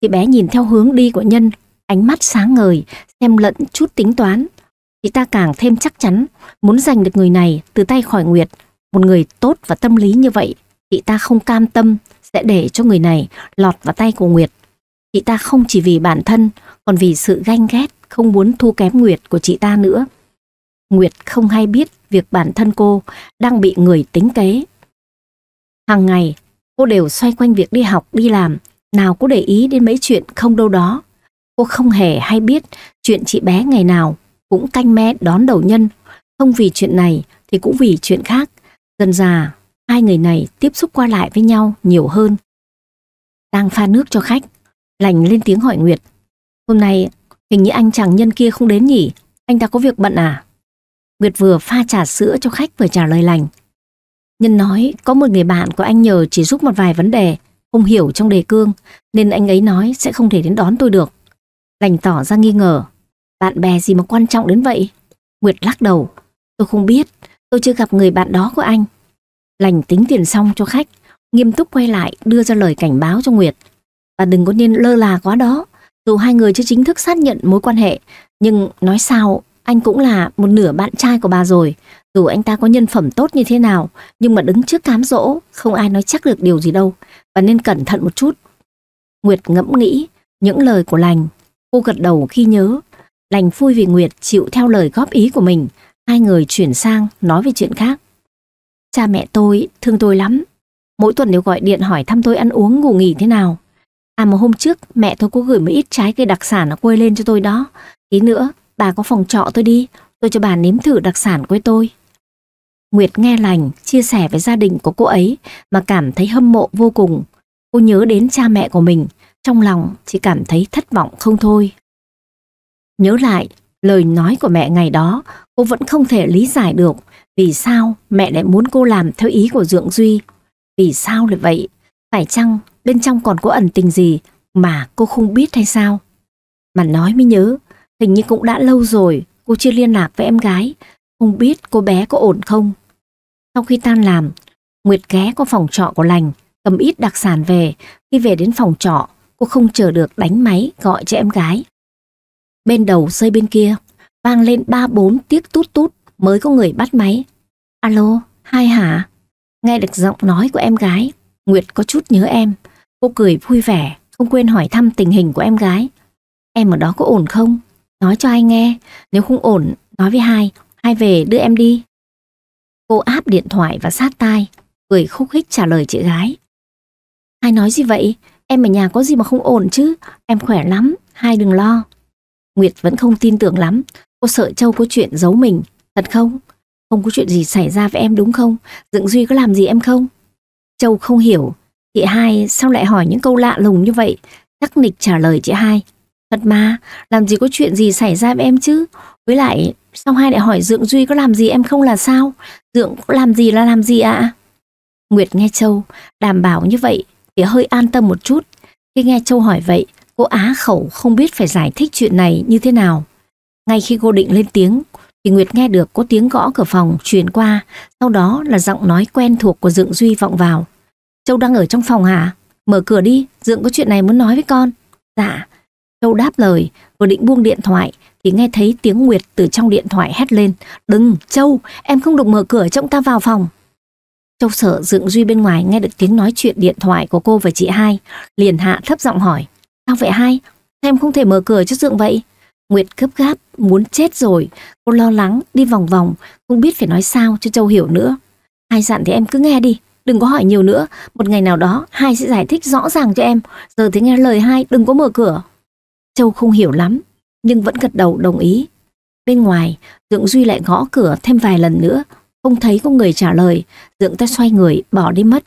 Chị bé nhìn theo hướng đi của Nhân, ánh mắt sáng ngời, xem lẫn chút tính toán. Chị ta càng thêm chắc chắn, muốn giành được người này từ tay khỏi Nguyệt. Một người tốt và tâm lý như vậy, chị ta không cam tâm sẽ để cho người này lọt vào tay của Nguyệt. Chị ta không chỉ vì bản thân, còn vì sự ganh ghét không muốn thu kém Nguyệt của chị ta nữa. Nguyệt không hay biết việc bản thân cô đang bị người tính kế. Hàng ngày, cô đều xoay quanh việc đi học, đi làm, nào có để ý đến mấy chuyện không đâu đó. Cô không hề hay biết chuyện chị bé ngày nào cũng canh me đón đầu nhân, không vì chuyện này thì cũng vì chuyện khác. Dần già, hai người này tiếp xúc qua lại với nhau nhiều hơn. Đang pha nước cho khách, lành lên tiếng hỏi Nguyệt. Hôm nay Hình như anh chàng nhân kia không đến nhỉ, anh ta có việc bận à? Nguyệt vừa pha trà sữa cho khách vừa trả lời lành. Nhân nói có một người bạn của anh nhờ chỉ giúp một vài vấn đề, không hiểu trong đề cương, nên anh ấy nói sẽ không thể đến đón tôi được. Lành tỏ ra nghi ngờ, bạn bè gì mà quan trọng đến vậy? Nguyệt lắc đầu, tôi không biết, tôi chưa gặp người bạn đó của anh. Lành tính tiền xong cho khách, nghiêm túc quay lại đưa ra lời cảnh báo cho Nguyệt. Và đừng có nên lơ là quá đó, dù hai người chưa chính thức xác nhận mối quan hệ, nhưng nói sao, anh cũng là một nửa bạn trai của bà rồi. Dù anh ta có nhân phẩm tốt như thế nào, nhưng mà đứng trước cám dỗ, không ai nói chắc được điều gì đâu, và nên cẩn thận một chút. Nguyệt ngẫm nghĩ, những lời của lành, cô gật đầu khi nhớ. Lành vui vì Nguyệt chịu theo lời góp ý của mình, hai người chuyển sang nói về chuyện khác. Cha mẹ tôi thương tôi lắm, mỗi tuần đều gọi điện hỏi thăm tôi ăn uống ngủ nghỉ thế nào. À mà hôm trước mẹ tôi có gửi một ít trái cây đặc sản ở quê lên cho tôi đó. Tí nữa, bà có phòng trọ tôi đi, tôi cho bà nếm thử đặc sản quê tôi. Nguyệt nghe lành, chia sẻ với gia đình của cô ấy mà cảm thấy hâm mộ vô cùng. Cô nhớ đến cha mẹ của mình, trong lòng chỉ cảm thấy thất vọng không thôi. Nhớ lại, lời nói của mẹ ngày đó, cô vẫn không thể lý giải được vì sao mẹ lại muốn cô làm theo ý của Dượng Duy. Vì sao lại vậy? Phải chăng bên trong còn có ẩn tình gì mà cô không biết hay sao? Mà nói mới nhớ, hình như cũng đã lâu rồi cô chưa liên lạc với em gái, không biết cô bé có ổn không. Sau khi tan làm, Nguyệt ghé qua phòng trọ của lành, cầm ít đặc sản về. Khi về đến phòng trọ, cô không chờ được đánh máy gọi cho em gái. Bên đầu rơi bên kia, vang lên ba bốn tiếc tút tút mới có người bắt máy. Alo, hai hả? Nghe được giọng nói của em gái, Nguyệt có chút nhớ em, Cô cười vui vẻ, không quên hỏi thăm tình hình của em gái. Em ở đó có ổn không? Nói cho ai nghe, nếu không ổn, nói với hai, hai về đưa em đi. Cô áp điện thoại và sát tai, cười khúc khích trả lời chị gái. Hai nói gì vậy? Em ở nhà có gì mà không ổn chứ? Em khỏe lắm, hai đừng lo. Nguyệt vẫn không tin tưởng lắm, cô sợ Châu có chuyện giấu mình, thật không? Không có chuyện gì xảy ra với em đúng không? Dựng Duy có làm gì em không? Châu không hiểu, Chị hai sao lại hỏi những câu lạ lùng như vậy? Chắc nịch trả lời chị hai. Thật mà, làm gì có chuyện gì xảy ra với em chứ? Với lại, sao hai lại hỏi Dượng Duy có làm gì em không là sao? Dượng có làm gì là làm gì ạ? Nguyệt nghe Châu đảm bảo như vậy thì hơi an tâm một chút. Khi nghe Châu hỏi vậy, cô á khẩu không biết phải giải thích chuyện này như thế nào. Ngay khi cô định lên tiếng, thì Nguyệt nghe được có tiếng gõ cửa phòng truyền qua, sau đó là giọng nói quen thuộc của Dượng Duy vọng vào. Châu đang ở trong phòng hả? Mở cửa đi, Dượng có chuyện này muốn nói với con. Dạ. Châu đáp lời, vừa định buông điện thoại thì nghe thấy tiếng Nguyệt từ trong điện thoại hét lên. Đừng, Châu, em không được mở cửa cho ông ta vào phòng. Châu sợ Dượng Duy bên ngoài nghe được tiếng nói chuyện điện thoại của cô và chị hai. Liền hạ thấp giọng hỏi. Sao vậy hai? Em không thể mở cửa cho Dượng vậy. Nguyệt cướp gáp, muốn chết rồi. Cô lo lắng, đi vòng vòng, không biết phải nói sao cho Châu hiểu nữa. Hai dặn thì em cứ nghe đi, đừng có hỏi nhiều nữa, một ngày nào đó hai sẽ giải thích rõ ràng cho em, giờ thì nghe lời hai đừng có mở cửa. Châu không hiểu lắm, nhưng vẫn gật đầu đồng ý. Bên ngoài, Dượng Duy lại gõ cửa thêm vài lần nữa, không thấy có người trả lời, Dượng ta xoay người bỏ đi mất.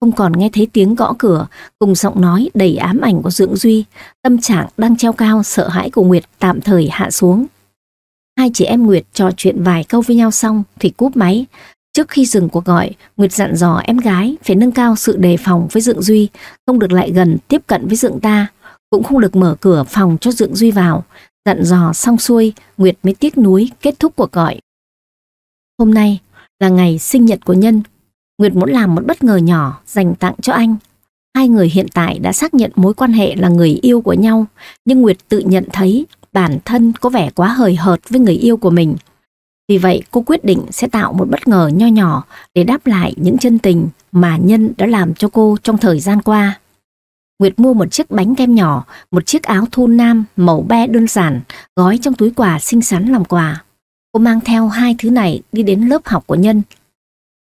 Không còn nghe thấy tiếng gõ cửa, cùng giọng nói đầy ám ảnh của Dượng Duy, tâm trạng đang treo cao sợ hãi của Nguyệt tạm thời hạ xuống. Hai chị em Nguyệt trò chuyện vài câu với nhau xong thì cúp máy, Trước khi dừng cuộc gọi, Nguyệt dặn dò em gái phải nâng cao sự đề phòng với Dượng Duy, không được lại gần tiếp cận với Dượng ta, cũng không được mở cửa phòng cho Dượng Duy vào. Dặn dò xong xuôi, Nguyệt mới tiếc nuối kết thúc cuộc gọi. Hôm nay là ngày sinh nhật của Nhân. Nguyệt muốn làm một bất ngờ nhỏ dành tặng cho anh. Hai người hiện tại đã xác nhận mối quan hệ là người yêu của nhau, nhưng Nguyệt tự nhận thấy bản thân có vẻ quá hời hợt với người yêu của mình. Vì vậy cô quyết định sẽ tạo một bất ngờ nho nhỏ để đáp lại những chân tình mà Nhân đã làm cho cô trong thời gian qua. Nguyệt mua một chiếc bánh kem nhỏ, một chiếc áo thun nam màu be đơn giản gói trong túi quà xinh xắn làm quà. Cô mang theo hai thứ này đi đến lớp học của Nhân.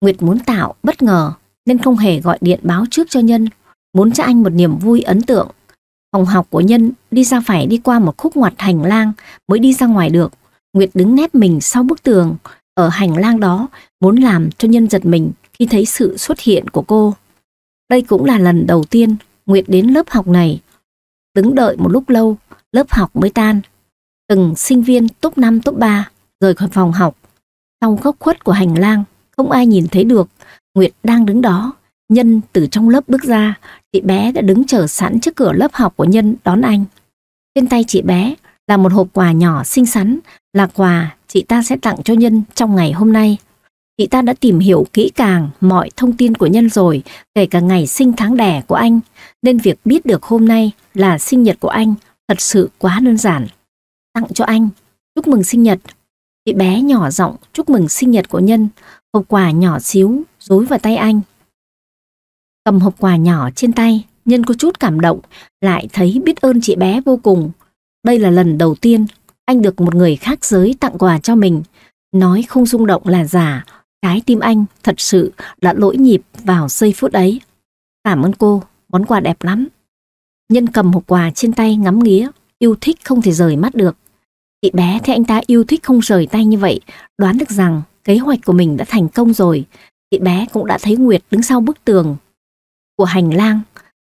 Nguyệt muốn tạo bất ngờ nên không hề gọi điện báo trước cho Nhân, muốn cho anh một niềm vui ấn tượng. Phòng học của Nhân đi ra phải đi qua một khúc ngoặt hành lang mới đi ra ngoài được. Nguyệt đứng nép mình sau bức tường, ở hành lang đó, muốn làm cho nhân giật mình khi thấy sự xuất hiện của cô. Đây cũng là lần đầu tiên Nguyệt đến lớp học này. Đứng đợi một lúc lâu, lớp học mới tan. Từng sinh viên top 5 top 3 rời khỏi phòng học. Trong góc khuất của hành lang, không ai nhìn thấy được. Nguyệt đang đứng đó. Nhân từ trong lớp bước ra, chị bé đã đứng chờ sẵn trước cửa lớp học của Nhân đón anh. Trên tay chị bé là một hộp quà nhỏ xinh xắn, là quà chị ta sẽ tặng cho Nhân trong ngày hôm nay. Chị ta đã tìm hiểu kỹ càng mọi thông tin của Nhân rồi, kể cả ngày sinh tháng đẻ của anh, nên việc biết được hôm nay là sinh nhật của anh thật sự quá đơn giản. Tặng cho anh, chúc mừng sinh nhật. Chị bé nhỏ giọng chúc mừng sinh nhật của Nhân, hộp quà nhỏ xíu dối vào tay anh. Cầm hộp quà nhỏ trên tay, Nhân có chút cảm động, lại thấy biết ơn chị bé vô cùng. Đây là lần đầu tiên anh được một người khác giới tặng quà cho mình. Nói không rung động là giả, trái tim anh thật sự đã lỗi nhịp vào giây phút ấy. Cảm ơn cô, món quà đẹp lắm. Nhân cầm hộp quà trên tay ngắm nghía, yêu thích không thể rời mắt được. Chị bé thấy anh ta yêu thích không rời tay như vậy, đoán được rằng kế hoạch của mình đã thành công rồi. Chị bé cũng đã thấy Nguyệt đứng sau bức tường của hành lang,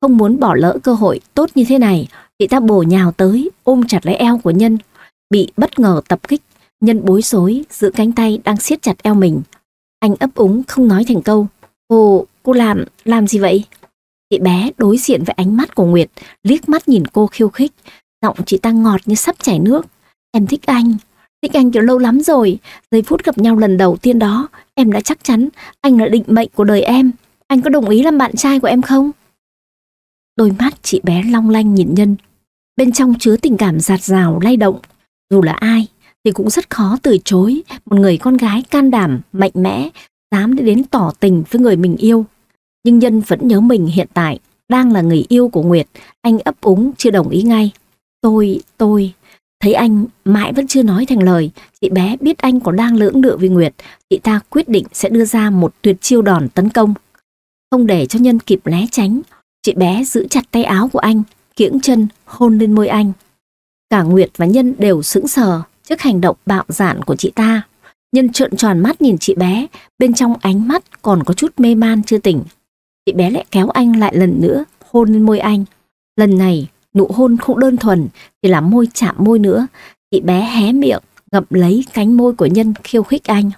không muốn bỏ lỡ cơ hội tốt như thế này, Chị ta bổ nhào tới, ôm chặt lấy eo của Nhân. Bị bất ngờ tập kích, Nhân bối rối, giữ cánh tay đang siết chặt eo mình. Anh ấp úng không nói thành câu. Cô, cô làm, làm gì vậy? Chị bé đối diện với ánh mắt của Nguyệt, liếc mắt nhìn cô khiêu khích. Giọng chị ta ngọt như sắp chảy nước. Em thích anh, thích anh từ lâu lắm rồi. Giây phút gặp nhau lần đầu tiên đó, em đã chắc chắn anh là định mệnh của đời em. Anh có đồng ý làm bạn trai của em không? Đôi mắt chị bé long lanh nhìn nhân, bên trong chứa tình cảm giạt rào lay động. Dù là ai thì cũng rất khó từ chối một người con gái can đảm, mạnh mẽ, dám đến tỏ tình với người mình yêu. Nhưng Nhân vẫn nhớ mình hiện tại đang là người yêu của Nguyệt, anh ấp úng chưa đồng ý ngay. Tôi, tôi, thấy anh mãi vẫn chưa nói thành lời, chị bé biết anh còn đang lưỡng lự với Nguyệt, chị ta quyết định sẽ đưa ra một tuyệt chiêu đòn tấn công. Không để cho Nhân kịp né tránh, Chị bé giữ chặt tay áo của anh, kiễng chân, hôn lên môi anh. Cả Nguyệt và Nhân đều sững sờ trước hành động bạo dạn của chị ta. Nhân trợn tròn mắt nhìn chị bé, bên trong ánh mắt còn có chút mê man chưa tỉnh. Chị bé lại kéo anh lại lần nữa, hôn lên môi anh. Lần này, nụ hôn không đơn thuần, chỉ là môi chạm môi nữa. Chị bé hé miệng, ngậm lấy cánh môi của Nhân khiêu khích anh.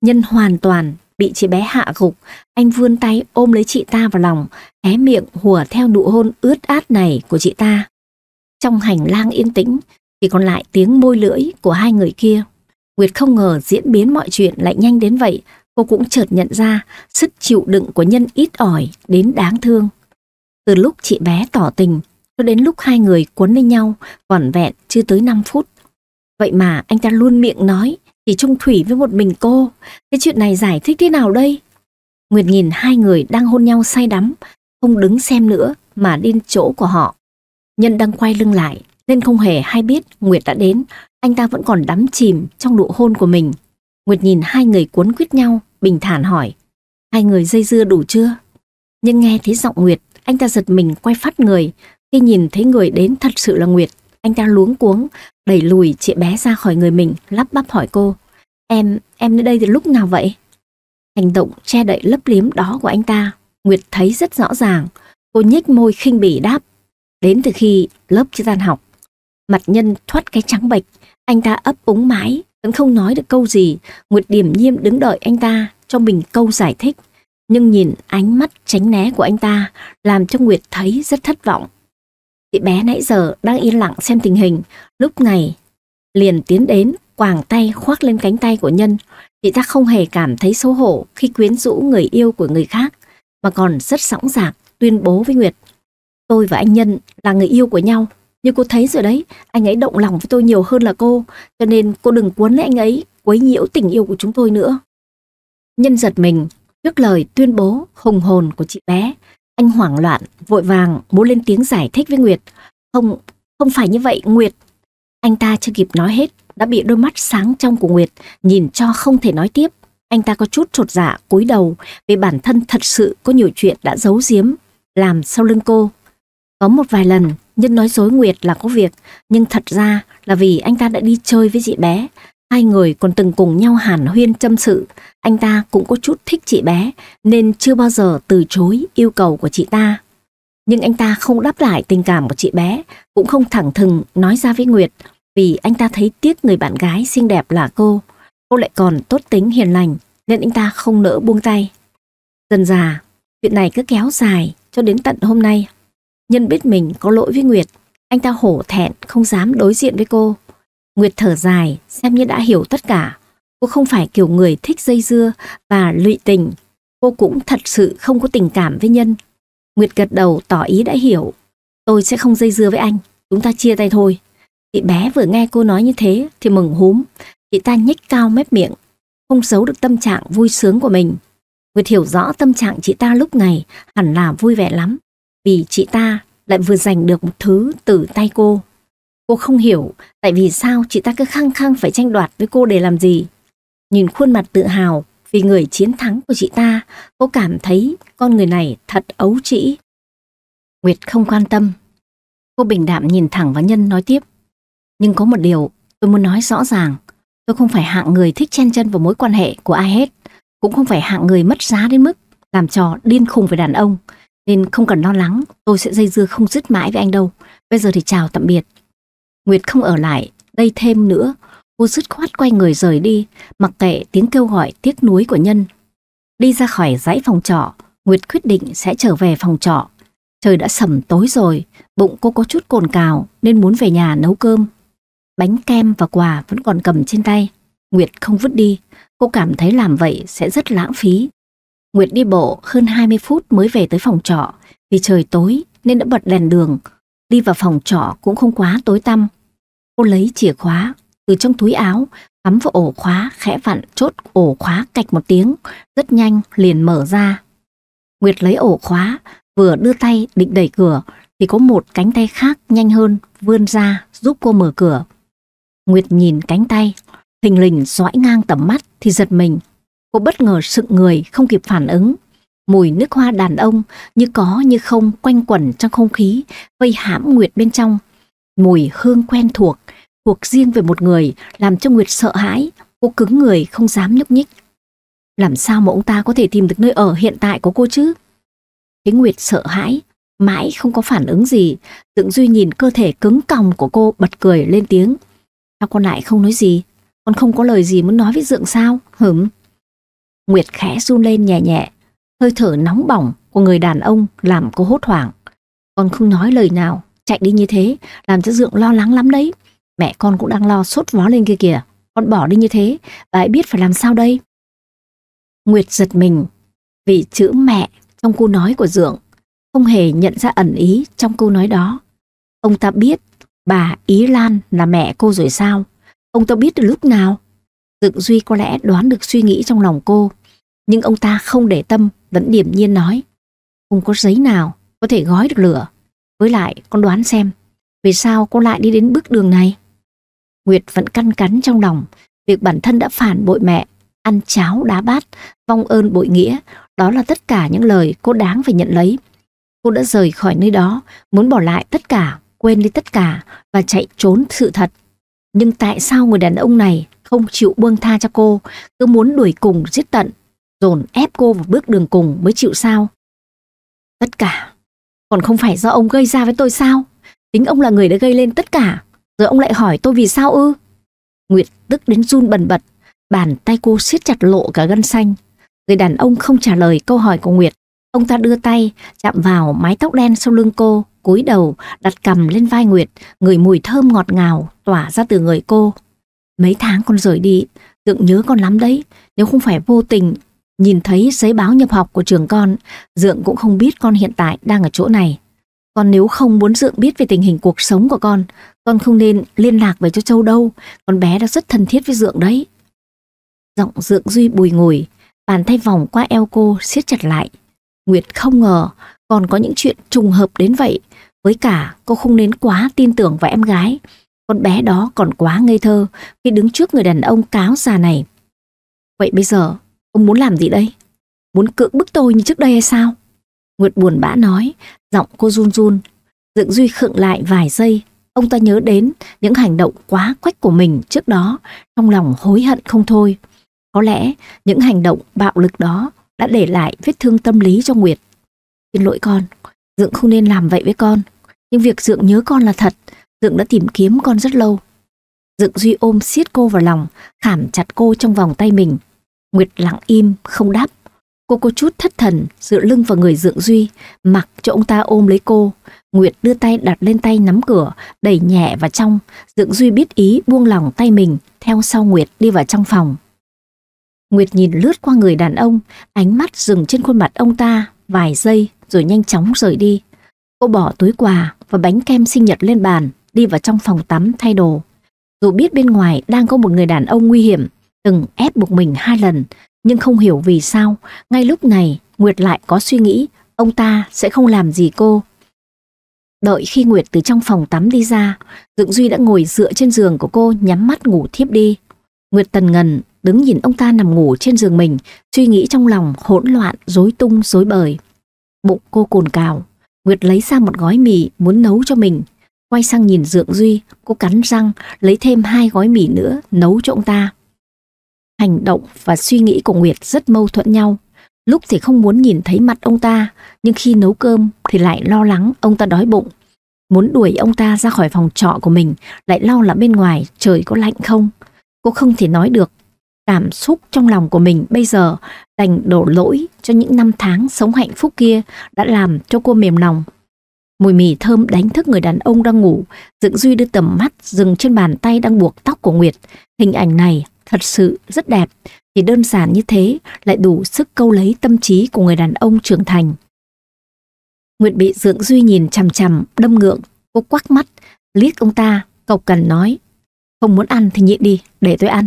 Nhân hoàn toàn bị chị bé hạ gục, anh vươn tay ôm lấy chị ta vào lòng, hé miệng hùa theo nụ hôn ướt át này của chị ta. Trong hành lang yên tĩnh, chỉ còn lại tiếng môi lưỡi của hai người kia. Nguyệt không ngờ diễn biến mọi chuyện lại nhanh đến vậy, cô cũng chợt nhận ra sức chịu đựng của nhân ít ỏi đến đáng thương. Từ lúc chị bé tỏ tình, cho đến lúc hai người cuốn lên nhau, vỏn vẹn chưa tới 5 phút. Vậy mà anh ta luôn miệng nói thì trung thủy với một mình cô. Cái chuyện này giải thích thế nào đây? Nguyệt nhìn hai người đang hôn nhau say đắm, không đứng xem nữa mà đến chỗ của họ. Nhân đang quay lưng lại, nên không hề hay biết Nguyệt đã đến, anh ta vẫn còn đắm chìm trong nụ hôn của mình. Nguyệt nhìn hai người cuốn quýt nhau, bình thản hỏi, hai người dây dưa đủ chưa? Nhưng nghe thấy giọng Nguyệt, anh ta giật mình quay phát người, khi nhìn thấy người đến thật sự là Nguyệt, anh ta luống cuống, Đẩy lùi chị bé ra khỏi người mình, lắp bắp hỏi cô. Em, em đến đây từ lúc nào vậy? Hành động che đậy lấp liếm đó của anh ta, Nguyệt thấy rất rõ ràng. Cô nhếch môi khinh bỉ đáp. Đến từ khi lớp chưa tan học. Mặt nhân thoát cái trắng bệch, anh ta ấp úng mãi, vẫn không nói được câu gì. Nguyệt điểm nhiên đứng đợi anh ta cho mình câu giải thích. Nhưng nhìn ánh mắt tránh né của anh ta làm cho Nguyệt thấy rất thất vọng. Chị bé nãy giờ đang yên lặng xem tình hình, lúc này liền tiến đến, quàng tay khoác lên cánh tay của Nhân. Chị ta không hề cảm thấy xấu hổ khi quyến rũ người yêu của người khác, mà còn rất sẵn sàng tuyên bố với Nguyệt. Tôi và anh Nhân là người yêu của nhau, như cô thấy rồi đấy, anh ấy động lòng với tôi nhiều hơn là cô, cho nên cô đừng cuốn lấy anh ấy, quấy nhiễu tình yêu của chúng tôi nữa. Nhân giật mình, trước lời tuyên bố hùng hồn của chị bé, anh hoảng loạn, vội vàng muốn lên tiếng giải thích với Nguyệt. Không, không phải như vậy Nguyệt. Anh ta chưa kịp nói hết, đã bị đôi mắt sáng trong của Nguyệt, nhìn cho không thể nói tiếp. Anh ta có chút trột dạ cúi đầu vì bản thân thật sự có nhiều chuyện đã giấu giếm, làm sau lưng cô. Có một vài lần, Nhân nói dối Nguyệt là có việc, nhưng thật ra là vì anh ta đã đi chơi với chị bé. Hai người còn từng cùng nhau hàn huyên châm sự, anh ta cũng có chút thích chị bé nên chưa bao giờ từ chối yêu cầu của chị ta. Nhưng anh ta không đáp lại tình cảm của chị bé, cũng không thẳng thừng nói ra với Nguyệt vì anh ta thấy tiếc người bạn gái xinh đẹp là cô. Cô lại còn tốt tính hiền lành nên anh ta không nỡ buông tay. Dần già, chuyện này cứ kéo dài cho đến tận hôm nay. Nhân biết mình có lỗi với Nguyệt, anh ta hổ thẹn không dám đối diện với cô. Nguyệt thở dài xem như đã hiểu tất cả Cô không phải kiểu người thích dây dưa và lụy tình. Cô cũng thật sự không có tình cảm với nhân. Nguyệt gật đầu tỏ ý đã hiểu. Tôi sẽ không dây dưa với anh, chúng ta chia tay thôi. Chị bé vừa nghe cô nói như thế thì mừng húm. Chị ta nhếch cao mép miệng, không giấu được tâm trạng vui sướng của mình. Nguyệt hiểu rõ tâm trạng chị ta lúc này hẳn là vui vẻ lắm. Vì chị ta lại vừa giành được một thứ từ tay cô. Cô không hiểu tại vì sao chị ta cứ khăng khăng phải tranh đoạt với cô để làm gì. Nhìn khuôn mặt tự hào vì người chiến thắng của chị ta, cô cảm thấy con người này thật ấu trĩ. Nguyệt không quan tâm. Cô bình đạm nhìn thẳng vào Nhân nói tiếp. Nhưng có một điều tôi muốn nói rõ ràng. Tôi không phải hạng người thích chen chân vào mối quan hệ của ai hết. Cũng không phải hạng người mất giá đến mức làm trò điên khùng với đàn ông. Nên không cần lo lắng, tôi sẽ dây dưa không dứt mãi với anh đâu. Bây giờ thì chào tạm biệt. Nguyệt không ở lại, đây thêm nữa. Cô dứt khoát quay người rời đi, mặc kệ tiếng kêu gọi tiếc nuối của nhân. Đi ra khỏi dãy phòng trọ, Nguyệt quyết định sẽ trở về phòng trọ. Trời đã sẩm tối rồi, bụng cô có chút cồn cào nên muốn về nhà nấu cơm. Bánh kem và quà vẫn còn cầm trên tay. Nguyệt không vứt đi, cô cảm thấy làm vậy sẽ rất lãng phí. Nguyệt đi bộ hơn 20 phút mới về tới phòng trọ, vì trời tối nên đã bật đèn đường. Đi vào phòng trọ cũng không quá tối tăm. Cô lấy chìa khóa, từ trong túi áo, cắm vào ổ khóa, khẽ vặn, chốt ổ khóa cạch một tiếng, rất nhanh liền mở ra. Nguyệt lấy ổ khóa, vừa đưa tay định đẩy cửa, thì có một cánh tay khác nhanh hơn vươn ra giúp cô mở cửa. Nguyệt nhìn cánh tay, hình lình dõi ngang tầm mắt thì giật mình. Cô bất ngờ sững người không kịp phản ứng. Mùi nước hoa đàn ông như có như không quanh quẩn trong không khí, vây hãm Nguyệt bên trong. Mùi hương quen thuộc, Cuộc riêng về một người làm cho Nguyệt sợ hãi, cô cứng người không dám nhúc nhích. Làm sao mà ông ta có thể tìm được nơi ở hiện tại của cô chứ? Thế Nguyệt sợ hãi, mãi không có phản ứng gì. Tượng Duy nhìn cơ thể cứng còng của cô bật cười lên tiếng. Sao con lại không nói gì? Con không có lời gì muốn nói với Dượng sao? Hửm. Nguyệt khẽ run lên nhẹ nhẹ. Hơi thở nóng bỏng của người đàn ông làm cô hốt hoảng. Con không nói lời nào, chạy đi như thế, làm cho Dượng lo lắng lắm đấy. Mẹ con cũng đang lo sốt vó lên kia kìa. Con bỏ đi như thế, bà ấy biết phải làm sao đây? Nguyệt giật mình vì chữ mẹ trong câu nói của Dượng không hề nhận ra ẩn ý trong câu nói đó. Ông ta biết bà Ý Lan là mẹ cô rồi sao? Ông ta biết từ lúc nào? Dượng Duy có lẽ đoán được suy nghĩ trong lòng cô, nhưng ông ta không để tâm, vẫn điềm nhiên nói. Không có giấy nào có thể gói được lửa. Với lại con đoán xem, vì sao cô lại đi đến bước đường này? Nguyệt vẫn căn cắn trong lòng, việc bản thân đã phản bội mẹ, ăn cháo đá bát, vong ơn bội nghĩa, đó là tất cả những lời cô đáng phải nhận lấy. Cô đã rời khỏi nơi đó, muốn bỏ lại tất cả, quên đi tất cả và chạy trốn sự thật. Nhưng tại sao người đàn ông này không chịu buông tha cho cô, cứ muốn đuổi cùng giết tận, dồn ép cô vào bước đường cùng mới chịu sao? Tất cả, còn không phải do ông gây ra với tôi sao? Tính ông là người đã gây lên tất cả. Rồi ông lại hỏi tôi vì sao ư? Nguyệt tức đến run bần bật, bàn tay cô siết chặt lộ cả gân xanh. Người đàn ông không trả lời câu hỏi của Nguyệt. Ông ta đưa tay, chạm vào mái tóc đen sau lưng cô, cúi đầu, đặt cầm lên vai Nguyệt, người mùi thơm ngọt ngào tỏa ra từ người cô. Mấy tháng con rời đi, Dượng nhớ con lắm đấy, nếu không phải vô tình nhìn thấy giấy báo nhập học của trường con, Dượng cũng không biết con hiện tại đang ở chỗ này. Còn nếu không muốn Dượng biết về tình hình cuộc sống của con, con không nên liên lạc với cho Châu đâu, con bé đã rất thân thiết với Dượng đấy. Giọng Dượng Duy bùi ngồi, bàn tay vòng qua eo cô siết chặt lại. Nguyệt không ngờ còn có những chuyện trùng hợp đến vậy. Với cả cô không nên quá tin tưởng vào em gái. Con bé đó còn quá ngây thơ khi đứng trước người đàn ông cáo già này. Vậy bây giờ ông muốn làm gì đây? Muốn cưỡng bức tôi như trước đây hay sao? Nguyệt buồn bã nói, giọng cô run run. Dượng Duy khựng lại vài giây Ông ta nhớ đến những hành động quá quách của mình trước đó, trong lòng hối hận không thôi. Có lẽ những hành động bạo lực đó đã để lại vết thương tâm lý cho Nguyệt. Xin lỗi con, Dượng không nên làm vậy với con. Nhưng việc Dượng nhớ con là thật, Dượng đã tìm kiếm con rất lâu. Dượng Duy ôm siết cô vào lòng, khảm chặt cô trong vòng tay mình. Nguyệt lặng im, không đáp. Cô có chút thất thần, dựa lưng vào người Dượng Duy, mặc cho ông ta ôm lấy cô. Nguyệt đưa tay đặt lên tay nắm cửa, đẩy nhẹ vào trong, Dưỡng Duy biết ý buông lòng tay mình, theo sau Nguyệt đi vào trong phòng. Nguyệt nhìn lướt qua người đàn ông, ánh mắt dừng trên khuôn mặt ông ta vài giây rồi nhanh chóng rời đi. Cô bỏ túi quà và bánh kem sinh nhật lên bàn, đi vào trong phòng tắm thay đồ. Dù biết bên ngoài đang có một người đàn ông nguy hiểm, từng ép buộc mình hai lần, nhưng không hiểu vì sao, ngay lúc này Nguyệt lại có suy nghĩ ông ta sẽ không làm gì cô Đợi khi Nguyệt từ trong phòng tắm đi ra, Dượng Duy đã ngồi dựa trên giường của cô nhắm mắt ngủ thiếp đi. Nguyệt tần ngần, đứng nhìn ông ta nằm ngủ trên giường mình, suy nghĩ trong lòng hỗn loạn, rối tung, rối bời. Bụng cô cồn cào, Nguyệt lấy ra một gói mì muốn nấu cho mình. Quay sang nhìn Dượng Duy, cô cắn răng, lấy thêm hai gói mì nữa nấu cho ông ta. Hành động và suy nghĩ của Nguyệt rất mâu thuẫn nhau. Lúc thì không muốn nhìn thấy mặt ông ta, nhưng khi nấu cơm thì lại lo lắng ông ta đói bụng. Muốn đuổi ông ta ra khỏi phòng trọ của mình, lại lo là bên ngoài trời có lạnh không. Cô không thể nói được. Cảm xúc trong lòng của mình bây giờ đành đổ lỗi cho những năm tháng sống hạnh phúc kia đã làm cho cô mềm lòng. Mùi mì thơm đánh thức người đàn ông đang ngủ, dựng Duy đưa tầm mắt dừng trên bàn tay đang buộc tóc của Nguyệt. Hình ảnh này thật sự rất đẹp, chỉ đơn giản như thế lại đủ sức câu lấy tâm trí của người đàn ông trưởng thành. Nguyệt bị Dượng Duy nhìn chằm chằm, đâm ngượng, cô quắc mắt, liếc ông ta, Cậu cần nói. Không muốn ăn thì nhịn đi, để tôi ăn.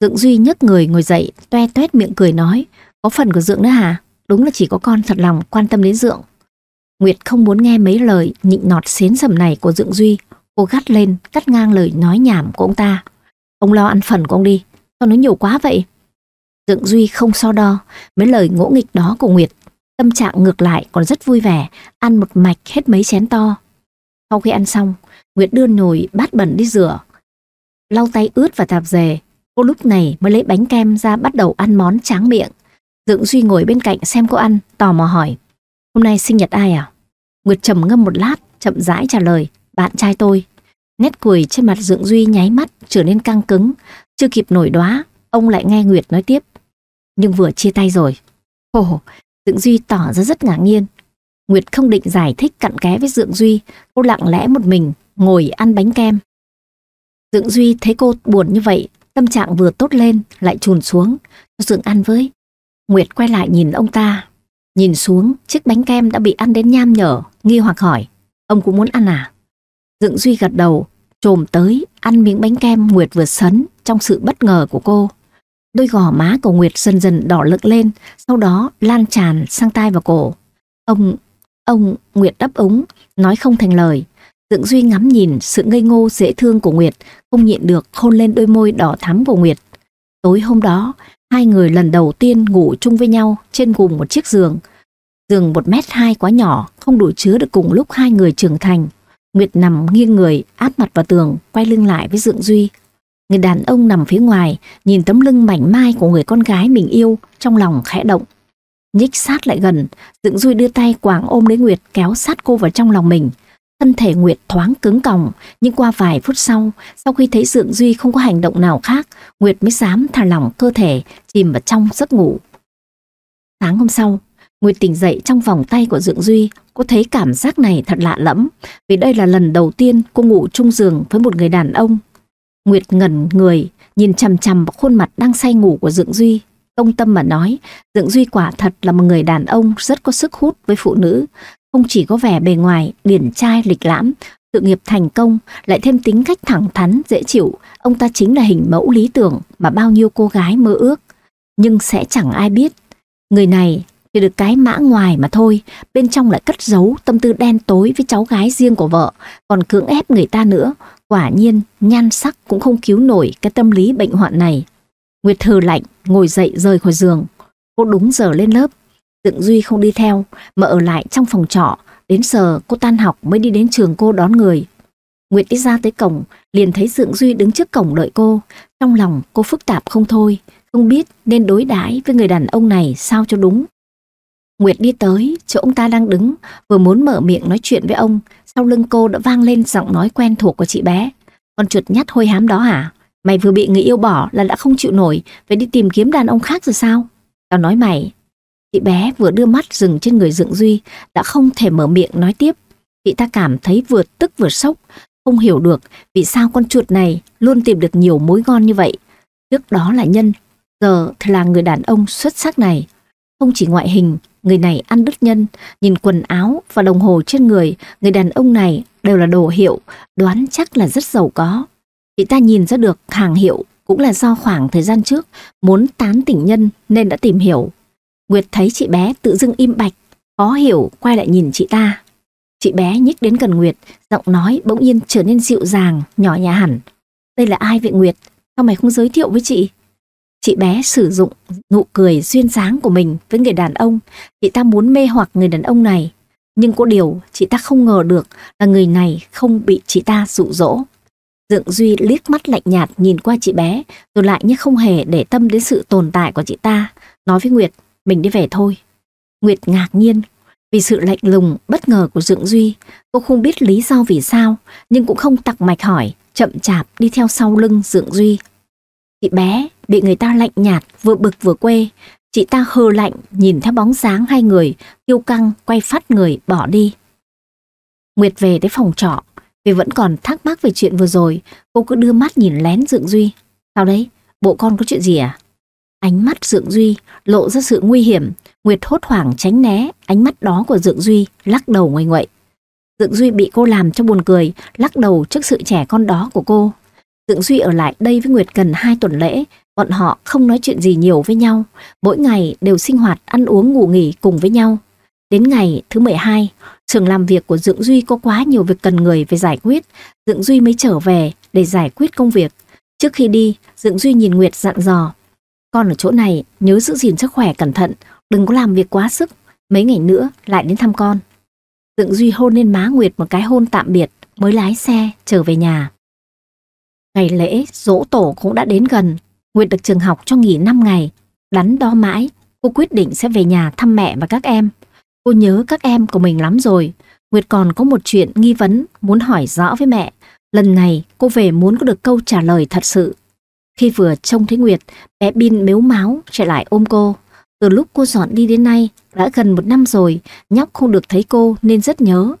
Dượng Duy nhấc người ngồi dậy, toe toét miệng cười nói. Có phần của Dượng nữa hả? Đúng là chỉ có con thật lòng quan tâm đến Dượng. Nguyệt không muốn nghe mấy lời nhịn nọt xến sầm này của Dượng Duy. Cô gắt lên, cắt ngang lời nói nhảm của ông ta. Ông lo ăn phần của ông đi, sao nói nhiều quá vậy? Dượng Duy không so đo mấy lời ngỗ nghịch đó của Nguyệt. Tâm trạng ngược lại còn rất vui vẻ, ăn một mạch hết mấy chén to. Sau khi ăn xong, Nguyệt đưa nồi bát bẩn đi rửa. Lau tay ướt và tạp dề, cô lúc này mới lấy bánh kem ra bắt đầu ăn món tráng miệng. Dượng Duy ngồi bên cạnh xem cô ăn, tò mò hỏi. Hôm nay sinh nhật ai à? Nguyệt trầm ngâm một lát, chậm rãi trả lời, bạn trai tôi. Nét cười trên mặt Dượng Duy nháy mắt trở nên căng cứng, chưa kịp nổi đóa, ông lại nghe Nguyệt nói tiếp nhưng vừa chia tay rồi. Ồ, Dượng Duy tỏ ra rất ngạc nhiên. Nguyệt không định giải thích cặn kẽ với Dượng Duy, cô lặng lẽ một mình ngồi ăn bánh kem. Dượng Duy thấy cô buồn như vậy, tâm trạng vừa tốt lên lại trùn xuống, cho Dượng ăn với. Nguyệt quay lại nhìn ông ta, nhìn xuống chiếc bánh kem đã bị ăn đến nham nhở, nghi hoặc hỏi, ông cũng muốn ăn à? Dượng Duy gật đầu, trồm tới ăn miếng bánh kem Nguyệt vừa sấn trong sự bất ngờ của cô. Đôi gò má của Nguyệt dần dần đỏ lực lên, sau đó lan tràn sang tai và cổ. Ông, ông, Nguyệt đáp úng, nói không thành lời. Dựng Duy ngắm nhìn sự ngây ngô dễ thương của Nguyệt, không nhịn được hôn lên đôi môi đỏ thắm của Nguyệt. Tối hôm đó, hai người lần đầu tiên ngủ chung với nhau trên cùng một chiếc giường. Giường một mét hai quá nhỏ, không đủ chứa được cùng lúc hai người trưởng thành. Nguyệt nằm nghiêng người, áp mặt vào tường, quay lưng lại với Dượng Duy, Người đàn ông nằm phía ngoài, nhìn tấm lưng mảnh mai của người con gái mình yêu, trong lòng khẽ động. Nhích sát lại gần, dựng Duy đưa tay quảng ôm lấy Nguyệt kéo sát cô vào trong lòng mình. Thân thể Nguyệt thoáng cứng còng, nhưng qua vài phút sau, sau khi thấy Dượng Duy không có hành động nào khác, Nguyệt mới dám thả lỏng cơ thể, chìm vào trong giấc ngủ. Sáng hôm sau, Nguyệt tỉnh dậy trong vòng tay của Dượng Duy, cô thấy cảm giác này thật lạ lẫm, vì đây là lần đầu tiên cô ngủ chung giường với một người đàn ông Nguyệt ngẩn người, nhìn chằm chằm vào khuôn mặt đang say ngủ của Dượng Duy. Công tâm mà nói, Dượng Duy quả thật là một người đàn ông rất có sức hút với phụ nữ. Không chỉ có vẻ bề ngoài, điển trai, lịch lãm, sự nghiệp thành công, lại thêm tính cách thẳng thắn, dễ chịu. Ông ta chính là hình mẫu lý tưởng mà bao nhiêu cô gái mơ ước. Nhưng sẽ chẳng ai biết. Người này chỉ được cái mã ngoài mà thôi, bên trong lại cất giấu tâm tư đen tối với cháu gái riêng của vợ, còn cưỡng ép người ta nữa. Quả nhiên, nhan sắc cũng không cứu nổi cái tâm lý bệnh hoạn này. Nguyệt hừ lạnh, ngồi dậy rời khỏi giường. Cô đúng giờ lên lớp. Dựng Duy không đi theo, mà ở lại trong phòng trọ. Đến giờ cô tan học mới đi đến trường cô đón người. Nguyệt đi ra tới cổng, liền thấy Dượng Duy đứng trước cổng đợi cô. Trong lòng cô phức tạp không thôi, không biết nên đối đãi với người đàn ông này sao cho đúng. Nguyệt đi tới, chỗ ông ta đang đứng, vừa muốn mở miệng nói chuyện với ông, sau lưng cô đã vang lên giọng nói quen thuộc của chị bé. Con chuột nhát hôi hám đó hả? Mày vừa bị người yêu bỏ là đã không chịu nổi, phải đi tìm kiếm đàn ông khác rồi sao? Tao nói mày. Chị bé vừa đưa mắt dừng trên người Dựng Duy, đã không thể mở miệng nói tiếp. Chị ta cảm thấy vừa tức vừa sốc, không hiểu được vì sao con chuột này luôn tìm được nhiều mối ngon như vậy. Trước đó là nhân, giờ thì là người đàn ông xuất sắc này. Không chỉ ngoại hình, người này ăn đứt nhân, nhìn quần áo và đồng hồ trên người, người đàn ông này đều là đồ hiệu, đoán chắc là rất giàu có. Chị ta nhìn ra được hàng hiệu cũng là do khoảng thời gian trước muốn tán tỉnh nhân nên đã tìm hiểu. Nguyệt thấy chị bé tự dưng im bạch, khó hiểu quay lại nhìn chị ta. Chị bé nhích đến gần Nguyệt, giọng nói bỗng nhiên trở nên dịu dàng, nhỏ nhẹ hẳn. Đây là ai vậy Nguyệt? Sao mày không giới thiệu với chị? Chị bé sử dụng nụ cười duyên dáng của mình với người đàn ông. Chị ta muốn mê hoặc người đàn ông này. Nhưng có điều chị ta không ngờ được là người này không bị chị ta dụ dỗ. Dượng Duy liếc mắt lạnh nhạt nhìn qua chị bé, rồi lại như không hề để tâm đến sự tồn tại của chị ta. Nói với Nguyệt, mình đi về thôi. Nguyệt ngạc nhiên, vì sự lạnh lùng, bất ngờ của Dượng Duy. Cô không biết lý do vì sao, nhưng cũng không tặc mạch hỏi, chậm chạp đi theo sau lưng Dượng Duy. Chị bé, bị người ta lạnh nhạt, vừa bực vừa quê. Chị ta hờ lạnh, nhìn theo bóng dáng hai người, kiêu căng, quay phát người, bỏ đi. Nguyệt về tới phòng trọ, vì vẫn còn thắc mắc về chuyện vừa rồi, cô cứ đưa mắt nhìn lén Dượng Duy. Sao đấy, bộ con có chuyện gì à? Ánh mắt Dượng Duy lộ ra sự nguy hiểm, Nguyệt hốt hoảng tránh né, ánh mắt đó của Dượng Duy lắc đầu ngoay ngoậy. Dượng Duy bị cô làm cho buồn cười, lắc đầu trước sự trẻ con đó của cô. Dượng Duy ở lại đây với Nguyệt gần 2 tuần lễ, Bọn họ không nói chuyện gì nhiều với nhau, mỗi ngày đều sinh hoạt ăn uống ngủ nghỉ cùng với nhau. Đến ngày thứ 12, trường làm việc của Dượng Duy có quá nhiều việc cần người về giải quyết, Dượng Duy mới trở về để giải quyết công việc. Trước khi đi, Dượng Duy nhìn Nguyệt dặn dò. Con ở chỗ này, nhớ giữ gìn sức khỏe cẩn thận, đừng có làm việc quá sức, mấy ngày nữa lại đến thăm con. Dượng Duy hôn lên má Nguyệt một cái hôn tạm biệt, mới lái xe trở về nhà. Ngày lễ, dỗ tổ cũng đã đến gần, Nguyệt được trường học cho nghỉ 5 ngày. Đắn đo mãi, cô quyết định sẽ về nhà thăm mẹ và các em. Cô nhớ các em của mình lắm rồi. Nguyệt còn có một chuyện nghi vấn muốn hỏi rõ với mẹ. Lần này cô về muốn có được câu trả lời thật sự. Khi vừa trông thấy Nguyệt, bé Bin mếu máu chạy lại ôm cô. Từ lúc cô dọn đi đến nay, đã gần một năm rồi, nhóc không được thấy cô nên rất nhớ.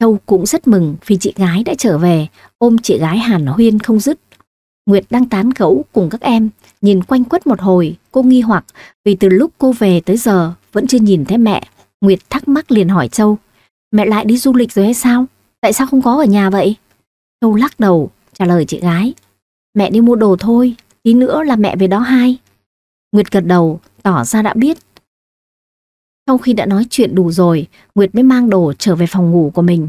Châu cũng rất mừng vì chị gái đã trở về, ôm chị gái hàn huyên không dứt. Nguyệt đang tán gẫu cùng các em, nhìn quanh quất một hồi, cô nghi hoặc vì từ lúc cô về tới giờ vẫn chưa nhìn thấy mẹ. Nguyệt thắc mắc liền hỏi Châu, mẹ lại đi du lịch rồi hay sao? Tại sao không có ở nhà vậy? Châu lắc đầu, trả lời chị gái. Mẹ đi mua đồ thôi, tí nữa là mẹ về đó hai. Nguyệt gật đầu, tỏ ra đã biết. Sau khi đã nói chuyện đủ rồi, Nguyệt mới mang đồ trở về phòng ngủ của mình.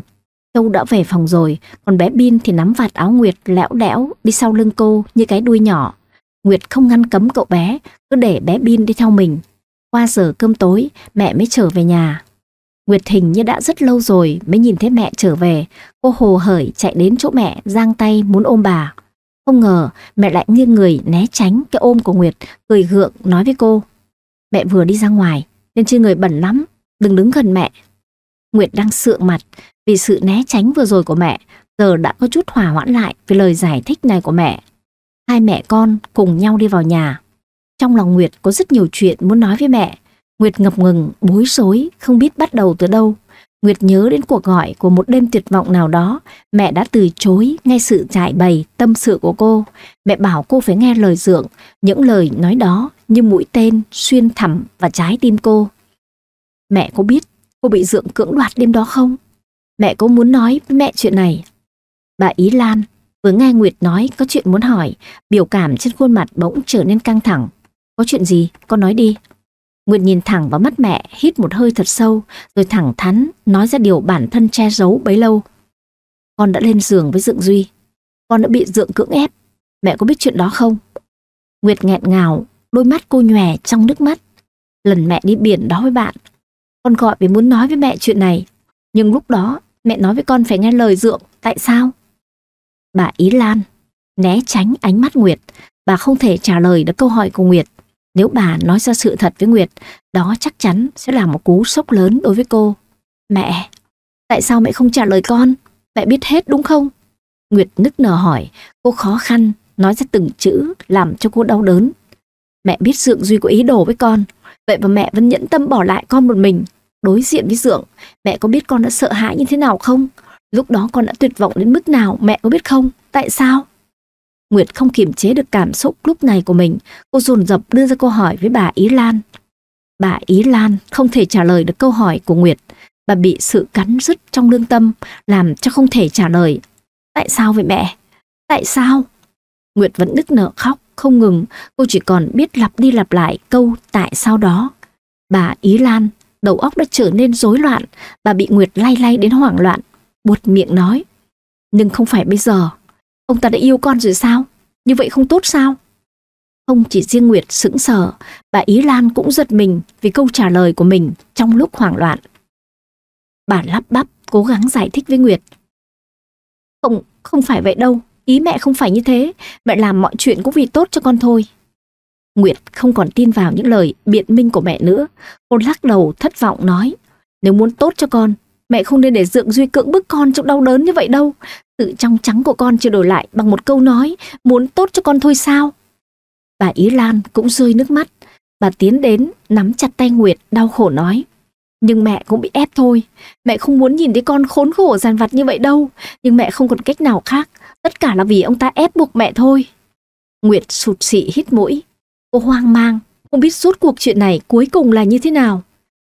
Châu đã về phòng rồi, còn bé Bin thì nắm vạt áo Nguyệt lẽo đẽo đi sau lưng cô như cái đuôi nhỏ. Nguyệt không ngăn cấm cậu bé, cứ để bé Bin đi theo mình. Qua giờ cơm tối, mẹ mới trở về nhà. Nguyệt hình như đã rất lâu rồi mới nhìn thấy mẹ trở về. Cô hồ hởi chạy đến chỗ mẹ, giang tay muốn ôm bà. Không ngờ, mẹ lại nghiêng người né tránh cái ôm của Nguyệt, cười gượng nói với cô. Mẹ vừa đi ra ngoài, nên trên người bẩn lắm, đừng đứng gần mẹ. Nguyệt đang sượng mặt vì sự né tránh vừa rồi của mẹ, giờ đã có chút hòa hoãn lại vì lời giải thích này của mẹ. Hai mẹ con cùng nhau đi vào nhà. Trong lòng Nguyệt có rất nhiều chuyện muốn nói với mẹ. Nguyệt ngập ngừng, bối rối, không biết bắt đầu từ đâu. Nguyệt nhớ đến cuộc gọi của một đêm tuyệt vọng nào đó, mẹ đã từ chối nghe sự trải bày tâm sự của cô. Mẹ bảo cô phải nghe lời dượng, những lời nói đó như mũi tên xuyên thẳm và trái tim cô. Mẹ có biết cô bị Dượng cưỡng đoạt đêm đó không? Mẹ có muốn nói với mẹ chuyện này? Bà Ý Lan vừa nghe Nguyệt nói có chuyện muốn hỏi, biểu cảm trên khuôn mặt bỗng trở nên căng thẳng. Có chuyện gì? Con nói đi. Nguyệt nhìn thẳng vào mắt mẹ, hít một hơi thật sâu, rồi thẳng thắn nói ra điều bản thân che giấu bấy lâu. Con đã lên giường với Dượng Duy. Con đã bị Dượng cưỡng ép. Mẹ có biết chuyện đó không? Nguyệt nghẹn ngào, đôi mắt cô nhòe trong nước mắt. Lần mẹ đi biển đó với bạn, con gọi vì muốn nói với mẹ chuyện này. Nhưng lúc đó mẹ nói với con phải nghe lời dượng. Tại sao? Bà Ý Lan né tránh ánh mắt Nguyệt. Bà không thể trả lời được câu hỏi của Nguyệt. Nếu bà nói ra sự thật với Nguyệt, đó chắc chắn sẽ là một cú sốc lớn đối với cô. Mẹ, tại sao mẹ không trả lời con? Mẹ biết hết đúng không? Nguyệt nức nở hỏi, cô khó khăn, nói ra từng chữ làm cho cô đau đớn. Mẹ biết Dượng Duy có ý đồ với con, Vậy mà mẹ vẫn nhẫn tâm bỏ lại con một mình. Đối diện với Dượng, mẹ có biết con đã sợ hãi như thế nào không? Lúc đó con đã tuyệt vọng đến mức nào mẹ có biết không? Tại sao? Nguyệt không kiềm chế được cảm xúc lúc này của mình. Cô dồn dập đưa ra câu hỏi với bà Ý Lan. Bà Ý Lan không thể trả lời được câu hỏi của Nguyệt. Bà bị sự cắn rứt trong lương tâm, làm cho không thể trả lời. Tại sao vậy mẹ? Tại sao? Nguyệt vẫn nức nở khóc không ngừng, cô chỉ còn biết lặp đi lặp lại câu tại sao đó. Bà Ý Lan, đầu óc đã trở nên rối loạn, bà bị Nguyệt lay lay đến hoảng loạn, buột miệng nói. Nhưng không phải bây giờ, ông ta đã yêu con rồi sao? Như vậy không tốt sao? Không chỉ riêng Nguyệt sững sờ, bà Ý Lan cũng giật mình vì câu trả lời của mình trong lúc hoảng loạn. Bà lắp bắp, cố gắng giải thích với Nguyệt. Không, không phải vậy đâu. Ý mẹ không phải như thế, mẹ làm mọi chuyện cũng vì tốt cho con thôi. Nguyệt không còn tin vào những lời biện minh của mẹ nữa. Cô lắc đầu thất vọng nói, nếu muốn tốt cho con, mẹ không nên để Dượng Duy cưỡng bức con trong đau đớn như vậy đâu. Sự trong trắng của con chưa đổi lại bằng một câu nói, muốn tốt cho con thôi sao? Bà Ý Lan cũng rơi nước mắt. Bà tiến đến, nắm chặt tay Nguyệt, đau khổ nói. Nhưng mẹ cũng bị ép thôi. Mẹ không muốn nhìn thấy con khốn khổ giàn vặt như vậy đâu. Nhưng mẹ không còn cách nào khác. Tất cả là vì ông ta ép buộc mẹ thôi. Nguyệt sụt sị hít mũi. Cô hoang mang, không biết suốt cuộc chuyện này cuối cùng là như thế nào.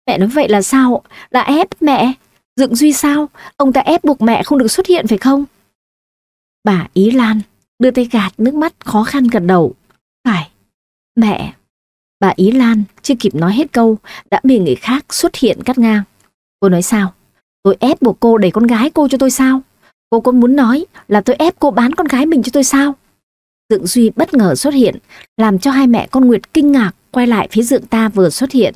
Mẹ nói vậy là sao? Là ép mẹ. Dựng Duy sao? Ông ta ép buộc mẹ không được xuất hiện phải không? Bà Ý Lan đưa tay gạt nước mắt khó khăn gật đầu. Phải. Mẹ. Bà Ý Lan chưa kịp nói hết câu đã bị người khác xuất hiện cắt ngang. Cô nói sao? Tôi ép buộc cô đẩy con gái cô cho tôi sao? Cô có muốn nói là tôi ép cô bán con gái mình cho tôi sao? Dượng Duy bất ngờ xuất hiện, làm cho hai mẹ con Nguyệt kinh ngạc quay lại phía Dượng ta vừa xuất hiện.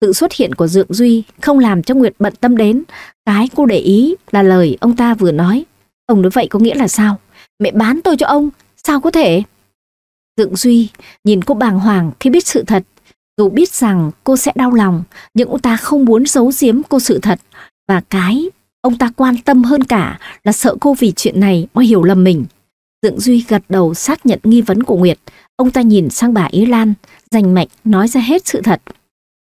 Sự xuất hiện của Dượng Duy không làm cho Nguyệt bận tâm đến. Cái cô để ý là lời ông ta vừa nói. Ông nói vậy có nghĩa là sao? Mẹ bán tôi cho ông, sao có thể? Dượng Duy nhìn cô bàng hoàng khi biết sự thật. Dù biết rằng cô sẽ đau lòng, nhưng ông ta không muốn giấu giếm cô sự thật. Và cái Ông ta quan tâm hơn cả là sợ cô vì chuyện này mà hiểu lầm mình. Dượng Duy gật đầu xác nhận nghi vấn của Nguyệt. Ông ta nhìn sang bà Ý Lan, rành mạch nói ra hết sự thật.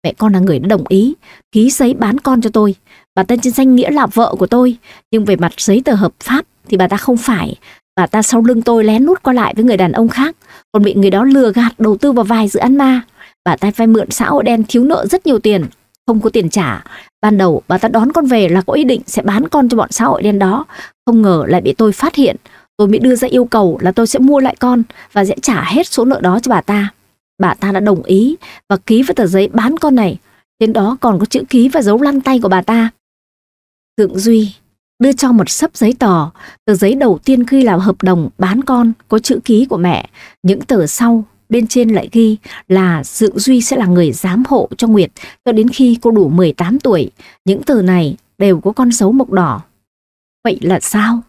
Mẹ con là người đã đồng ý, ký giấy bán con cho tôi. Bà tên trên danh nghĩa là vợ của tôi, nhưng về mặt giấy tờ hợp pháp thì bà ta không phải. Bà ta sau lưng tôi lén nút qua lại với người đàn ông khác, còn bị người đó lừa gạt đầu tư vào vài dự án ma. Bà ta vay mượn xã hội đen thiếu nợ rất nhiều tiền, không có tiền trả. Ban đầu bà ta đón con về là có ý định sẽ bán con cho bọn xã hội đen đó. Không ngờ lại bị tôi phát hiện. Tôi mới đưa ra yêu cầu là tôi sẽ mua lại con và sẽ trả hết số nợ đó cho bà ta. Bà ta đã đồng ý và ký với tờ giấy bán con này. Trên đó còn có chữ ký và dấu lăn tay của bà ta. Thượng Duy đưa cho một sấp giấy tờ, tờ giấy đầu tiên khi làm hợp đồng bán con có chữ ký của mẹ, những tờ sau bên trên lại ghi là Dự Duy sẽ là người giám hộ cho Nguyệt cho đến khi cô đủ 18 tuổi. Những từ này đều có con dấu mộc đỏ. Vậy là sao?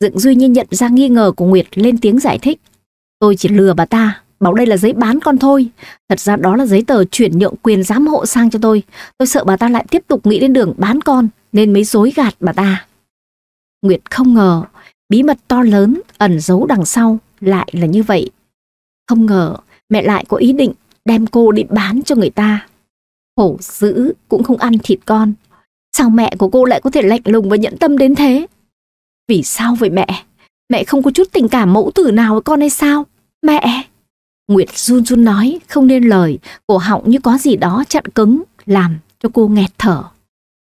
Dựng Duy như nhận ra nghi ngờ của Nguyệt lên tiếng giải thích. Tôi chỉ lừa bà ta, bảo đây là giấy bán con thôi. Thật ra đó là giấy tờ chuyển nhượng quyền giám hộ sang cho tôi. Tôi sợ bà ta lại tiếp tục nghĩ đến đường bán con nên mới dối gạt bà ta. Nguyệt không ngờ, bí mật to lớn ẩn giấu đằng sau lại là như vậy. Không ngờ mẹ lại có ý định đem cô đi bán cho người ta. Hổ dữ cũng không ăn thịt con. Sao mẹ của cô lại có thể lạnh lùng và nhẫn tâm đến thế? Vì sao vậy mẹ? Mẹ không có chút tình cảm mẫu tử nào với con hay sao? Mẹ! Nguyệt run run nói, không nên lời, cổ họng như có gì đó chặn cứng, làm cho cô nghẹt thở.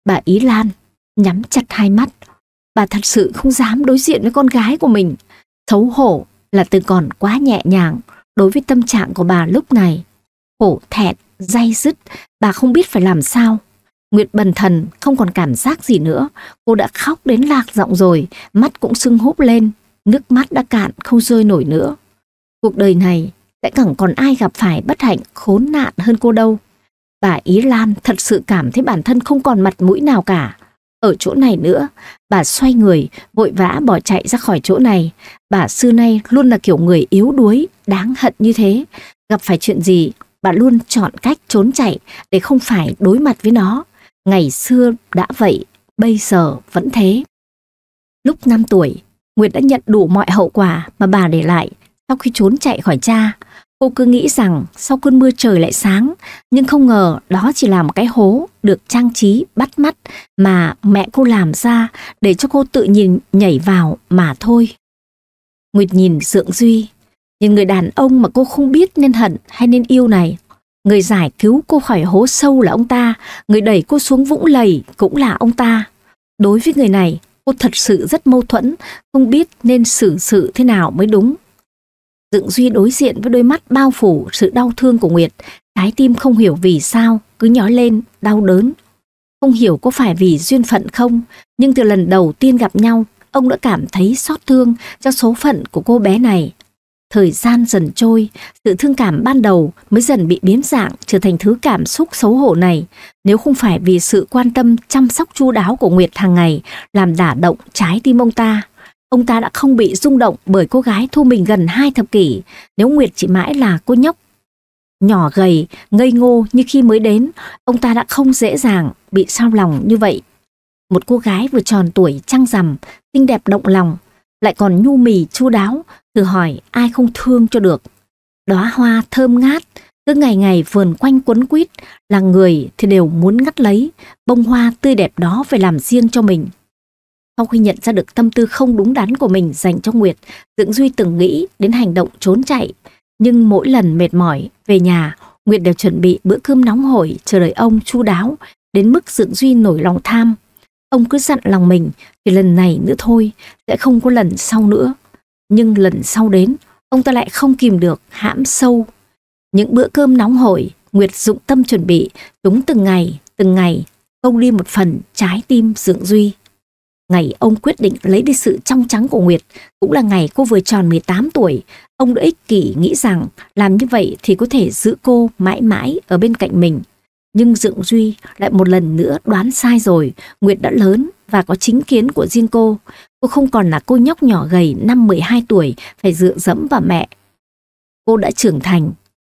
Bà Ý Lan nhắm chặt hai mắt. Bà thật sự không dám đối diện với con gái của mình. Thấu hổ là từ còn quá nhẹ nhàng, đối với tâm trạng của bà lúc này. Khổ thẹt dây dứt, bà không biết phải làm sao. Nguyệt bần thần không còn cảm giác gì nữa, cô đã khóc đến lạc giọng rồi, mắt cũng sưng húp lên, nước mắt đã cạn không rơi nổi nữa. Cuộc đời này sẽ chẳng còn ai gặp phải bất hạnh khốn nạn hơn cô đâu. Bà Ý Lan thật sự cảm thấy bản thân không còn mặt mũi nào cả, ở chỗ này nữa. Bà xoay người, vội vã bỏ chạy ra khỏi chỗ này. Bà xưa nay luôn là kiểu người yếu đuối, đáng hận như thế. Gặp phải chuyện gì, bà luôn chọn cách trốn chạy để không phải đối mặt với nó. Ngày xưa đã vậy, bây giờ vẫn thế. Lúc 5 tuổi, Nguyệt đã nhận đủ mọi hậu quả mà bà để lại sau khi trốn chạy khỏi cha. Cô cứ nghĩ rằng sau cơn mưa trời lại sáng, nhưng không ngờ đó chỉ là một cái hố được trang trí bắt mắt mà mẹ cô làm ra để cho cô tự nhìn nhảy vào mà thôi. Nguyệt nhìn Dượng Duy, nhìn người đàn ông mà cô không biết nên hận hay nên yêu này. Người giải cứu cô khỏi hố sâu là ông ta, người đẩy cô xuống vũng lầy cũng là ông ta. Đối với người này, cô thật sự rất mâu thuẫn, không biết nên xử sự thế nào mới đúng. Dựng Duy đối diện với đôi mắt bao phủ sự đau thương của Nguyệt, trái tim không hiểu vì sao, cứ nhói lên, đau đớn. Không hiểu có phải vì duyên phận không, nhưng từ lần đầu tiên gặp nhau, ông đã cảm thấy xót thương cho số phận của cô bé này. Thời gian dần trôi, sự thương cảm ban đầu mới dần bị biến dạng trở thành thứ cảm xúc xấu hổ này. Nếu không phải vì sự quan tâm chăm sóc chu đáo của Nguyệt hàng ngày làm đả động trái tim ông ta, Ông ta đã không bị rung động bởi cô gái thu mình gần hai thập kỷ, nếu Nguyệt chỉ mãi là cô nhóc. Nhỏ gầy, ngây ngô như khi mới đến, ông ta đã không dễ dàng bị sao lòng như vậy. Một cô gái vừa tròn tuổi trăng rằm, xinh đẹp động lòng, lại còn nhu mì chu đáo, thử hỏi ai không thương cho được. Đóa hoa thơm ngát, cứ ngày ngày vườn quanh quấn quýt, là người thì đều muốn ngắt lấy, bông hoa tươi đẹp đó về làm riêng cho mình. Sau khi nhận ra được tâm tư không đúng đắn của mình dành cho Nguyệt, Dưỡng Duy từng nghĩ đến hành động trốn chạy. Nhưng mỗi lần mệt mỏi, về nhà, Nguyệt đều chuẩn bị bữa cơm nóng hổi chờ đợi ông chu đáo, đến mức Dưỡng Duy nổi lòng tham. Ông cứ dặn lòng mình, thì lần này nữa thôi, sẽ không có lần sau nữa. Nhưng lần sau đến, ông ta lại không kìm được hãm sâu. Những bữa cơm nóng hổi, Nguyệt dụng tâm chuẩn bị, đúng từng ngày, từng ngày, công đi một phần trái tim Dưỡng Duy. Ngày ông quyết định lấy đi sự trong trắng của Nguyệt cũng là ngày cô vừa tròn 18 tuổi. Ông đã ích kỷ nghĩ rằng làm như vậy thì có thể giữ cô mãi mãi ở bên cạnh mình. Nhưng Dượng Duy lại một lần nữa đoán sai rồi. Nguyệt đã lớn và có chính kiến của riêng cô. Cô không còn là cô nhóc nhỏ gầy năm 12 tuổi phải dựa dẫm vào mẹ. Cô đã trưởng thành,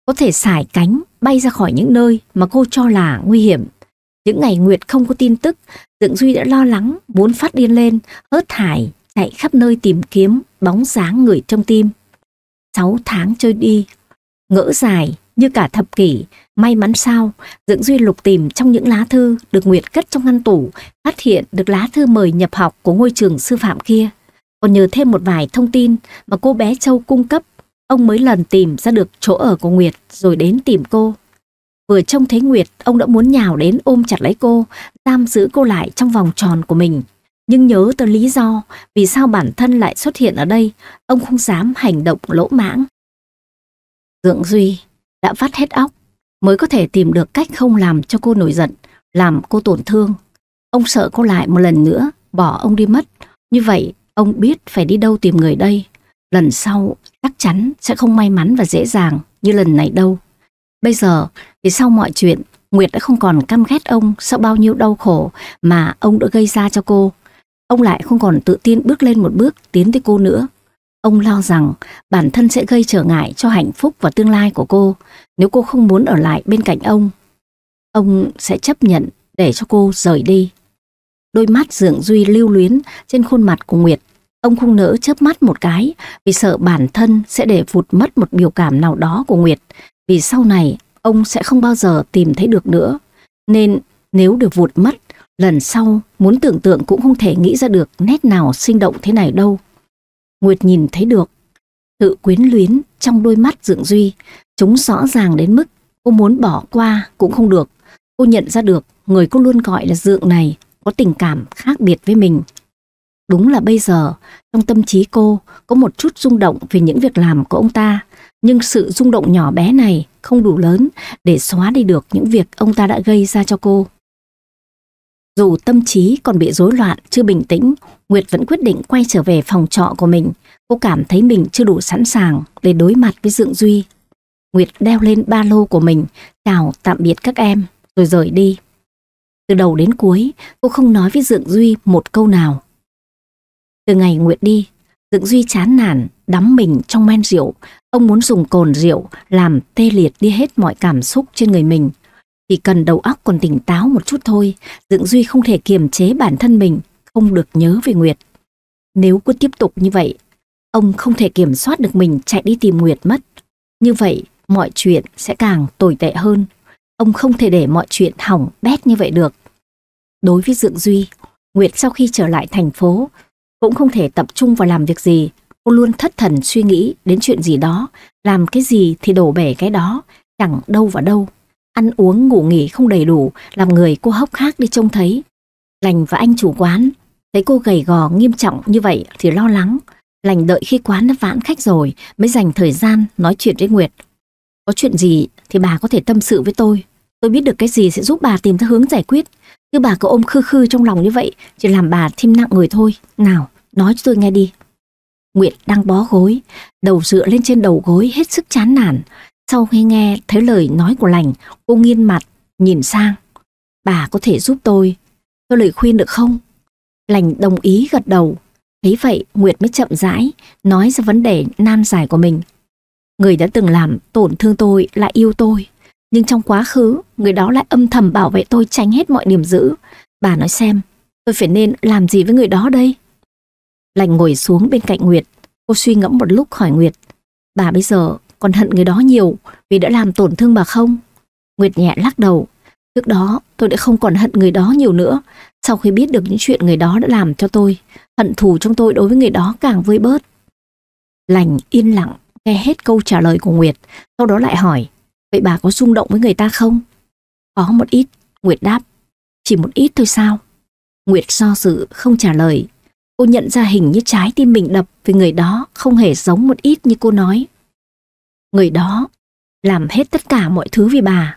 có thể xài cánh bay ra khỏi những nơi mà cô cho là nguy hiểm. Những ngày Nguyệt không có tin tức, Tượng Duy đã lo lắng, muốn phát điên lên, hớt hải, chạy khắp nơi tìm kiếm bóng dáng người trong tim. Sáu tháng trôi đi, ngỡ dài như cả thập kỷ, may mắn sao, Dưỡng Duy lục tìm trong những lá thư được Nguyệt cất trong ngăn tủ, phát hiện được lá thư mời nhập học của ngôi trường sư phạm kia. Còn nhờ thêm một vài thông tin mà cô bé Châu cung cấp, ông mới lần tìm ra được chỗ ở của Nguyệt rồi đến tìm cô. Vừa trông thấy Nguyệt, ông đã muốn nhào đến ôm chặt lấy cô, giam giữ cô lại trong vòng tròn của mình. Nhưng nhớ tới lý do vì sao bản thân lại xuất hiện ở đây, ông không dám hành động lỗ mãng. Dượng Duy đã vắt hết óc mới có thể tìm được cách không làm cho cô nổi giận, làm cô tổn thương. Ông sợ cô lại một lần nữa, bỏ ông đi mất. Như vậy, ông biết phải đi đâu tìm người đây. Lần sau, chắc chắn sẽ không may mắn và dễ dàng như lần này đâu. Bây giờ thì sau mọi chuyện, Nguyệt đã không còn căm ghét ông sau bao nhiêu đau khổ mà ông đã gây ra cho cô. Ông lại không còn tự tin bước lên một bước tiến tới cô nữa. Ông lo rằng bản thân sẽ gây trở ngại cho hạnh phúc và tương lai của cô nếu cô không muốn ở lại bên cạnh ông. Ông sẽ chấp nhận để cho cô rời đi. Đôi mắt dưỡng duy lưu luyến trên khuôn mặt của Nguyệt. Ông không nỡ chớp mắt một cái vì sợ bản thân sẽ để vụt mất một biểu cảm nào đó của Nguyệt vì sau này ông sẽ không bao giờ tìm thấy được nữa. Nên nếu được vụt mất lần sau muốn tưởng tượng cũng không thể nghĩ ra được nét nào sinh động thế này đâu. Nguyệt nhìn thấy được, tự quyến luyến trong đôi mắt Dượng Duy, chúng rõ ràng đến mức cô muốn bỏ qua cũng không được. Cô nhận ra được người cô luôn gọi là Dượng này có tình cảm khác biệt với mình. Đúng là bây giờ, trong tâm trí cô có một chút rung động về những việc làm của ông ta. Nhưng sự rung động nhỏ bé này không đủ lớn để xóa đi được những việc ông ta đã gây ra cho cô. Dù tâm trí còn bị rối loạn, chưa bình tĩnh, Nguyệt vẫn quyết định quay trở về phòng trọ của mình. Cô cảm thấy mình chưa đủ sẵn sàng để đối mặt với Dượng Duy. Nguyệt đeo lên ba lô của mình, chào tạm biệt các em, rồi rời đi. Từ đầu đến cuối, cô không nói với Dượng Duy một câu nào. Từ ngày Nguyệt đi, Dượng Duy chán nản, đắm mình trong men rượu, Ông muốn dùng cồn rượu làm tê liệt đi hết mọi cảm xúc trên người mình. Chỉ cần đầu óc còn tỉnh táo một chút thôi, Dựng Duy không thể kiềm chế bản thân mình, không được nhớ về Nguyệt. Nếu cứ tiếp tục như vậy, ông không thể kiểm soát được mình chạy đi tìm Nguyệt mất. Như vậy, mọi chuyện sẽ càng tồi tệ hơn. Ông không thể để mọi chuyện hỏng bét như vậy được. Đối với Dượng Duy, Nguyệt sau khi trở lại thành phố, cũng không thể tập trung vào làm việc gì Cô luôn thất thần suy nghĩ đến chuyện gì đó, làm cái gì thì đổ bể cái đó, chẳng đâu vào đâu. Ăn uống ngủ nghỉ không đầy đủ, làm người cô hốc hác đi trông thấy. Lành và anh chủ quán, thấy cô gầy gò nghiêm trọng như vậy thì lo lắng. Lành đợi khi quán đã vãn khách rồi mới dành thời gian nói chuyện với Nguyệt. Có chuyện gì thì bà có thể tâm sự với tôi. Tôi biết được cái gì sẽ giúp bà tìm ra hướng giải quyết. Chứ bà cứ ôm khư khư trong lòng như vậy chỉ làm bà thêm nặng người thôi. Nào, nói cho tôi nghe đi. Nguyệt đang bó gối, đầu dựa lên trên đầu gối hết sức chán nản. Sau khi nghe thấy lời nói của lành, cô nghiêng mặt, nhìn sang. Bà có thể giúp tôi, tôi lời khuyên được không? Lành đồng ý gật đầu. Thấy vậy, Nguyệt mới chậm rãi, nói ra vấn đề nan giải của mình. Người đã từng làm tổn thương tôi lại yêu tôi. Nhưng trong quá khứ, người đó lại âm thầm bảo vệ tôi tránh hết mọi điểm dữ. Bà nói xem, tôi phải nên làm gì với người đó đây? Lành ngồi xuống bên cạnh Nguyệt. Cô suy ngẫm một lúc hỏi Nguyệt. Bà bây giờ còn hận người đó nhiều vì đã làm tổn thương bà không? Nguyệt nhẹ lắc đầu. Trước đó tôi đã không còn hận người đó nhiều nữa. Sau khi biết được những chuyện người đó đã làm cho tôi, hận thù trong tôi đối với người đó càng vơi bớt. Lành yên lặng nghe hết câu trả lời của Nguyệt, sau đó lại hỏi, vậy bà có xung động với người ta không? Có một ít, Nguyệt đáp, chỉ một ít thôi sao? Nguyệt do so dự không trả lời, Cô nhận ra hình như trái tim mình đập vì người đó không hề giống một ít như cô nói. Người đó làm hết tất cả mọi thứ vì bà.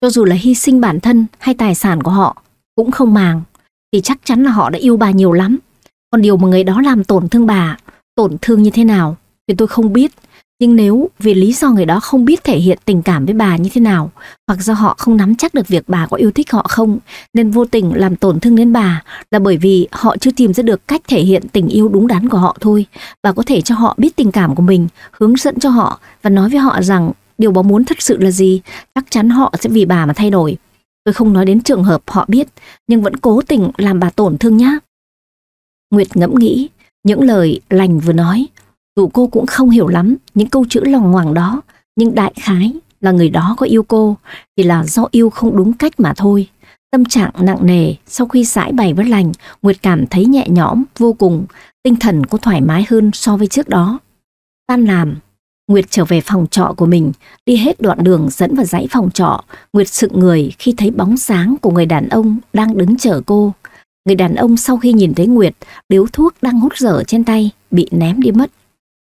Cho dù là hy sinh bản thân hay tài sản của họ cũng không màng thì chắc chắn là họ đã yêu bà nhiều lắm. Còn điều mà người đó làm tổn thương bà, tổn thương như thế nào thì tôi không biết nhưng nếu vì lý do người đó không biết thể hiện tình cảm với bà như thế nào, hoặc do họ không nắm chắc được việc bà có yêu thích họ không, nên vô tình làm tổn thương đến bà là bởi vì họ chưa tìm ra được cách thể hiện tình yêu đúng đắn của họ thôi. Bà có thể cho họ biết tình cảm của mình, hướng dẫn cho họ và nói với họ rằng điều bà muốn thật sự là gì, chắc chắn họ sẽ vì bà mà thay đổi. Tôi không nói đến trường hợp họ biết, nhưng vẫn cố tình làm bà tổn thương nhá. Nguyệt ngẫm nghĩ, những lời lành vừa nói, dù cô cũng không hiểu lắm những câu chữ lòng ngoằng đó, nhưng đại khái là người đó có yêu cô, thì là do yêu không đúng cách mà thôi. Tâm trạng nặng nề, sau khi giải bày bất lành, Nguyệt cảm thấy nhẹ nhõm, vô cùng, tinh thần cô thoải mái hơn so với trước đó. Tan làm, Nguyệt trở về phòng trọ của mình, đi hết đoạn đường dẫn vào dãy phòng trọ. Nguyệt sựng người khi thấy bóng dáng của người đàn ông đang đứng chờ cô. Người đàn ông sau khi nhìn thấy Nguyệt, điếu thuốc đang hút dở trên tay, bị ném đi mất.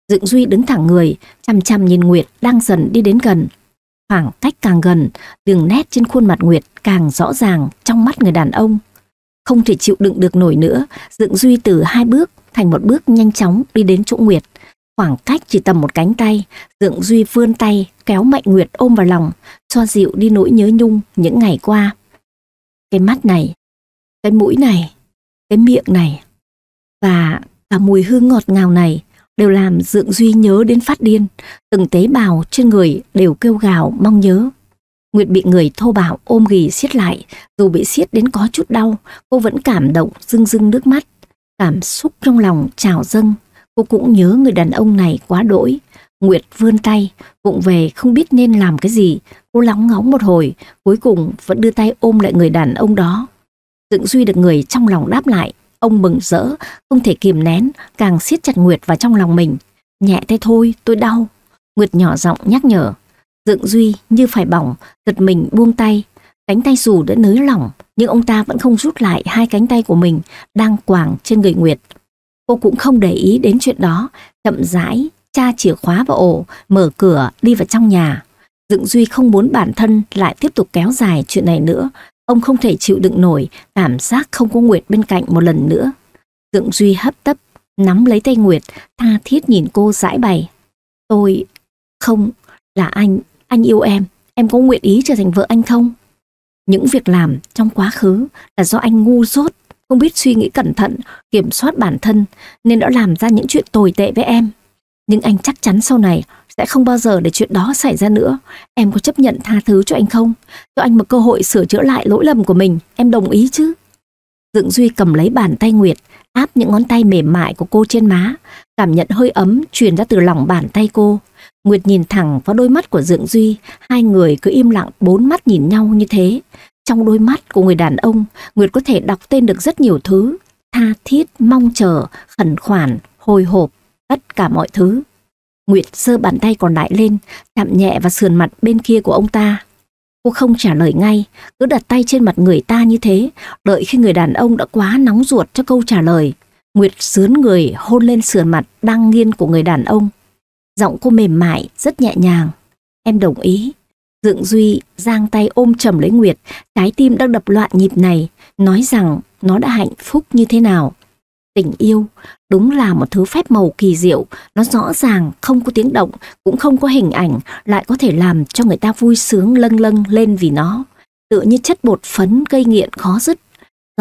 Dựng Duy đứng thẳng người, chăm chăm nhìn Nguyệt đang dần đi đến gần. Khoảng cách càng gần, đường nét trên khuôn mặt Nguyệt càng rõ ràng trong mắt người đàn ông. Không thể chịu đựng được nổi nữa, Dựng Duy từ hai bước thành một bước nhanh chóng đi đến chỗ Nguyệt. Khoảng cách chỉ tầm một cánh tay, Dựng Duy vươn tay, kéo Mạnh Nguyệt ôm vào lòng, xoa dịu đi nỗi nhớ nhung những ngày qua. Cái mắt này, cái mũi này, cái miệng này, và cả mùi hương ngọt ngào này đều làm Dượng Duy nhớ đến phát điên, từng tế bào trên người đều kêu gào mong nhớ. Nguyệt bị người thô bạo ôm ghì siết lại, dù bị siết đến có chút đau, cô vẫn cảm động rưng rưng nước mắt. Cảm xúc trong lòng trào dâng, cô cũng nhớ người đàn ông này quá đỗi. Nguyệt vươn tay, vụng về không biết nên làm cái gì, cô lóng ngóng một hồi, cuối cùng vẫn đưa tay ôm lại người đàn ông đó. Dượng Duy được người trong lòng đáp lại, Ông mừng rỡ, không thể kìm nén, càng siết chặt Nguyệt vào trong lòng mình. Nhẹ thế thôi, tôi đau. Nguyệt nhỏ giọng nhắc nhở. Dượng Duy như phải bỏng, giật mình buông tay. Cánh tay dù đã nới lỏng, nhưng ông ta vẫn không rút lại hai cánh tay của mình đang quàng trên người Nguyệt. Cô cũng không để ý đến chuyện đó, chậm rãi, cha chìa khóa vào ổ, mở cửa, đi vào trong nhà. Dượng Duy không muốn bản thân lại tiếp tục kéo dài chuyện này nữa, Ông không thể chịu đựng nổi cảm giác không có Nguyệt bên cạnh một lần nữa. Tượng Duy hấp tấp, nắm lấy tay Nguyệt, tha thiết nhìn cô giải bày. Tôi... không, là anh, anh yêu em, em có nguyện ý trở thành vợ anh không? Những việc làm trong quá khứ là do anh ngu dốt, không biết suy nghĩ cẩn thận, kiểm soát bản thân, nên đã làm ra những chuyện tồi tệ với em. Nhưng anh chắc chắn sau này sẽ không bao giờ để chuyện đó xảy ra nữa. Em có chấp nhận tha thứ cho anh không? Cho anh một cơ hội sửa chữa lại lỗi lầm của mình. Em đồng ý chứ? Dựng Duy cầm lấy bàn tay Nguyệt, áp những ngón tay mềm mại của cô trên má, cảm nhận hơi ấm truyền ra từ lòng bàn tay cô. Nguyệt nhìn thẳng vào đôi mắt của Dượng Duy, hai người cứ im lặng bốn mắt nhìn nhau như thế. Trong đôi mắt của người đàn ông, Nguyệt có thể đọc tên được rất nhiều thứ, tha thiết, mong chờ, khẩn khoản, hồi hộp, tất cả mọi thứ. Nguyệt sơ bàn tay còn lại lên, chạm nhẹ vào sườn mặt bên kia của ông ta. Cô không trả lời ngay, cứ đặt tay trên mặt người ta như thế, đợi khi người đàn ông đã quá nóng ruột cho câu trả lời. Nguyệt sướn người hôn lên sườn mặt đang nghiêng của người đàn ông. Giọng cô mềm mại, rất nhẹ nhàng. Em đồng ý. Dượng Duy giang tay ôm chầm lấy Nguyệt, trái tim đang đập loạn nhịp này, nói rằng nó đã hạnh phúc như thế nào. Tình yêu, Đúng là một thứ phép màu kỳ diệu, nó rõ ràng, không có tiếng động, cũng không có hình ảnh, lại có thể làm cho người ta vui sướng lâng lâng lên vì nó. Tựa như chất bột phấn gây nghiện khó dứt.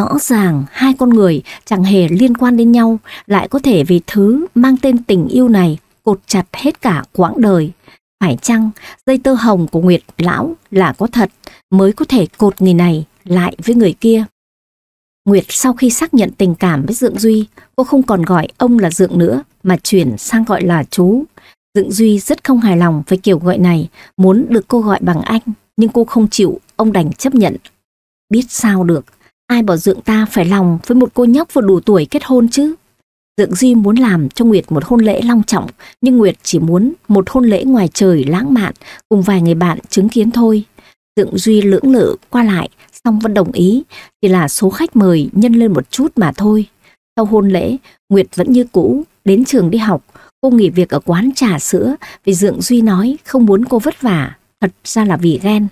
Rõ ràng hai con người chẳng hề liên quan đến nhau, lại có thể vì thứ mang tên tình yêu này cột chặt hết cả quãng đời. Phải chăng dây tơ hồng của Nguyệt Lão là có thật mới có thể cột người này lại với người kia? Nguyệt sau khi xác nhận tình cảm với Dượng Duy, cô không còn gọi ông là Dượng nữa mà chuyển sang gọi là chú. Dượng Duy rất không hài lòng với kiểu gọi này, muốn được cô gọi bằng anh, nhưng cô không chịu, ông đành chấp nhận. Biết sao được, ai bảo Dượng ta phải lòng với một cô nhóc vừa đủ tuổi kết hôn chứ. Dượng Duy muốn làm cho Nguyệt một hôn lễ long trọng, nhưng Nguyệt chỉ muốn một hôn lễ ngoài trời lãng mạn cùng vài người bạn chứng kiến thôi. Dượng Duy lưỡng lự qua lại, Song vẫn đồng ý, chỉ là số khách mời nhân lên một chút mà thôi. Sau hôn lễ, Nguyệt vẫn như cũ, đến trường đi học. Cô nghỉ việc ở quán trà sữa vì Dượng Duy nói không muốn cô vất vả, thật ra là vì ghen.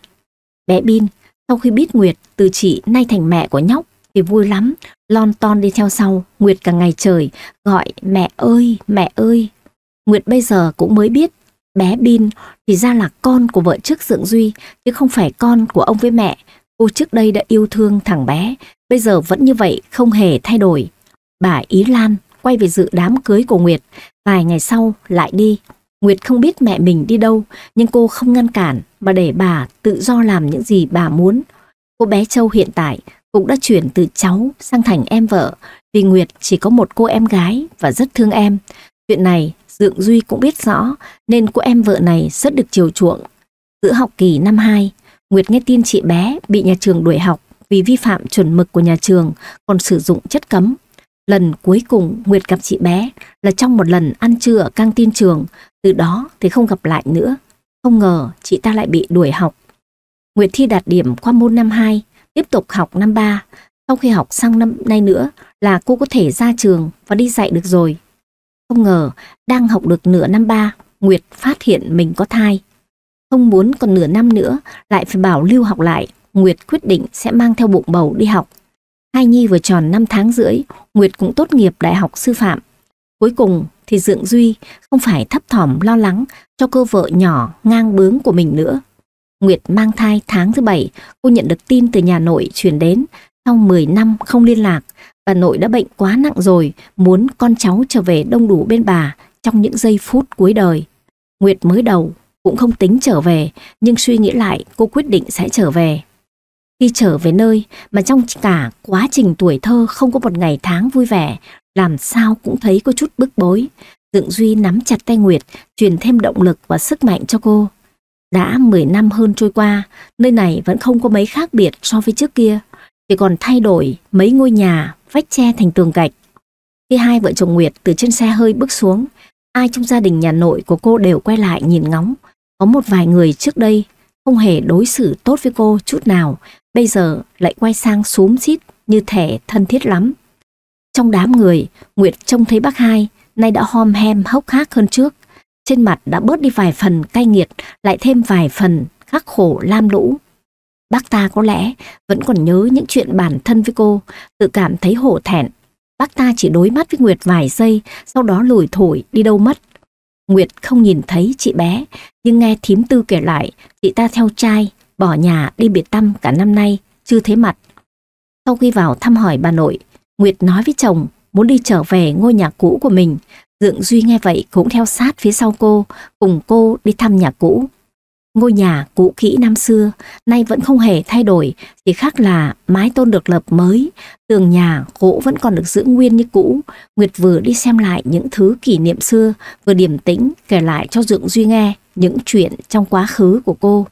Bé Bin, sau khi biết Nguyệt từ chị nay thành mẹ của nhóc thì vui lắm, lon ton đi theo sau, Nguyệt cả ngày trời, gọi mẹ ơi, mẹ ơi. Nguyệt bây giờ cũng mới biết bé Bin thì ra là con của vợ trước Dượng Duy chứ không phải con của ông với mẹ Cô trước đây đã yêu thương thằng bé, bây giờ vẫn như vậy, không hề thay đổi. Bà Ý Lan quay về dự đám cưới của Nguyệt, vài ngày sau lại đi. Nguyệt không biết mẹ mình đi đâu, nhưng cô không ngăn cản mà để bà tự do làm những gì bà muốn. Cô bé Châu hiện tại cũng đã chuyển từ cháu sang thành em vợ, vì Nguyệt chỉ có một cô em gái và rất thương em. Chuyện này Dượng Duy cũng biết rõ, nên cô em vợ này rất được chiều chuộng. Giữa học kỳ năm 2, Nguyệt nghe tin chị bé bị nhà trường đuổi học vì vi phạm chuẩn mực của nhà trường còn sử dụng chất cấm. Lần cuối cùng Nguyệt gặp chị bé là trong một lần ăn trưa ở căng tin trường, từ đó thì không gặp lại nữa. Không ngờ chị ta lại bị đuổi học. Nguyệt thi đạt điểm qua môn năm 2, tiếp tục học năm 3. Sau khi học xong năm nay nữa là cô có thể ra trường và đi dạy được rồi. Không ngờ đang học được nửa năm 3, Nguyệt phát hiện mình có thai. Không muốn còn nửa năm nữa lại phải bảo Lưu học lại, Nguyệt quyết định sẽ mang theo bụng bầu đi học. Hai Nhi vừa tròn 5 tháng rưỡi, Nguyệt cũng tốt nghiệp đại học sư phạm. Cuối cùng thì Dượng Duy không phải thấp thỏm lo lắng cho cô vợ nhỏ ngang bướng của mình nữa. Nguyệt mang thai tháng thứ bảy, cô nhận được tin từ nhà nội truyền đến. Sau 10 năm không liên lạc, bà nội đã bệnh quá nặng rồi, muốn con cháu trở về đông đủ bên bà trong những giây phút cuối đời. Nguyệt mới đầu cũng không tính trở về, nhưng suy nghĩ lại cô quyết định sẽ trở về. Khi trở về nơi mà trong cả quá trình tuổi thơ không có một ngày tháng vui vẻ, làm sao cũng thấy có chút bức bối. Dựng Duy nắm chặt tay Nguyệt, truyền thêm động lực và sức mạnh cho cô. Đã 10 năm hơn trôi qua, nơi này vẫn không có mấy khác biệt so với trước kia, chỉ còn thay đổi mấy ngôi nhà, vách tre thành tường gạch. Khi hai vợ chồng Nguyệt từ trên xe hơi bước xuống, ai trong gia đình nhà nội của cô đều quay lại nhìn ngóng, có một vài người trước đây không hề đối xử tốt với cô chút nào, bây giờ lại quay sang xúm xít như thể thân thiết lắm. Trong đám người, Nguyệt trông thấy bác hai, nay đã hom hem hốc hác hơn trước. Trên mặt đã bớt đi vài phần cay nghiệt, lại thêm vài phần khắc khổ lam lũ. Bác ta có lẽ vẫn còn nhớ những chuyện bản thân với cô, tự cảm thấy hổ thẹn. Bác ta chỉ đối mắt với Nguyệt vài giây, sau đó lùi thổi đi đâu mất. Nguyệt không nhìn thấy chị bé, nhưng nghe thím tư kể lại, chị ta theo trai, bỏ nhà đi biệt tâm cả năm nay, chưa thấy mặt. Sau khi vào thăm hỏi bà nội, Nguyệt nói với chồng muốn đi trở về ngôi nhà cũ của mình. Dượng Duy nghe vậy cũng theo sát phía sau cô, cùng cô đi thăm nhà cũ. Ngôi nhà cũ kỹ năm xưa, nay vẫn không hề thay đổi, chỉ khác là mái tôn được lợp mới, tường nhà, gỗ vẫn còn được giữ nguyên như cũ. Nguyệt vừa đi xem lại những thứ kỷ niệm xưa, vừa điềm tĩnh kể lại cho Dượng Duy nghe những chuyện trong quá khứ của cô.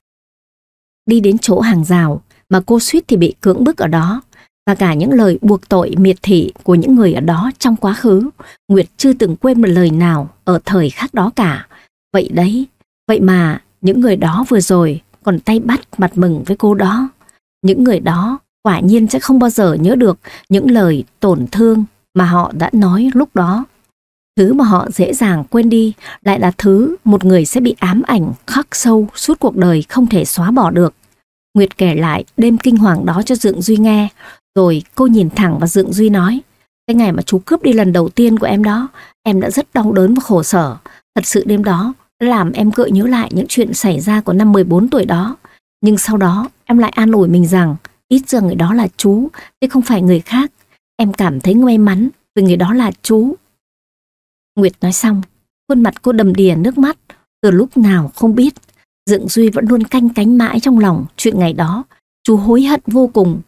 Đi đến chỗ hàng rào mà cô suýt thì bị cưỡng bức ở đó, và cả những lời buộc tội miệt thị của những người ở đó trong quá khứ. Nguyệt chưa từng quên một lời nào ở thời khắc đó cả. Vậy đấy, vậy mà những người đó vừa rồi còn tay bắt mặt mừng với cô đó. Những người đó quả nhiên sẽ không bao giờ nhớ được những lời tổn thương mà họ đã nói lúc đó. Thứ mà họ dễ dàng quên đi lại là thứ một người sẽ bị ám ảnh khắc sâu suốt cuộc đời không thể xóa bỏ được. Nguyệt kể lại đêm kinh hoàng đó cho Dượng Duy nghe, rồi cô nhìn thẳng vào Dượng Duy nói, cái ngày mà chú cướp đi lần đầu tiên của em đó, em đã rất đau đớn và khổ sở. Thật sự đêm đó, làm em gợi nhớ lại những chuyện xảy ra của năm 14 tuổi đó. Nhưng sau đó em lại an ủi mình rằng ít giờ người đó là chú chứ không phải người khác. Em cảm thấy may mắn vì người đó là chú. Nguyệt nói xong, khuôn mặt cô đầm đìa nước mắt, từ lúc nào không biết. Dượng Duy vẫn luôn canh cánh mãi trong lòng chuyện ngày đó. Chú hối hận vô cùng,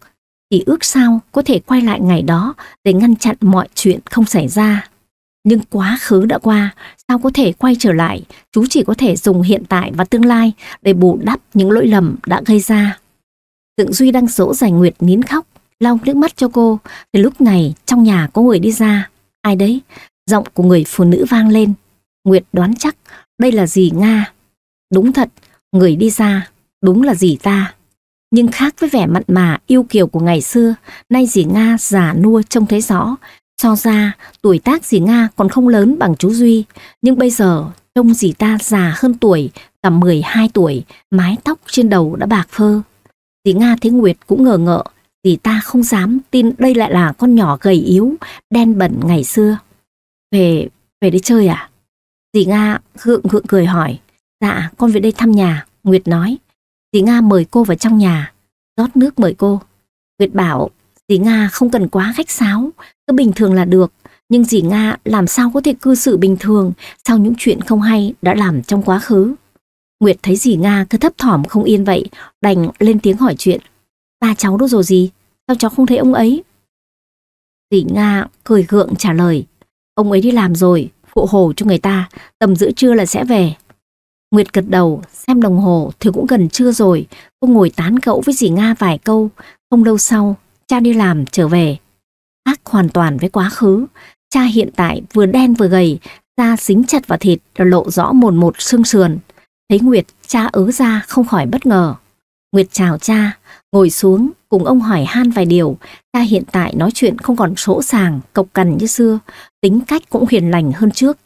chỉ ước sao có thể quay lại ngày đó để ngăn chặn mọi chuyện không xảy ra. Nhưng quá khứ đã qua, sao có thể quay trở lại, chú chỉ có thể dùng hiện tại và tương lai để bù đắp những lỗi lầm đã gây ra. Tượng Duy đang dỗ giải Nguyệt nín khóc, lau nước mắt cho cô, thì lúc này trong nhà có người đi ra. Ai đấy? Giọng của người phụ nữ vang lên. Nguyệt đoán chắc đây là dì Nga. Đúng thật, người đi ra, đúng là dì ta. Nhưng khác với vẻ mặn mà yêu kiều của ngày xưa, nay dì Nga già nua trông thấy rõ, cho ra, tuổi tác dì Nga còn không lớn bằng chú Duy, nhưng bây giờ trông dì ta già hơn tuổi, cả 12 tuổi, mái tóc trên đầu đã bạc phơ. Dì Nga thấy Nguyệt cũng ngờ ngợ, dì ta không dám tin đây lại là con nhỏ gầy yếu, đen bẩn ngày xưa. Về, về đây chơi à? Dì Nga gượng gượng cười hỏi. Dạ, con về đây thăm nhà, Nguyệt nói. Dì Nga mời cô vào trong nhà, rót nước mời cô. Nguyệt bảo Dì Nga không cần quá khách sáo, cứ bình thường là được. Nhưng dì Nga làm sao có thể cư xử bình thường sau những chuyện không hay đã làm trong quá khứ. Nguyệt thấy dì Nga cứ thấp thỏm không yên vậy, đành lên tiếng hỏi chuyện. Ba cháu đâu rồi gì? Sao cháu không thấy ông ấy? Dì Nga cười gượng trả lời. Ông ấy đi làm rồi, phụ hồ cho người ta, tầm giữa trưa là sẽ về. Nguyệt gật đầu, xem đồng hồ thì cũng gần trưa rồi, cô ngồi tán gẫu với dì Nga vài câu, không lâu sau cha đi làm trở về. Ác hoàn toàn với quá khứ, cha hiện tại vừa đen vừa gầy, da dính chặt vào thịt lộ rõ một một xương sườn. Thấy Nguyệt, cha ớ ra không khỏi bất ngờ. Nguyệt chào cha, ngồi xuống cùng ông hỏi han vài điều. Cha hiện tại nói chuyện không còn sỗ sàng, cộc cằn như xưa, tính cách cũng hiền lành hơn trước.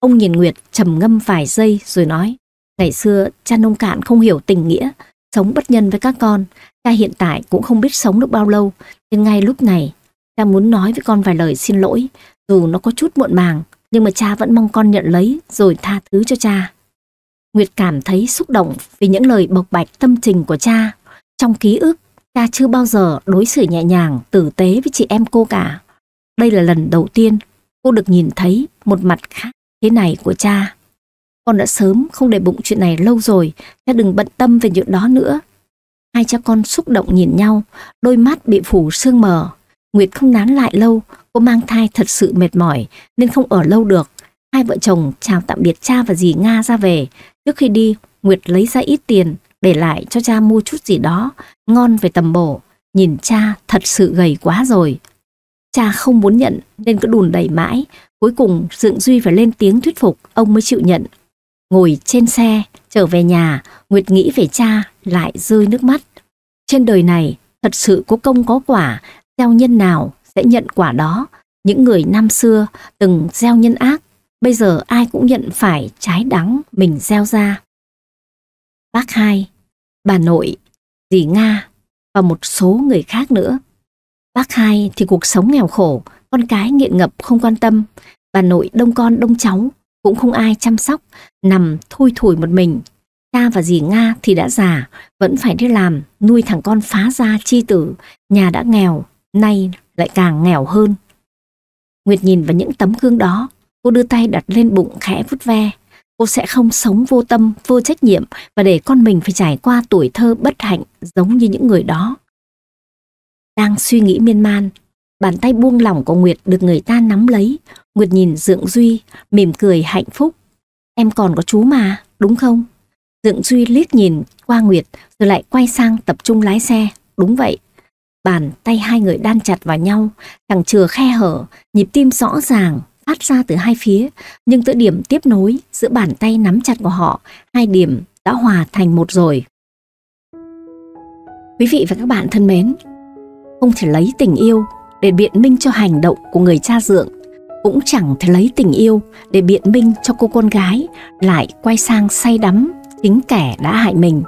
Ông nhìn Nguyệt trầm ngâm vài giây rồi nói, ngày xưa cha nông cạn không hiểu tình nghĩa, sống bất nhân với các con, Cha hiện tại cũng không biết sống được bao lâu, nhưng ngay lúc này, cha muốn nói với con vài lời xin lỗi, dù nó có chút muộn màng, nhưng mà cha vẫn mong con nhận lấy rồi tha thứ cho cha. Nguyệt cảm thấy xúc động vì những lời bộc bạch tâm trình của cha. Trong ký ức, cha chưa bao giờ đối xử nhẹ nhàng, tử tế với chị em cô cả. Đây là lần đầu tiên cô được nhìn thấy một mặt khác thế này của cha. Con đã sớm không để bụng chuyện này lâu rồi, cha đừng bận tâm về chuyện đó nữa. Hai cha con xúc động nhìn nhau, đôi mắt bị phủ sương mờ. Nguyệt không nán lại lâu, cô mang thai thật sự mệt mỏi nên không ở lâu được. Hai vợ chồng chào tạm biệt cha và dì Nga ra về. Trước khi đi, Nguyệt lấy ra ít tiền để lại cho cha mua chút gì đó, ngon về tầm bổ. Nhìn cha thật sự gầy quá rồi. Cha không muốn nhận nên cứ đùn đẩy mãi. Cuối cùng Dượng Duy phải lên tiếng thuyết phục, ông mới chịu nhận. Ngồi trên xe, trở về nhà, Nguyệt nghĩ về cha lại rơi nước mắt. Trên đời này, thật sự có công có quả, gieo nhân nào sẽ nhận quả đó. Những người năm xưa từng gieo nhân ác, bây giờ ai cũng nhận phải trái đắng mình gieo ra. Bác hai, bà nội, dì Nga và một số người khác nữa. Bác hai thì cuộc sống nghèo khổ, con cái nghiện ngập không quan tâm, bà nội đông con đông cháu cũng không ai chăm sóc, nằm thui thủi một mình Cha và dì Nga thì đã già, vẫn phải đi làm, nuôi thằng con phá gia chi tử, nhà đã nghèo, nay lại càng nghèo hơn. Nguyệt nhìn vào những tấm gương đó, cô đưa tay đặt lên bụng khẽ vút ve. Cô sẽ không sống vô tâm, vô trách nhiệm và để con mình phải trải qua tuổi thơ bất hạnh giống như những người đó. Đang suy nghĩ miên man, bàn tay buông lỏng của Nguyệt được người ta nắm lấy. Nguyệt nhìn Dượng Duy, mỉm cười hạnh phúc. Em còn có chú mà, đúng không? Dượng Duy liếc nhìn qua Nguyệt rồi lại quay sang tập trung lái xe. Đúng vậy. Bàn tay hai người đan chặt vào nhau, chẳng chừa khe hở, nhịp tim rõ ràng, phát ra từ hai phía. Nhưng tới điểm tiếp nối giữa bàn tay nắm chặt của họ, hai điểm đã hòa thành một rồi. Quý vị và các bạn thân mến, không thể lấy tình yêu để biện minh cho hành động của người cha dượng cũng chẳng thể lấy tình yêu để biện minh cho cô con gái lại quay sang say đắm chính kẻ đã hại mình.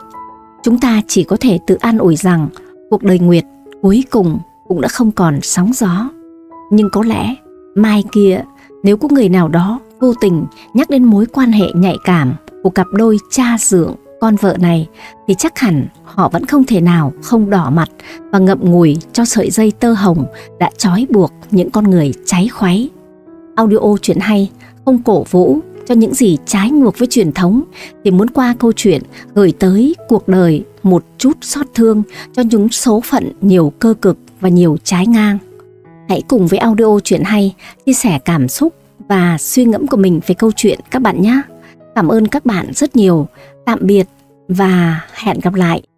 Chúng ta chỉ có thể tự an ủi rằng cuộc đời Nguyệt cuối cùng cũng đã không còn sóng gió. Nhưng có lẽ mai kia nếu có người nào đó vô tình nhắc đến mối quan hệ nhạy cảm của cặp đôi cha dưỡng con vợ này thì chắc hẳn họ vẫn không thể nào không đỏ mặt và ngậm ngùi cho sợi dây tơ hồng đã trói buộc những con người cháy khoáy. Audio chuyện hay, không cổ vũ cho những gì trái ngược với truyền thống thì muốn qua câu chuyện gửi tới cuộc đời một chút xót thương cho những số phận nhiều cơ cực và nhiều trái ngang. Hãy cùng với audio chuyện hay chia sẻ cảm xúc và suy ngẫm của mình về câu chuyện các bạn nhé. Cảm ơn các bạn rất nhiều. Tạm biệt và hẹn gặp lại.